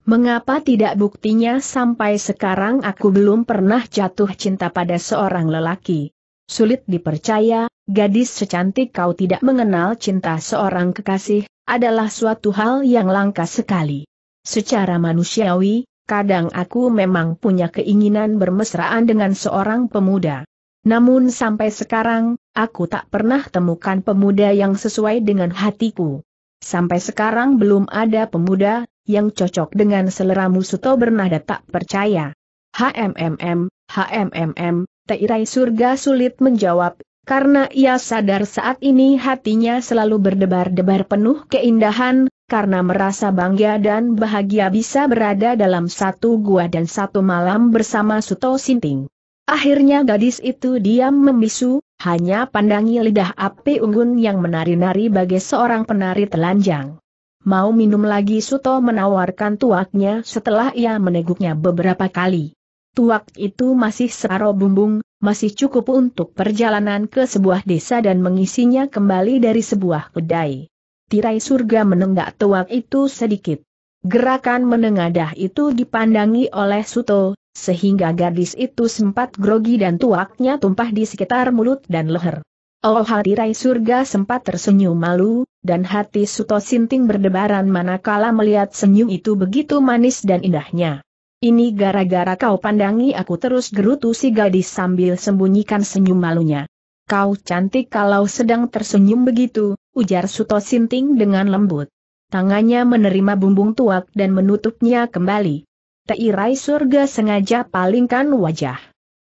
Mengapa tidak buktinya sampai sekarang aku belum pernah jatuh cinta pada seorang lelaki? Sulit dipercaya, gadis secantik kau tidak mengenal cinta seorang kekasih, adalah suatu hal yang langka sekali. Secara manusiawi, kadang aku memang punya keinginan bermesraan dengan seorang pemuda. Namun sampai sekarang, aku tak pernah temukan pemuda yang sesuai dengan hatiku. Sampai sekarang belum ada pemuda, yang cocok dengan selera musuh bernada tak percaya. HMMM, HMMM, Teirai surga sulit menjawab, karena ia sadar saat ini hatinya selalu berdebar-debar penuh keindahan, karena merasa bangga dan bahagia bisa berada dalam satu gua dan satu malam bersama Suto Sinting. Akhirnya gadis itu diam membisu, hanya pandangi lidah api unggun yang menari-nari bagai seorang penari telanjang. Mau minum lagi Suto menawarkan tuaknya setelah ia meneguknya beberapa kali. Tuak itu masih separuh bumbung, masih cukup untuk perjalanan ke sebuah desa dan mengisinya kembali dari sebuah kedai. Tirai surga menenggak tuak itu sedikit. Gerakan menengadah itu dipandangi oleh Suto, sehingga gadis itu sempat grogi dan tuaknya tumpah di sekitar mulut dan leher. Oh tirai surga sempat tersenyum malu, dan hati Suto Sinting berdebaran manakala melihat senyum itu begitu manis dan indahnya. Ini gara-gara kau pandangi aku terus gerutu si gadis sambil sembunyikan senyum malunya. Kau cantik kalau sedang tersenyum begitu, ujar Suto Sinting dengan lembut. Tangannya menerima bumbung tuak dan menutupnya kembali. Teirai surga sengaja palingkan wajah.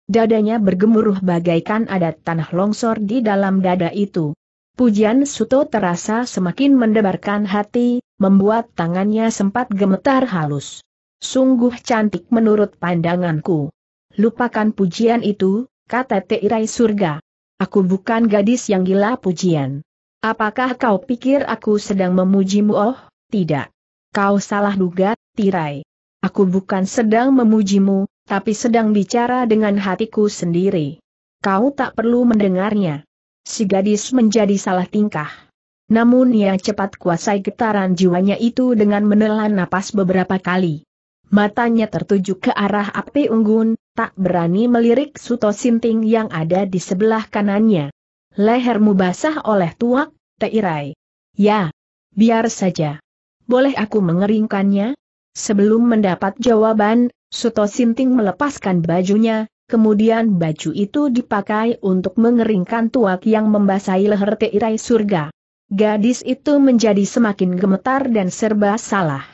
Dadanya bergemuruh bagaikan ada tanah longsor di dalam dada itu. Pujian Suto terasa semakin mendebarkan hati, membuat tangannya sempat gemetar halus. Sungguh cantik menurut pandanganku. Lupakan pujian itu, kata Teirai surga. Aku bukan gadis yang gila pujian. Apakah kau pikir aku sedang memujimu? Oh, tidak. Kau salah duga, Tirai. Aku bukan sedang memujimu, tapi sedang bicara dengan hatiku sendiri. Kau tak perlu mendengarnya. Si gadis menjadi salah tingkah. Namun ia cepat kuasai getaran jiwanya itu dengan menelan napas beberapa kali. Matanya tertuju ke arah api unggun, tak berani melirik Suto Sinting yang ada di sebelah kanannya. Lehermu basah oleh tuak, Teirai. Ya, biar saja. Boleh aku mengeringkannya? Sebelum mendapat jawaban, Suto Sinting melepaskan bajunya, kemudian baju itu dipakai untuk mengeringkan tuak yang membasahi leher Teirai surga. Gadis itu menjadi semakin gemetar dan serba salah.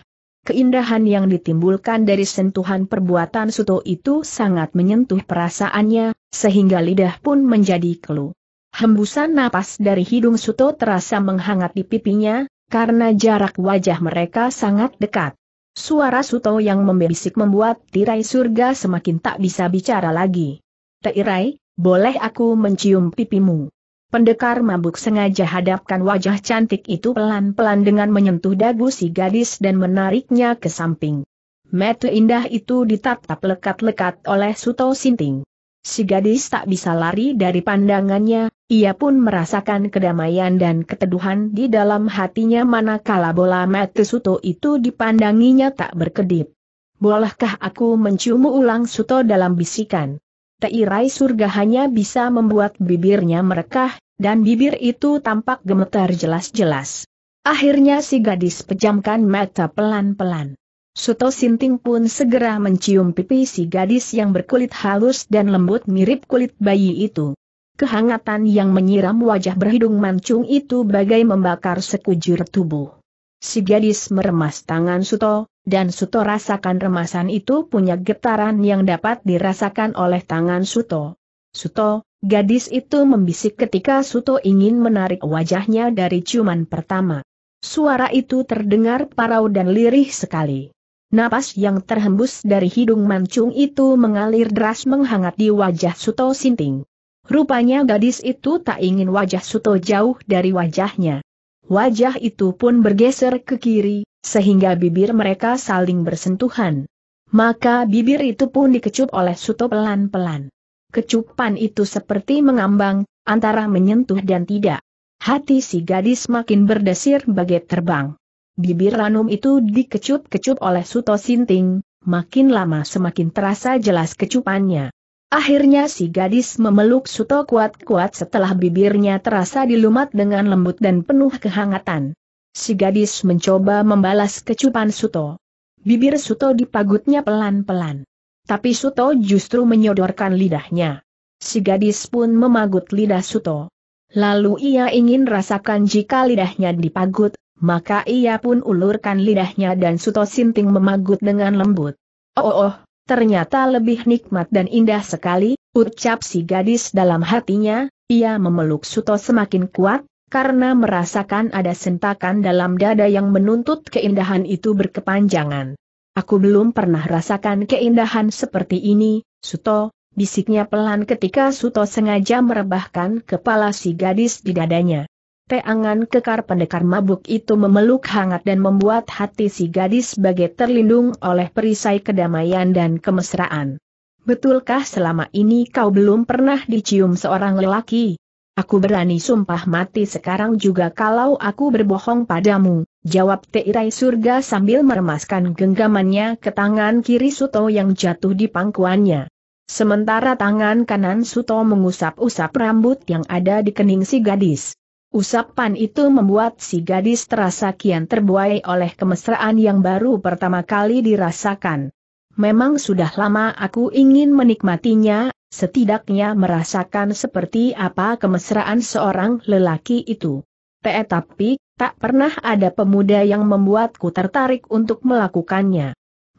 Keindahan yang ditimbulkan dari sentuhan perbuatan Suto itu sangat menyentuh perasaannya, sehingga lidah pun menjadi keluh. Hembusan napas dari hidung Suto terasa menghangat di pipinya, karena jarak wajah mereka sangat dekat. Suara Suto yang membisik membuat tirai surga semakin tak bisa bicara lagi. Tirai, boleh aku mencium pipimu? Pendekar mabuk sengaja hadapkan wajah cantik itu pelan-pelan dengan menyentuh dagu si gadis dan menariknya ke samping. Mata indah itu ditatap lekat-lekat oleh Suto Sinting. Si gadis tak bisa lari dari pandangannya, ia pun merasakan kedamaian dan keteduhan di dalam hatinya manakala bola mata Suto itu dipandanginya tak berkedip. Bolehkah aku menciumu ulang Suto dalam bisikan? teirai surga hanya bisa membuat bibirnya merekah, dan bibir itu tampak gemetar jelas-jelas. Akhirnya si gadis pejamkan mata pelan-pelan. Suto Sinting pun segera mencium pipi si gadis yang berkulit halus dan lembut mirip kulit bayi itu. Kehangatan yang menyiram wajah berhidung mancung itu bagai membakar sekujur tubuh. Si gadis meremas tangan Suto, dan Suto rasakan remasan itu punya getaran yang dapat dirasakan oleh tangan Suto. Suto, gadis itu membisik ketika Suto ingin menarik wajahnya dari ciuman pertama. Suara itu terdengar parau dan lirih sekali. Napas yang terhembus dari hidung mancung itu mengalir deras menghangat di wajah Suto Sinting. Rupanya gadis itu tak ingin wajah Suto jauh dari wajahnya. Wajah itu pun bergeser ke kiri, sehingga bibir mereka saling bersentuhan. Maka bibir itu pun dikecup oleh Suto pelan-pelan. Kecupan itu seperti mengambang, antara menyentuh dan tidak. Hati si gadis makin berdesir bagai terbang. Bibir Ranum itu dikecup-kecup oleh Suto Sinting, makin lama semakin terasa jelas kecupannya. Akhirnya si gadis memeluk Suto kuat-kuat setelah bibirnya terasa dilumat dengan lembut dan penuh kehangatan. Si gadis mencoba membalas kecupan Suto. Bibir Suto dipagutnya pelan-pelan. Tapi Suto justru menyodorkan lidahnya. Si gadis pun memagut lidah Suto. Lalu ia ingin rasakan jika lidahnya dipagut, maka ia pun ulurkan lidahnya dan Suto Sinting memagut dengan lembut. Oh, oh, oh ternyata lebih nikmat dan indah sekali, ucap si gadis dalam hatinya, ia memeluk Suto semakin kuat, karena merasakan ada sentakan dalam dada yang menuntut keindahan itu berkepanjangan. Aku belum pernah rasakan keindahan seperti ini, Suto, bisiknya pelan ketika Suto sengaja merebahkan kepala si gadis di dadanya. Peangan kekar pendekar mabuk itu memeluk hangat dan membuat hati si gadis sebagai terlindung oleh perisai kedamaian dan kemesraan. Betulkah selama ini kau belum pernah dicium seorang lelaki? Aku berani sumpah mati sekarang juga kalau aku berbohong padamu, jawab Teirai Surga sambil meremaskan genggamannya ke tangan kiri Suto yang jatuh di pangkuannya. Sementara tangan kanan Suto mengusap-usap rambut yang ada di kening si gadis. Usapan itu membuat si gadis terasa kian terbuai oleh kemesraan yang baru pertama kali dirasakan. Memang sudah lama aku ingin menikmatinya, setidaknya merasakan seperti apa kemesraan seorang lelaki itu. Tetapi, eh, tak pernah ada pemuda yang membuatku tertarik untuk melakukannya.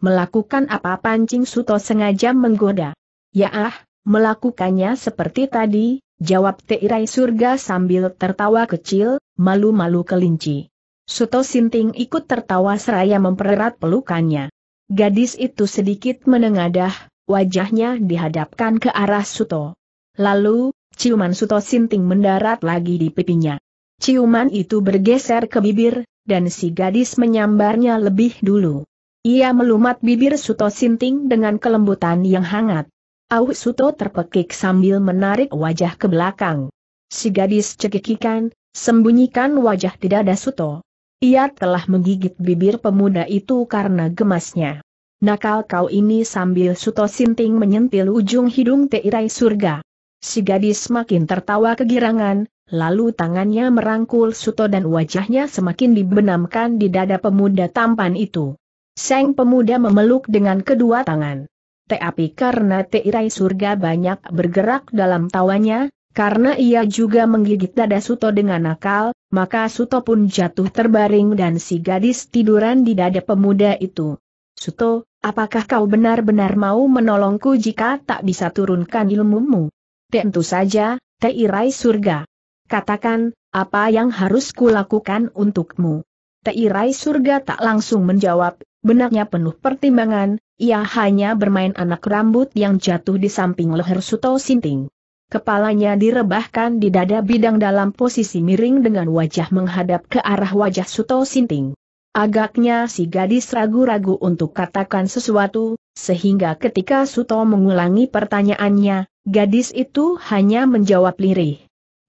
Melakukan apa pancing Suto sengaja menggoda. Ya ah, melakukannya seperti tadi, jawab Teirai surga sambil tertawa kecil, malu-malu kelinci. Suto Sinting ikut tertawa seraya mempererat pelukannya. Gadis itu sedikit menengadah, wajahnya dihadapkan ke arah Suto. Lalu, ciuman Suto Sinting mendarat lagi di pipinya. Ciuman itu bergeser ke bibir, dan si gadis menyambarnya lebih dulu. Ia melumat bibir Suto Sinting dengan kelembutan yang hangat. Au Suto terpekik sambil menarik wajah ke belakang. Si gadis cekikikan, sembunyikan wajah di dada Suto. Ia telah menggigit bibir pemuda itu karena gemasnya. Nakal kau ini sambil Suto Sinting menyentil ujung hidung teirai surga. Si gadis makin tertawa kegirangan, lalu tangannya merangkul Suto dan wajahnya semakin dibenamkan di dada pemuda tampan itu. Seng pemuda memeluk dengan kedua tangan. Tapi karena teirai surga banyak bergerak dalam tawanya, karena ia juga menggigit dada Suto dengan nakal, maka Suto pun jatuh terbaring dan si gadis tiduran di dada pemuda itu. Suto, Apakah kau benar-benar mau menolongku jika tak bisa turunkan ilmumu? Tentu saja, Teirai surga. Katakan, apa yang harus kulakukan untukmu? Teirai surga tak langsung menjawab, benaknya penuh pertimbangan, ia hanya bermain anak rambut yang jatuh di samping leher Suto Sinting. Kepalanya direbahkan di dada bidang dalam posisi miring dengan wajah menghadap ke arah wajah Suto Sinting. Agaknya si gadis ragu-ragu untuk katakan sesuatu, sehingga ketika Suto mengulangi pertanyaannya, gadis itu hanya menjawab lirih.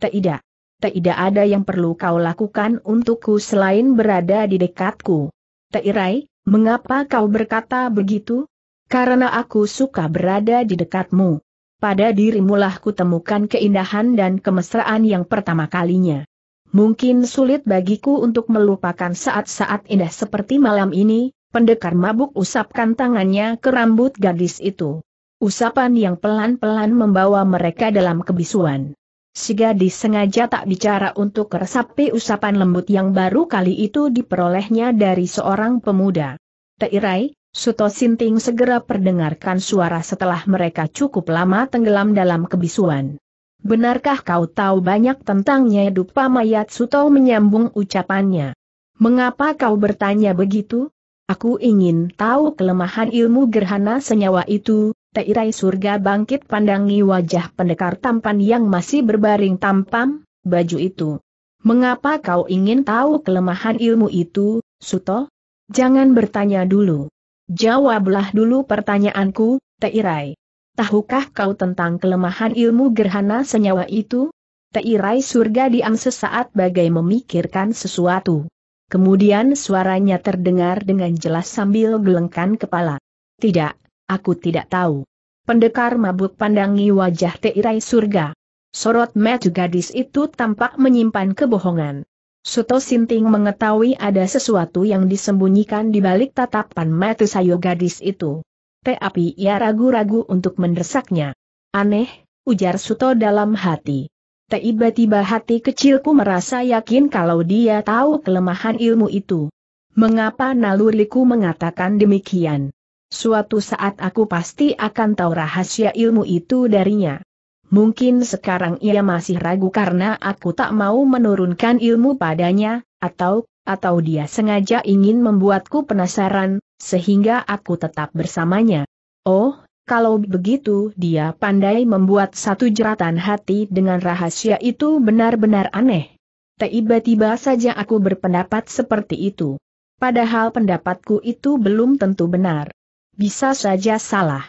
Tidak. Tidak ada yang perlu kau lakukan untukku selain berada di dekatku. Teirai, mengapa kau berkata begitu? Karena aku suka berada di dekatmu. Pada dirimulah kutemukan keindahan dan kemesraan yang pertama kalinya. Mungkin sulit bagiku untuk melupakan saat-saat indah seperti malam ini, pendekar mabuk usapkan tangannya ke rambut gadis itu. Usapan yang pelan-pelan membawa mereka dalam kebisuan. Si gadis sengaja tak bicara untuk meresapi usapan lembut yang baru kali itu diperolehnya dari seorang pemuda. Teirai, Suto Sinting segera perdengarkan suara setelah mereka cukup lama tenggelam dalam kebisuan. Benarkah kau tahu banyak tentangnya Dupa Mayat Suto menyambung ucapannya. Mengapa kau bertanya begitu? Aku ingin tahu kelemahan ilmu gerhana senyawa itu, Teirai surga bangkit pandangi wajah pendekar tampan yang masih berbaring tampam, baju itu. Mengapa kau ingin tahu kelemahan ilmu itu, Suto? Jangan bertanya dulu. Jawablah dulu pertanyaanku, Teirai. Tahukah kau tentang kelemahan ilmu gerhana senyawa itu? Teirai surga diam sesaat bagai memikirkan sesuatu. Kemudian suaranya terdengar dengan jelas sambil gelengkan kepala. Tidak, aku tidak tahu. Pendekar mabuk pandangi wajah Teirai surga. Sorot metu gadis itu tampak menyimpan kebohongan. Suto Sinting mengetahui ada sesuatu yang disembunyikan di balik tatapan metu sayo gadis itu tapi ia ragu-ragu untuk mendesaknya. Aneh, ujar Suto dalam hati. Tiba-tiba hati kecilku merasa yakin kalau dia tahu kelemahan ilmu itu. Mengapa naluriku mengatakan demikian? Suatu saat aku pasti akan tahu rahasia ilmu itu darinya. Mungkin sekarang ia masih ragu karena aku tak mau menurunkan ilmu padanya, atau atau dia sengaja ingin membuatku penasaran, sehingga aku tetap bersamanya. Oh, kalau begitu dia pandai membuat satu jeratan hati dengan rahasia itu benar-benar aneh. Tiba-tiba saja aku berpendapat seperti itu. Padahal pendapatku itu belum tentu benar. Bisa saja salah.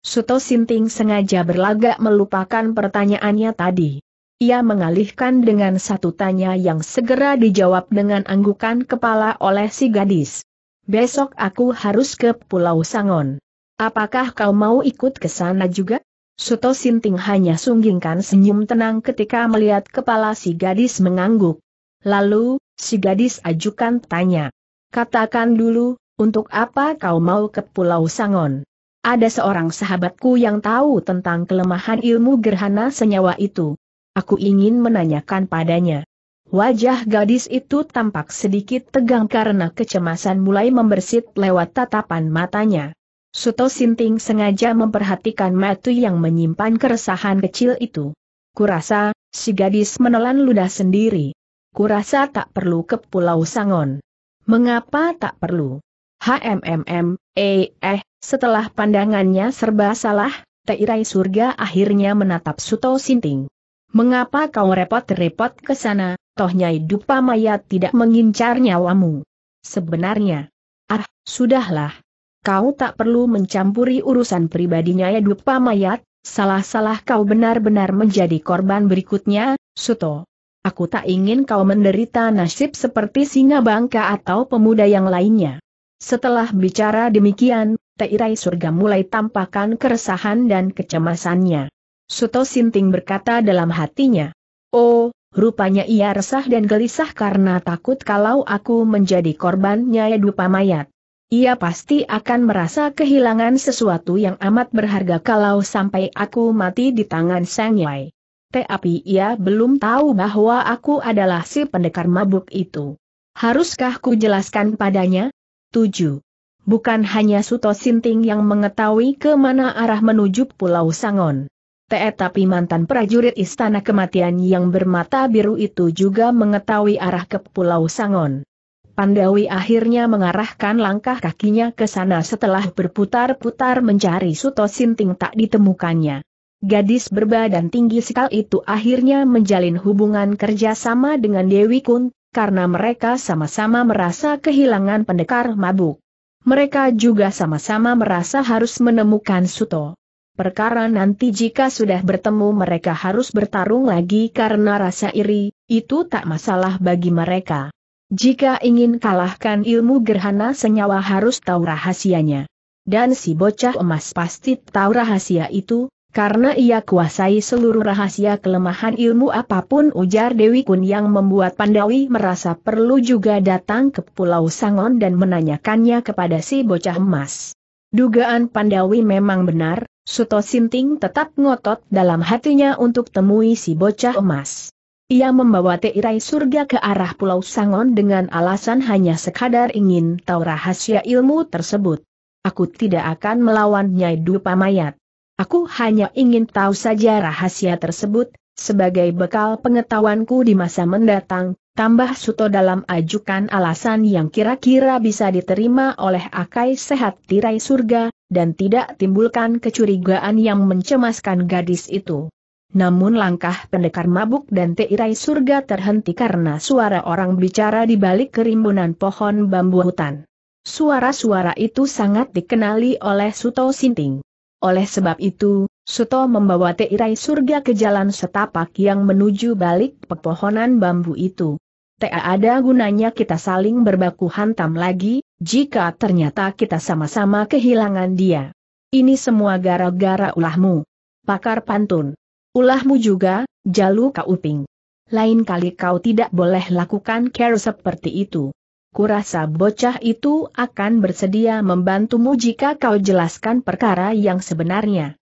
Suto Sinting sengaja berlagak melupakan pertanyaannya tadi. Ia mengalihkan dengan satu tanya yang segera dijawab dengan anggukan kepala oleh si gadis. Besok aku harus ke Pulau Sangon. Apakah kau mau ikut ke sana juga? Suto Sinting hanya sunggingkan senyum tenang ketika melihat kepala si gadis mengangguk. Lalu, si gadis ajukan tanya. Katakan dulu, untuk apa kau mau ke Pulau Sangon? Ada seorang sahabatku yang tahu tentang kelemahan ilmu gerhana senyawa itu aku ingin menanyakan padanya. Wajah gadis itu tampak sedikit tegang karena kecemasan mulai membersit lewat tatapan matanya. Suto Sinting sengaja memperhatikan Matu yang menyimpan keresahan kecil itu. Kurasa, si gadis menelan ludah sendiri. Kurasa tak perlu ke Pulau Sangon. Mengapa tak perlu? HMMM, eh, eh, setelah pandangannya serba salah, Teirai surga akhirnya menatap Suto Sinting. Mengapa kau repot-repot ke sana, toh Nyai dupa mayat tidak mengincar nyawamu? Sebenarnya, ah, sudahlah. Kau tak perlu mencampuri urusan pribadi Nyai mayat. salah-salah kau benar-benar menjadi korban berikutnya, Suto. Aku tak ingin kau menderita nasib seperti singa bangka atau pemuda yang lainnya. Setelah bicara demikian, Teirai surga mulai tampakkan keresahan dan kecemasannya. Suto Sinting berkata dalam hatinya. Oh, rupanya ia resah dan gelisah karena takut kalau aku menjadi korbannya Dupa Mayat. Ia pasti akan merasa kehilangan sesuatu yang amat berharga kalau sampai aku mati di tangan Sang Yai. Tapi ia belum tahu bahwa aku adalah si pendekar mabuk itu. Haruskah ku jelaskan padanya? 7. Bukan hanya Suto Sinting yang mengetahui kemana arah menuju Pulau Sangon. Tetapi mantan prajurit istana kematian yang bermata biru itu juga mengetahui arah ke Pulau Sangon. Pandawi akhirnya mengarahkan langkah kakinya ke sana setelah berputar-putar mencari Suto Sinting tak ditemukannya. Gadis berbadan tinggi sekali itu akhirnya menjalin hubungan kerjasama dengan Dewi Kun, karena mereka sama-sama merasa kehilangan pendekar mabuk. Mereka juga sama-sama merasa harus menemukan Suto. Perkara nanti jika sudah bertemu mereka harus bertarung lagi karena rasa iri, itu tak masalah bagi mereka. Jika ingin kalahkan ilmu gerhana senyawa harus tahu rahasianya. Dan si bocah emas pasti tahu rahasia itu, karena ia kuasai seluruh rahasia kelemahan ilmu apapun ujar Dewi Kun yang membuat Pandawi merasa perlu juga datang ke Pulau Sangon dan menanyakannya kepada si bocah emas. Dugaan Pandawi memang benar, Suto Sinting tetap ngotot dalam hatinya untuk temui si bocah emas. Ia membawa Tirai Surga ke arah Pulau Sangon dengan alasan hanya sekadar ingin tahu rahasia ilmu tersebut. Aku tidak akan melawan Nyai Dupa Mayat. Aku hanya ingin tahu saja rahasia tersebut, sebagai bekal pengetahuanku di masa mendatang, tambah Suto dalam ajukan alasan yang kira-kira bisa diterima oleh Akai Sehat Tirai Surga, dan tidak timbulkan kecurigaan yang mencemaskan gadis itu. Namun langkah pendekar mabuk dan teirai surga terhenti karena suara orang bicara di balik kerimbunan pohon bambu hutan. Suara-suara itu sangat dikenali oleh Suto Sinting. Oleh sebab itu, Suto membawa teirai surga ke jalan setapak yang menuju balik pepohonan bambu itu. Tak ada gunanya kita saling berbaku hantam lagi, jika ternyata kita sama-sama kehilangan dia. Ini semua gara-gara ulahmu. Pakar pantun. Ulahmu juga, Jalu Kauping. Lain kali kau tidak boleh lakukan care seperti itu. Kurasa bocah itu akan bersedia membantumu jika kau jelaskan perkara yang sebenarnya.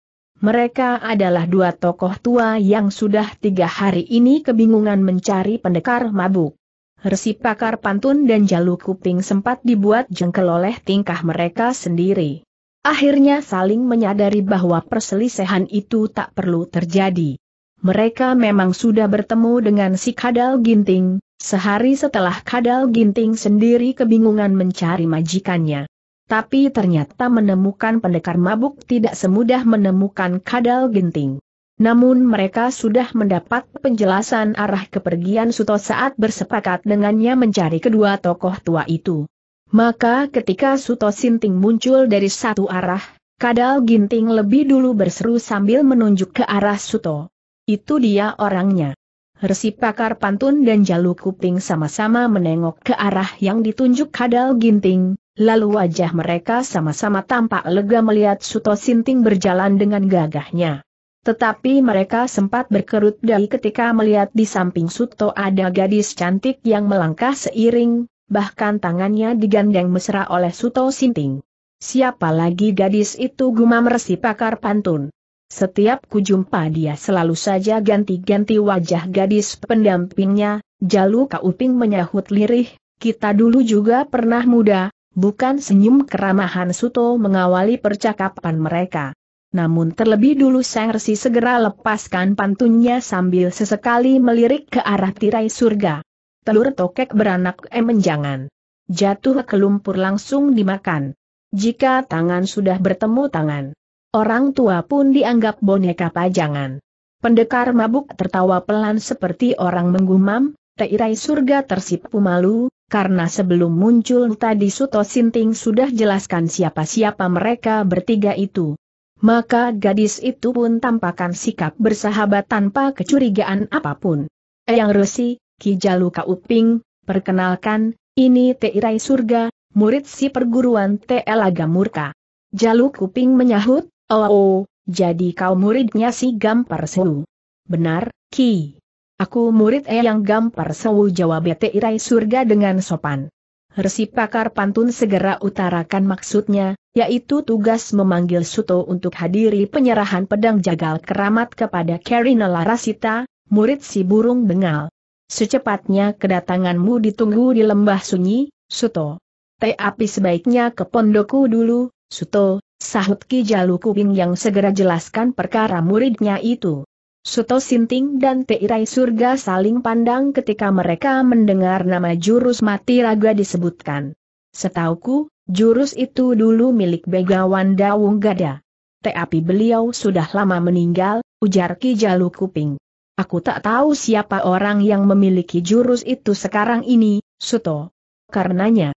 Mereka adalah dua tokoh tua yang sudah tiga hari ini kebingungan mencari pendekar mabuk. Resi pakar pantun dan jalu kuping sempat dibuat jengkel oleh tingkah mereka sendiri. Akhirnya saling menyadari bahwa perselisihan itu tak perlu terjadi. Mereka memang sudah bertemu dengan si Kadal Ginting, sehari setelah Kadal Ginting sendiri kebingungan mencari majikannya. Tapi ternyata menemukan pendekar mabuk tidak semudah menemukan Kadal Ginting. Namun mereka sudah mendapat penjelasan arah kepergian Suto saat bersepakat dengannya mencari kedua tokoh tua itu. Maka ketika Suto Sinting muncul dari satu arah, Kadal Ginting lebih dulu berseru sambil menunjuk ke arah Suto. Itu dia orangnya. Resi pakar pantun dan jalu kuping sama-sama menengok ke arah yang ditunjuk kadal ginting, lalu wajah mereka sama-sama tampak lega melihat Suto Sinting berjalan dengan gagahnya. Tetapi mereka sempat berkerut dahi ketika melihat di samping Suto ada gadis cantik yang melangkah seiring, bahkan tangannya digandeng mesra oleh Suto Sinting. Siapa lagi gadis itu gumam resi pakar pantun. Setiap kujumpa dia selalu saja ganti-ganti wajah gadis pendampingnya, Jalu Kauping menyahut lirih, kita dulu juga pernah muda, bukan senyum keramahan Suto mengawali percakapan mereka. Namun terlebih dulu Sang Resi segera lepaskan pantunnya sambil sesekali melirik ke arah tirai surga. Telur tokek beranak emenjangan, jangan. Jatuh ke lumpur langsung dimakan. Jika tangan sudah bertemu tangan. Orang tua pun dianggap boneka pajangan. Pendekar mabuk tertawa pelan seperti orang menggumam, tirai surga tersipu malu, karena sebelum muncul tadi Suto Sinting sudah jelaskan siapa-siapa mereka bertiga itu maka gadis itu pun tampakkan sikap bersahabat tanpa kecurigaan apapun. Eyang Rusi, Kijalu Kauping, perkenalkan, ini Teirai Surga, murid si perguruan TL Murka. Jalu Kuping menyahut, oh, oh, jadi kau muridnya si Gampar Sewu. Benar, Ki. Aku murid Eyang Gampar Sewu jawab Teirai Surga dengan sopan. Resi pakar pantun segera utarakan maksudnya, yaitu tugas memanggil Suto untuk hadiri penyerahan pedang jagal keramat kepada Karina Larasita, murid si burung bengal. Secepatnya kedatanganmu ditunggu di lembah sunyi, Suto. Teh api sebaiknya ke pondokku dulu, Suto, sahut Ki Jalu Kuping yang segera jelaskan perkara muridnya itu. Suto Sinting dan Teirai Surga saling pandang ketika mereka mendengar nama jurus mati raga disebutkan. Setauku, jurus itu dulu milik Begawan Dawung Gada. Tapi beliau sudah lama meninggal, ujar Ki Jalu Kuping. Aku tak tahu siapa orang yang memiliki jurus itu sekarang ini, Suto. Karenanya,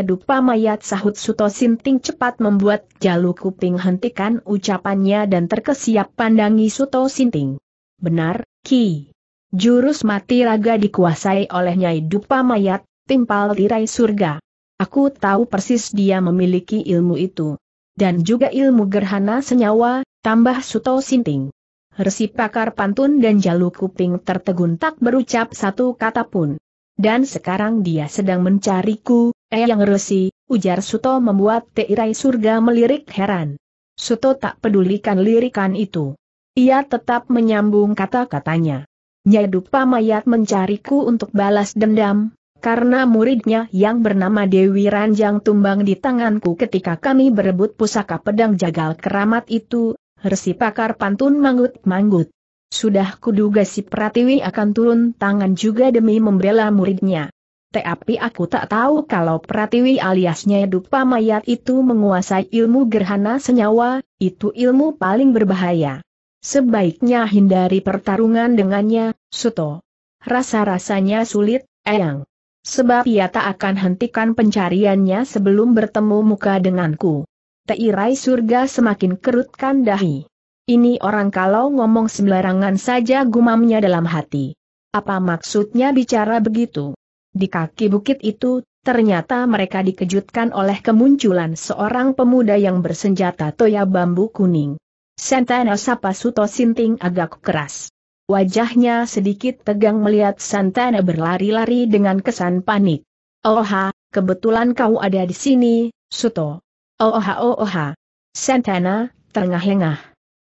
Dupa mayat sahut Suto Sinting cepat membuat Jalu Kuping hentikan ucapannya dan terkesiap pandangi Suto Sinting. Benar, Ki. Jurus mati raga dikuasai oleh Nyai Dupa Mayat, timpal tirai surga. Aku tahu persis dia memiliki ilmu itu. Dan juga ilmu gerhana senyawa, tambah Suto Sinting. Resi pakar pantun dan jalu kuping tertegun tak berucap satu kata pun. Dan sekarang dia sedang mencariku, eh yang resi, ujar Suto membuat tirai surga melirik heran. Suto tak pedulikan lirikan itu. Ia tetap menyambung kata-katanya. Dupa mayat mencariku untuk balas dendam, karena muridnya yang bernama Dewi Ranjang tumbang di tanganku ketika kami berebut pusaka pedang jagal keramat itu, resi pakar pantun manggut-manggut. Sudah kuduga si Pratiwi akan turun tangan juga demi membela muridnya. Tapi aku tak tahu kalau Pratiwi aliasnya Dupa Mayat itu menguasai ilmu gerhana senyawa, itu ilmu paling berbahaya. Sebaiknya hindari pertarungan dengannya, Suto. Rasa-rasanya sulit, Eyang. Sebab ia tak akan hentikan pencariannya sebelum bertemu muka denganku. Teirai surga semakin kerutkan dahi. Ini orang kalau ngomong sembarangan saja gumamnya dalam hati. Apa maksudnya bicara begitu? Di kaki bukit itu, ternyata mereka dikejutkan oleh kemunculan seorang pemuda yang bersenjata toya bambu kuning. Santana sapa Suto Sinting agak keras. Wajahnya sedikit tegang melihat Santana berlari-lari dengan kesan panik. Oha, kebetulan kau ada di sini, Suto. Oha oha. Santana, tengah-lengah.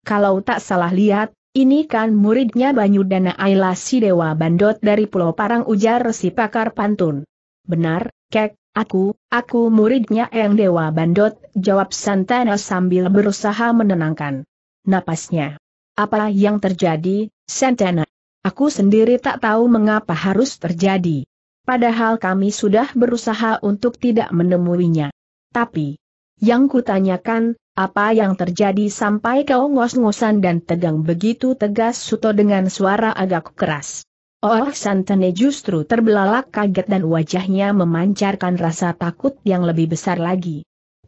Kalau tak salah lihat, ini kan muridnya Banyudana Aila Dewa Bandot dari Pulau Parang ujar si pakar pantun. Benar, kek, Aku, aku muridnya yang Dewa Bandot, jawab Santana sambil berusaha menenangkan napasnya. Apa yang terjadi, Santana? Aku sendiri tak tahu mengapa harus terjadi. Padahal kami sudah berusaha untuk tidak menemuinya. Tapi, yang kutanyakan, apa yang terjadi sampai kau ngos-ngosan dan tegang begitu tegas Suto dengan suara agak keras. Oh Santana justru terbelalak kaget dan wajahnya memancarkan rasa takut yang lebih besar lagi.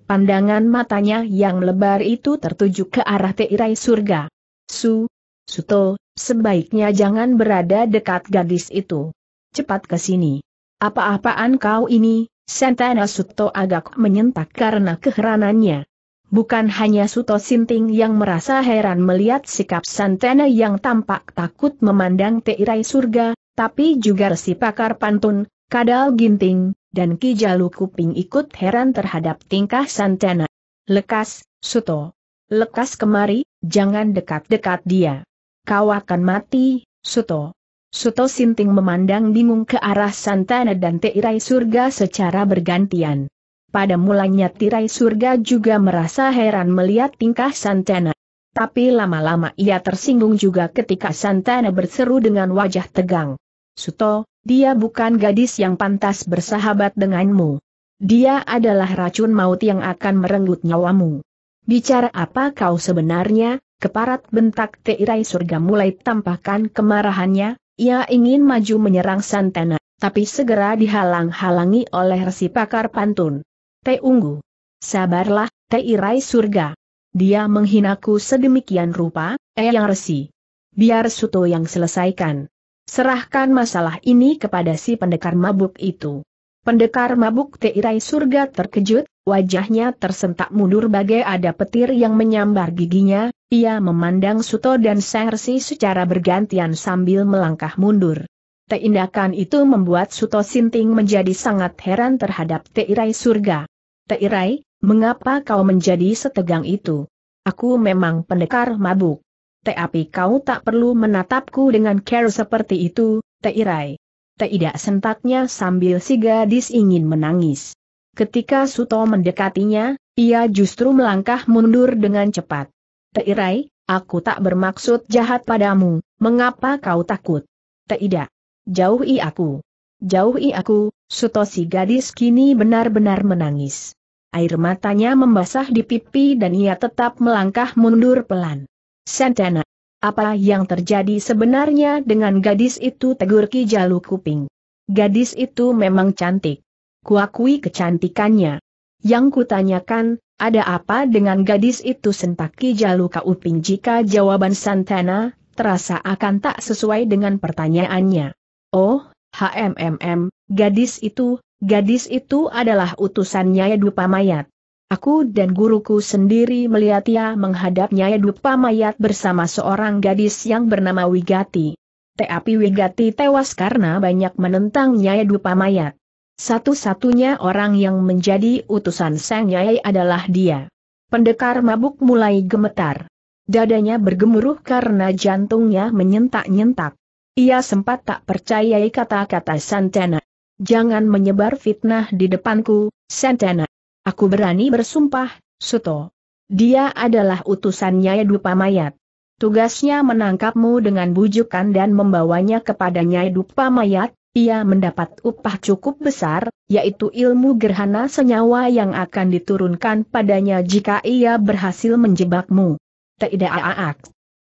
Pandangan matanya yang lebar itu tertuju ke arah tirai surga. Su, Suto, sebaiknya jangan berada dekat gadis itu. Cepat ke sini. Apa-apaan kau ini? Santana Suto agak menyentak karena keheranannya. Bukan hanya Suto Sinting yang merasa heran melihat sikap Santana yang tampak takut memandang tirai surga, tapi juga resi pakar pantun, Kadal Ginting, dan Kijalu Kuping ikut heran terhadap tingkah Santana. Lekas, Suto. Lekas kemari, jangan dekat-dekat dia. Kau akan mati, Suto. Suto Sinting memandang bingung ke arah Santana dan tirai surga secara bergantian. Pada mulanya tirai surga juga merasa heran melihat tingkah Santana. Tapi lama-lama ia tersinggung juga ketika Santana berseru dengan wajah tegang. Suto, dia bukan gadis yang pantas bersahabat denganmu. Dia adalah racun maut yang akan merenggut nyawamu. Bicara apa kau sebenarnya, keparat bentak Teirai surga mulai tampakkan kemarahannya, ia ingin maju menyerang Santana, tapi segera dihalang-halangi oleh resi pakar pantun. Te Unggu. Sabarlah, Teirai surga. Dia menghinaku sedemikian rupa, eh yang resi. Biar Suto yang selesaikan. Serahkan masalah ini kepada si pendekar mabuk itu. Pendekar mabuk Teirai Surga terkejut, wajahnya tersentak mundur bagai ada petir yang menyambar giginya, ia memandang Suto dan Sersi secara bergantian sambil melangkah mundur. Teindakan itu membuat Suto Sinting menjadi sangat heran terhadap Teirai Surga. Teirai, mengapa kau menjadi setegang itu? Aku memang pendekar mabuk tapi kau tak perlu menatapku dengan care seperti itu, Teirai. Tidak sentaknya sambil si gadis ingin menangis. Ketika Suto mendekatinya, ia justru melangkah mundur dengan cepat. Teirai, aku tak bermaksud jahat padamu, mengapa kau takut? Tidak. Jauhi aku. Jauhi aku, Suto si gadis kini benar-benar menangis. Air matanya membasah di pipi dan ia tetap melangkah mundur pelan. Santana. Apa yang terjadi sebenarnya dengan gadis itu tegur Ki Jalu Kuping. Gadis itu memang cantik. Kuakui kecantikannya. Yang kutanyakan, ada apa dengan gadis itu sentak Ki Jalu Kuping jika jawaban Santana, terasa akan tak sesuai dengan pertanyaannya. Oh, HMMM, gadis itu, gadis itu adalah utusannya dupa mayat. Aku dan guruku sendiri melihat ia menghadap Nyai Dupa Mayat bersama seorang gadis yang bernama Wigati. Tapi Wigati tewas karena banyak menentang Nyai Dupa Mayat. Satu-satunya orang yang menjadi utusan Sang Nyai adalah dia. Pendekar mabuk mulai gemetar. Dadanya bergemuruh karena jantungnya menyentak-nyentak. Ia sempat tak percayai kata-kata Santana. Jangan menyebar fitnah di depanku, Santana. Aku berani bersumpah, Suto. Dia adalah utusannya Dupa Mayat. Tugasnya menangkapmu dengan bujukan dan membawanya kepada Nyai Dupa Mayat, ia mendapat upah cukup besar, yaitu ilmu gerhana senyawa yang akan diturunkan padanya jika ia berhasil menjebakmu. Tidak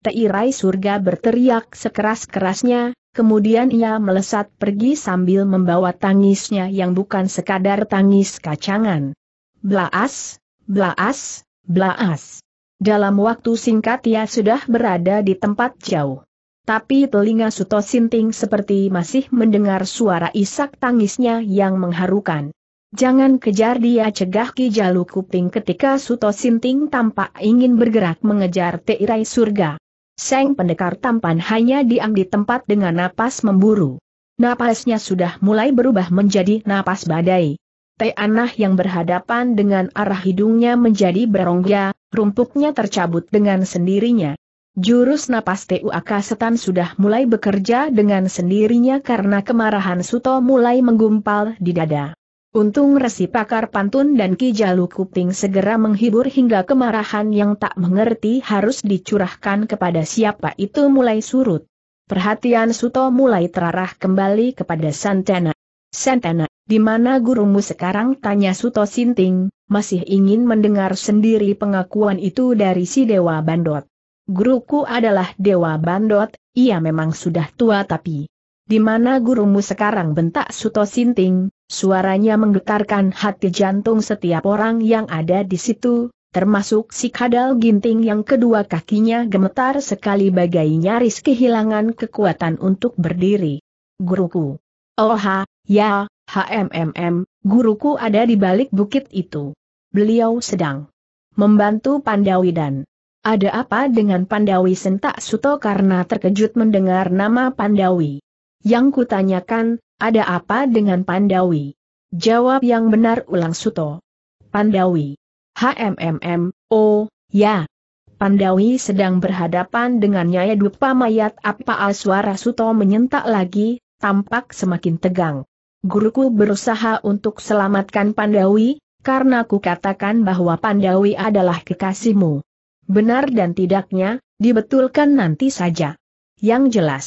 Teirai surga berteriak sekeras-kerasnya, kemudian ia melesat pergi sambil membawa tangisnya yang bukan sekadar tangis kacangan. Blaas, blaas, blaas. Dalam waktu singkat ia sudah berada di tempat jauh. Tapi telinga Suto Sinting seperti masih mendengar suara isak tangisnya yang mengharukan. Jangan kejar dia cegah Ki Jalu Kuping ketika Suto Sinting tampak ingin bergerak mengejar Tirai Surga. Seng pendekar tampan hanya diam di tempat dengan napas memburu. Napasnya sudah mulai berubah menjadi napas badai. Teh anah yang berhadapan dengan arah hidungnya menjadi berongga, rumpuknya tercabut dengan sendirinya. Jurus napas TUAK setan sudah mulai bekerja dengan sendirinya karena kemarahan Suto mulai menggumpal di dada. Untung resi pakar pantun dan kijalu kuping segera menghibur hingga kemarahan yang tak mengerti harus dicurahkan kepada siapa itu mulai surut. Perhatian Suto mulai terarah kembali kepada Santana. Sentena, di mana gurumu sekarang? Tanya Suto Sinting, masih ingin mendengar sendiri pengakuan itu dari si Dewa Bandot. Guruku adalah Dewa Bandot, ia memang sudah tua tapi... Di mana gurumu sekarang bentak Suto Sinting, suaranya menggetarkan hati jantung setiap orang yang ada di situ, termasuk si kadal ginting yang kedua kakinya gemetar sekali bagai nyaris kehilangan kekuatan untuk berdiri. Guruku. Oha, Ya, HMMM, guruku ada di balik bukit itu. Beliau sedang membantu Pandawi dan ada apa dengan Pandawi sentak Suto karena terkejut mendengar nama Pandawi. Yang kutanyakan, ada apa dengan Pandawi? Jawab yang benar ulang Suto. Pandawi. HMMM, oh, ya. Pandawi sedang berhadapan dengan Nyai Dupa Mayat apa suara Suto menyentak lagi, tampak semakin tegang guruku berusaha untuk selamatkan Pandawi, karena ku katakan bahwa Pandawi adalah kekasihmu. Benar dan tidaknya, dibetulkan nanti saja. Yang jelas.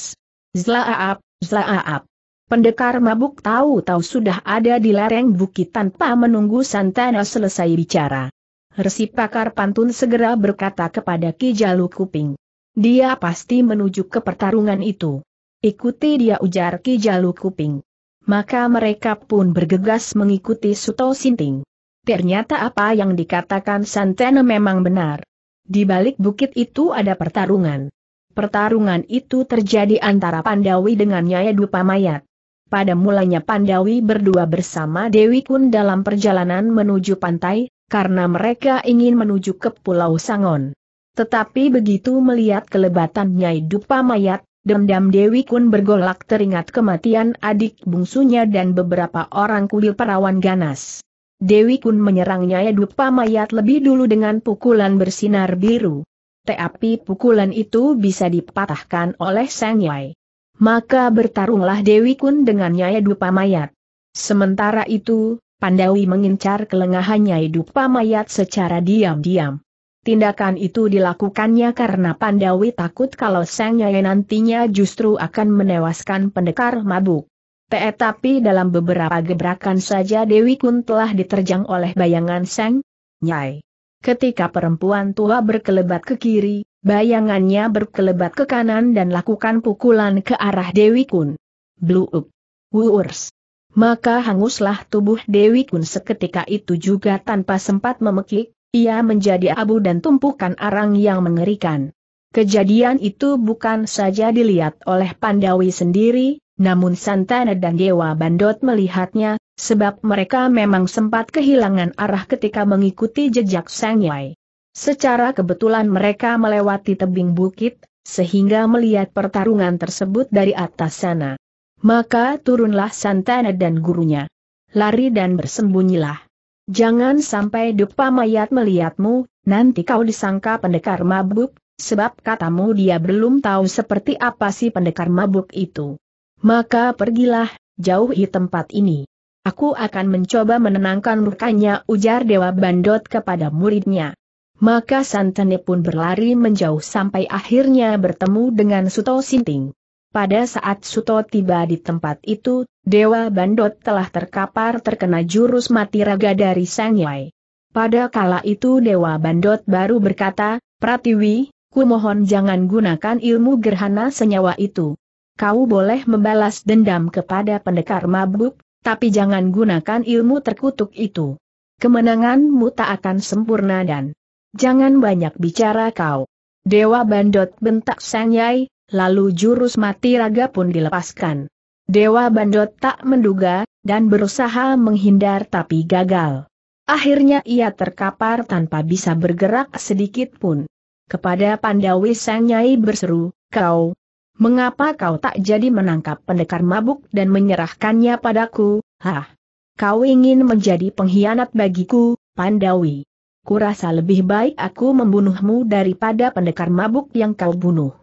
Zlaaap, zlaaap. Pendekar mabuk tahu-tahu sudah ada di lereng bukit tanpa menunggu Santana selesai bicara. Resi pakar pantun segera berkata kepada Ki Kuping. Dia pasti menuju ke pertarungan itu. Ikuti dia ujar Ki Kuping. Maka mereka pun bergegas mengikuti Suto Sinting. Ternyata apa yang dikatakan Santana memang benar. Di balik bukit itu ada pertarungan. Pertarungan itu terjadi antara Pandawi dengan Nyai Mayat. Pada mulanya Pandawi berdua bersama Dewi Kun dalam perjalanan menuju pantai, karena mereka ingin menuju ke Pulau Sangon. Tetapi begitu melihat kelebatan Nyai Dupamayat, Dendam Dewi Kun bergolak teringat kematian adik bungsunya dan beberapa orang kuil perawan ganas. Dewi Kun menyerangnya dupa mayat lebih dulu dengan pukulan bersinar biru. Tapi pukulan itu bisa dipatahkan oleh Sang Yai. Maka bertarunglah Dewi Kun dengan Nyai Dupa Mayat. Sementara itu, Pandawi mengincar kelengahan Nyai Dupa Mayat secara diam-diam. Tindakan itu dilakukannya karena Pandawi takut kalau Sang Nyai nantinya justru akan menewaskan pendekar mabuk. Tetapi dalam beberapa gebrakan saja Dewi Kun telah diterjang oleh bayangan Sang Nyai. Ketika perempuan tua berkelebat ke kiri, bayangannya berkelebat ke kanan dan lakukan pukulan ke arah Dewi Kun. Blue up. Wurs. Maka hanguslah tubuh Dewi Kun seketika itu juga tanpa sempat memekik, ia menjadi abu dan tumpukan arang yang mengerikan. Kejadian itu bukan saja dilihat oleh Pandawi sendiri, namun Santana dan Dewa Bandot melihatnya, sebab mereka memang sempat kehilangan arah ketika mengikuti jejak Sang Yai. Secara kebetulan mereka melewati tebing bukit, sehingga melihat pertarungan tersebut dari atas sana. Maka turunlah Santana dan gurunya. Lari dan bersembunyilah. Jangan sampai dupa mayat melihatmu, nanti kau disangka pendekar mabuk, sebab katamu dia belum tahu seperti apa si pendekar mabuk itu. Maka pergilah, jauhi tempat ini. Aku akan mencoba menenangkan murkanya, ujar Dewa Bandot kepada muridnya. Maka Santene pun berlari menjauh sampai akhirnya bertemu dengan Suto Sinting. Pada saat Suto tiba di tempat itu, Dewa Bandot telah terkapar terkena jurus mati raga dari Sang Yai. Pada kala itu Dewa Bandot baru berkata, Pratiwi, ku mohon jangan gunakan ilmu gerhana senyawa itu. Kau boleh membalas dendam kepada pendekar mabuk, tapi jangan gunakan ilmu terkutuk itu. Kemenanganmu tak akan sempurna dan jangan banyak bicara kau. Dewa Bandot bentak Sang Yai lalu jurus mati raga pun dilepaskan. Dewa Bandot tak menduga, dan berusaha menghindar tapi gagal. Akhirnya ia terkapar tanpa bisa bergerak sedikit pun. Kepada Pandawi Sang Nyai berseru, kau, mengapa kau tak jadi menangkap pendekar mabuk dan menyerahkannya padaku, hah? Kau ingin menjadi pengkhianat bagiku, Pandawi. Kurasa lebih baik aku membunuhmu daripada pendekar mabuk yang kau bunuh.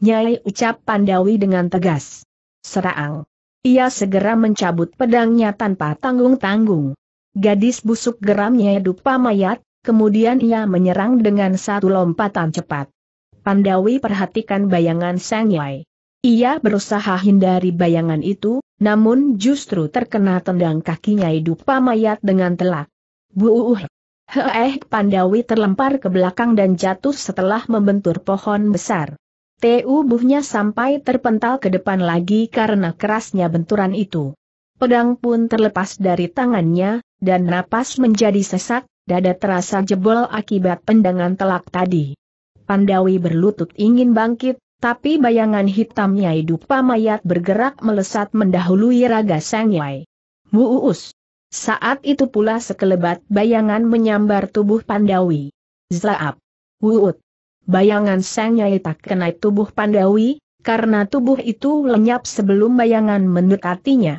Nyai ucap Pandawi dengan tegas. Serang. Ia segera mencabut pedangnya tanpa tanggung-tanggung. Gadis busuk geramnya dupa mayat, kemudian ia menyerang dengan satu lompatan cepat. Pandawi perhatikan bayangan Sang Nyai. Ia berusaha hindari bayangan itu, namun justru terkena tendang kakinya dupa mayat dengan telak. Buuh. Heeh Pandawi terlempar ke belakang dan jatuh setelah membentur pohon besar. Tubuhnya sampai terpental ke depan lagi karena kerasnya benturan itu. Pedang pun terlepas dari tangannya, dan napas menjadi sesak, dada terasa jebol akibat pendangan telak tadi. Pandawi berlutut ingin bangkit, tapi bayangan hitamnya hidup pamayat bergerak melesat mendahului raga Sang Nyai. Muus! Saat itu pula sekelebat bayangan menyambar tubuh Pandawi. Zaap! Wuut! bayangan Sang Nyai tak kena tubuh Pandawi, karena tubuh itu lenyap sebelum bayangan mendekatinya.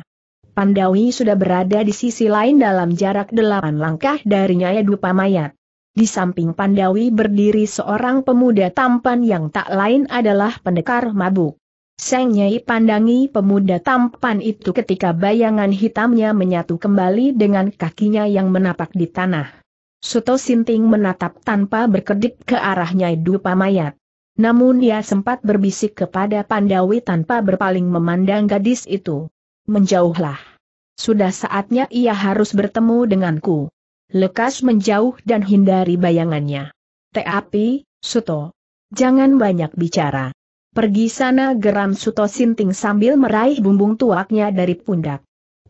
Pandawi sudah berada di sisi lain dalam jarak delapan langkah dari Nyai Mayat. Di samping Pandawi berdiri seorang pemuda tampan yang tak lain adalah pendekar mabuk. Sang Nyai pandangi pemuda tampan itu ketika bayangan hitamnya menyatu kembali dengan kakinya yang menapak di tanah. Suto Sinting menatap tanpa berkedip ke arahnya dupa mayat. Namun ia sempat berbisik kepada Pandawi tanpa berpaling memandang gadis itu. Menjauhlah. Sudah saatnya ia harus bertemu denganku. Lekas menjauh dan hindari bayangannya. Tapi, Suto. Jangan banyak bicara. Pergi sana geram Suto Sinting sambil meraih bumbung tuaknya dari pundak.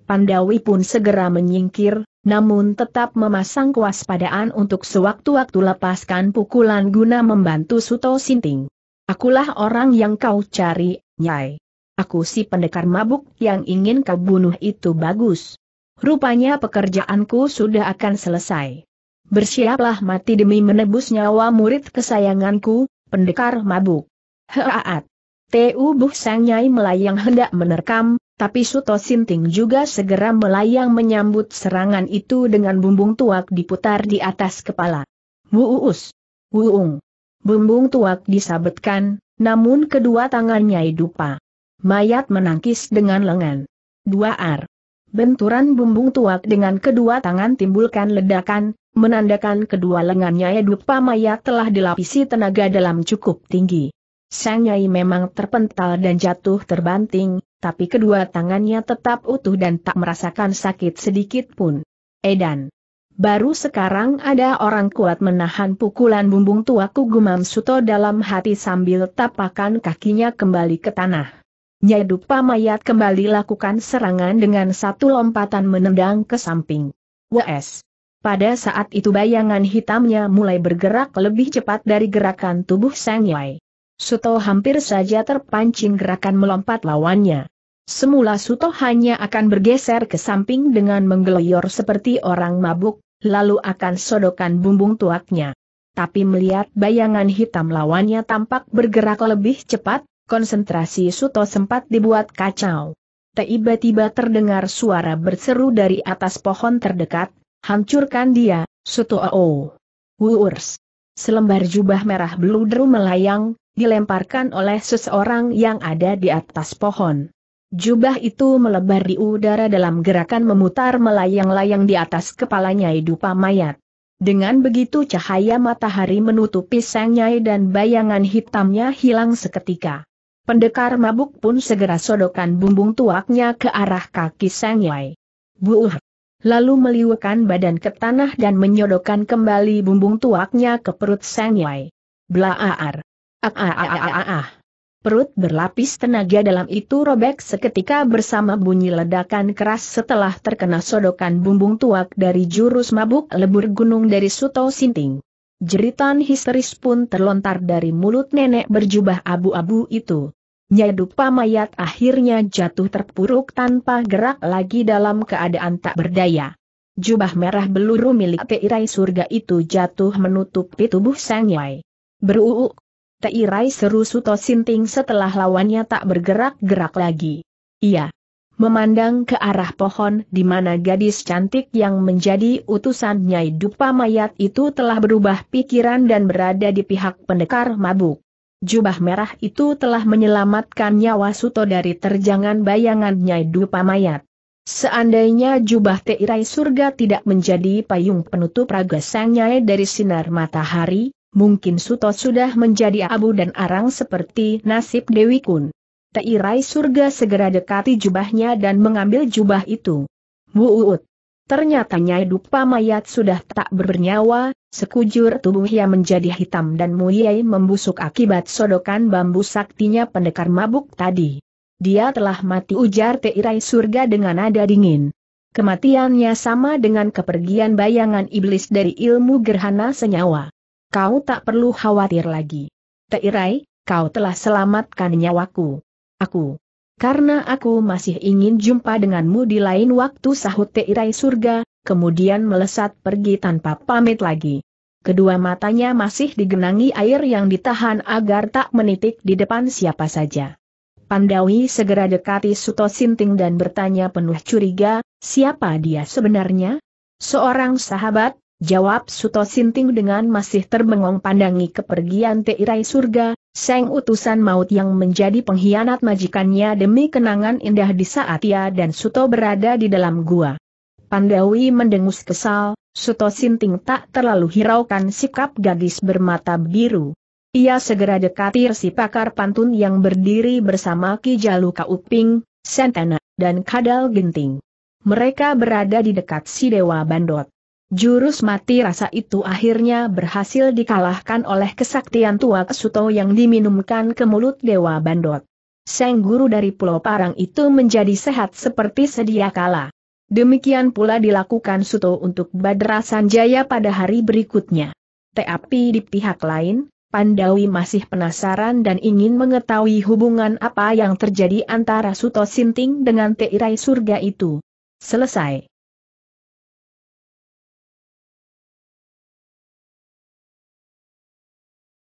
Pandawi pun segera menyingkir, namun tetap memasang kewaspadaan untuk sewaktu-waktu lepaskan pukulan guna membantu Suto Sinting. Akulah orang yang kau cari, Nyai. Aku si pendekar mabuk yang ingin kau bunuh itu bagus. Rupanya pekerjaanku sudah akan selesai. Bersiaplah mati demi menebus nyawa murid kesayanganku, pendekar mabuk. Heaat. Tu Buh Sang Nyai melayang hendak menerkam, tapi Suto Sinting juga segera melayang menyambut serangan itu dengan bumbung tuak diputar di atas kepala. Wuus! Wuung! Bumbung tuak disabetkan, namun kedua tangannya idupa. Mayat menangkis dengan lengan. Dua ar. Benturan bumbung tuak dengan kedua tangan timbulkan ledakan, menandakan kedua lengannya idupa mayat telah dilapisi tenaga dalam cukup tinggi. Sang Nyai memang terpental dan jatuh terbanting, tapi kedua tangannya tetap utuh dan tak merasakan sakit sedikit pun. Edan. Baru sekarang ada orang kuat menahan pukulan bumbung tuaku gumam Suto dalam hati sambil tapakan kakinya kembali ke tanah. Nyadupa mayat kembali lakukan serangan dengan satu lompatan menendang ke samping. WS. Pada saat itu bayangan hitamnya mulai bergerak lebih cepat dari gerakan tubuh Sang Yai. Suto hampir saja terpancing gerakan melompat lawannya. Semula Suto hanya akan bergeser ke samping dengan menggelior seperti orang mabuk, lalu akan sodokan bumbung tuaknya. Tapi melihat bayangan hitam lawannya tampak bergerak lebih cepat, konsentrasi Suto sempat dibuat kacau. Tiba-tiba terdengar suara berseru dari atas pohon terdekat, hancurkan dia, Suto oh. Wurs. Selembar jubah merah beludru melayang, dilemparkan oleh seseorang yang ada di atas pohon. Jubah itu melebar di udara dalam gerakan memutar melayang-layang di atas kepalanya Dupa mayat. Dengan begitu cahaya matahari menutupi sang nyai dan bayangan hitamnya hilang seketika. Pendekar mabuk pun segera sodokan bumbung tuaknya ke arah kaki sang nyai. Buuh! Lalu meliukan badan ke tanah dan menyodokan kembali bumbung tuaknya ke perut sang nyai. Blaaar! Ah ah ah ah ah ah! Perut berlapis tenaga dalam itu robek seketika bersama bunyi ledakan keras setelah terkena sodokan bumbung tuak dari jurus mabuk lebur gunung dari Suto Sinting. Jeritan histeris pun terlontar dari mulut nenek berjubah abu-abu itu. Nyadupa mayat akhirnya jatuh terpuruk tanpa gerak lagi dalam keadaan tak berdaya. Jubah merah beluru milik Tirai Surga itu jatuh menutupi tubuh Sang Yai. Beruuk Teirai seru Suto Sinting setelah lawannya tak bergerak-gerak lagi. Iya. Memandang ke arah pohon di mana gadis cantik yang menjadi utusan Nyai Dupa Mayat itu telah berubah pikiran dan berada di pihak pendekar mabuk. Jubah merah itu telah menyelamatkan nyawa Suto dari terjangan bayangan Nyai Dupa Mayat. Seandainya jubah teirai surga tidak menjadi payung penutup raga sang Nyai dari sinar matahari, Mungkin Suto sudah menjadi abu dan arang seperti nasib Dewi Kun. Teirai surga segera dekati jubahnya dan mengambil jubah itu. Uut. Ternyata Nyai Dupa mayat sudah tak bernyawa, sekujur tubuhnya menjadi hitam dan Mulyai membusuk akibat sodokan bambu saktinya pendekar mabuk tadi. Dia telah mati ujar Teirai surga dengan nada dingin. Kematiannya sama dengan kepergian bayangan iblis dari ilmu gerhana senyawa. Kau tak perlu khawatir lagi. Teirai, kau telah selamatkan nyawaku. Aku. Karena aku masih ingin jumpa denganmu di lain waktu sahut Teirai surga, kemudian melesat pergi tanpa pamit lagi. Kedua matanya masih digenangi air yang ditahan agar tak menitik di depan siapa saja. Pandawi segera dekati Suto Sinting dan bertanya penuh curiga, siapa dia sebenarnya? Seorang sahabat, Jawab Suto Sinting dengan masih terbengong pandangi kepergian teirai Surga, Seng utusan maut yang menjadi pengkhianat majikannya demi kenangan indah di saat ia dan Suto berada di dalam gua. Pandawi mendengus kesal, Suto Sinting tak terlalu hiraukan sikap gadis bermata biru. Ia segera dekati si pakar pantun yang berdiri bersama Ki Jalu Kauping, Sentana, dan Kadal Genting. Mereka berada di dekat si Dewa Bandot. Jurus mati rasa itu akhirnya berhasil dikalahkan oleh kesaktian tua Suto yang diminumkan ke mulut Dewa Bandot. Seng guru dari Pulau Parang itu menjadi sehat seperti sedia kala. Demikian pula dilakukan Suto untuk Badra Sanjaya pada hari berikutnya. Tapi di pihak lain, Pandawi masih penasaran dan ingin mengetahui hubungan apa yang terjadi antara Suto Sinting dengan Teirai Surga itu. Selesai.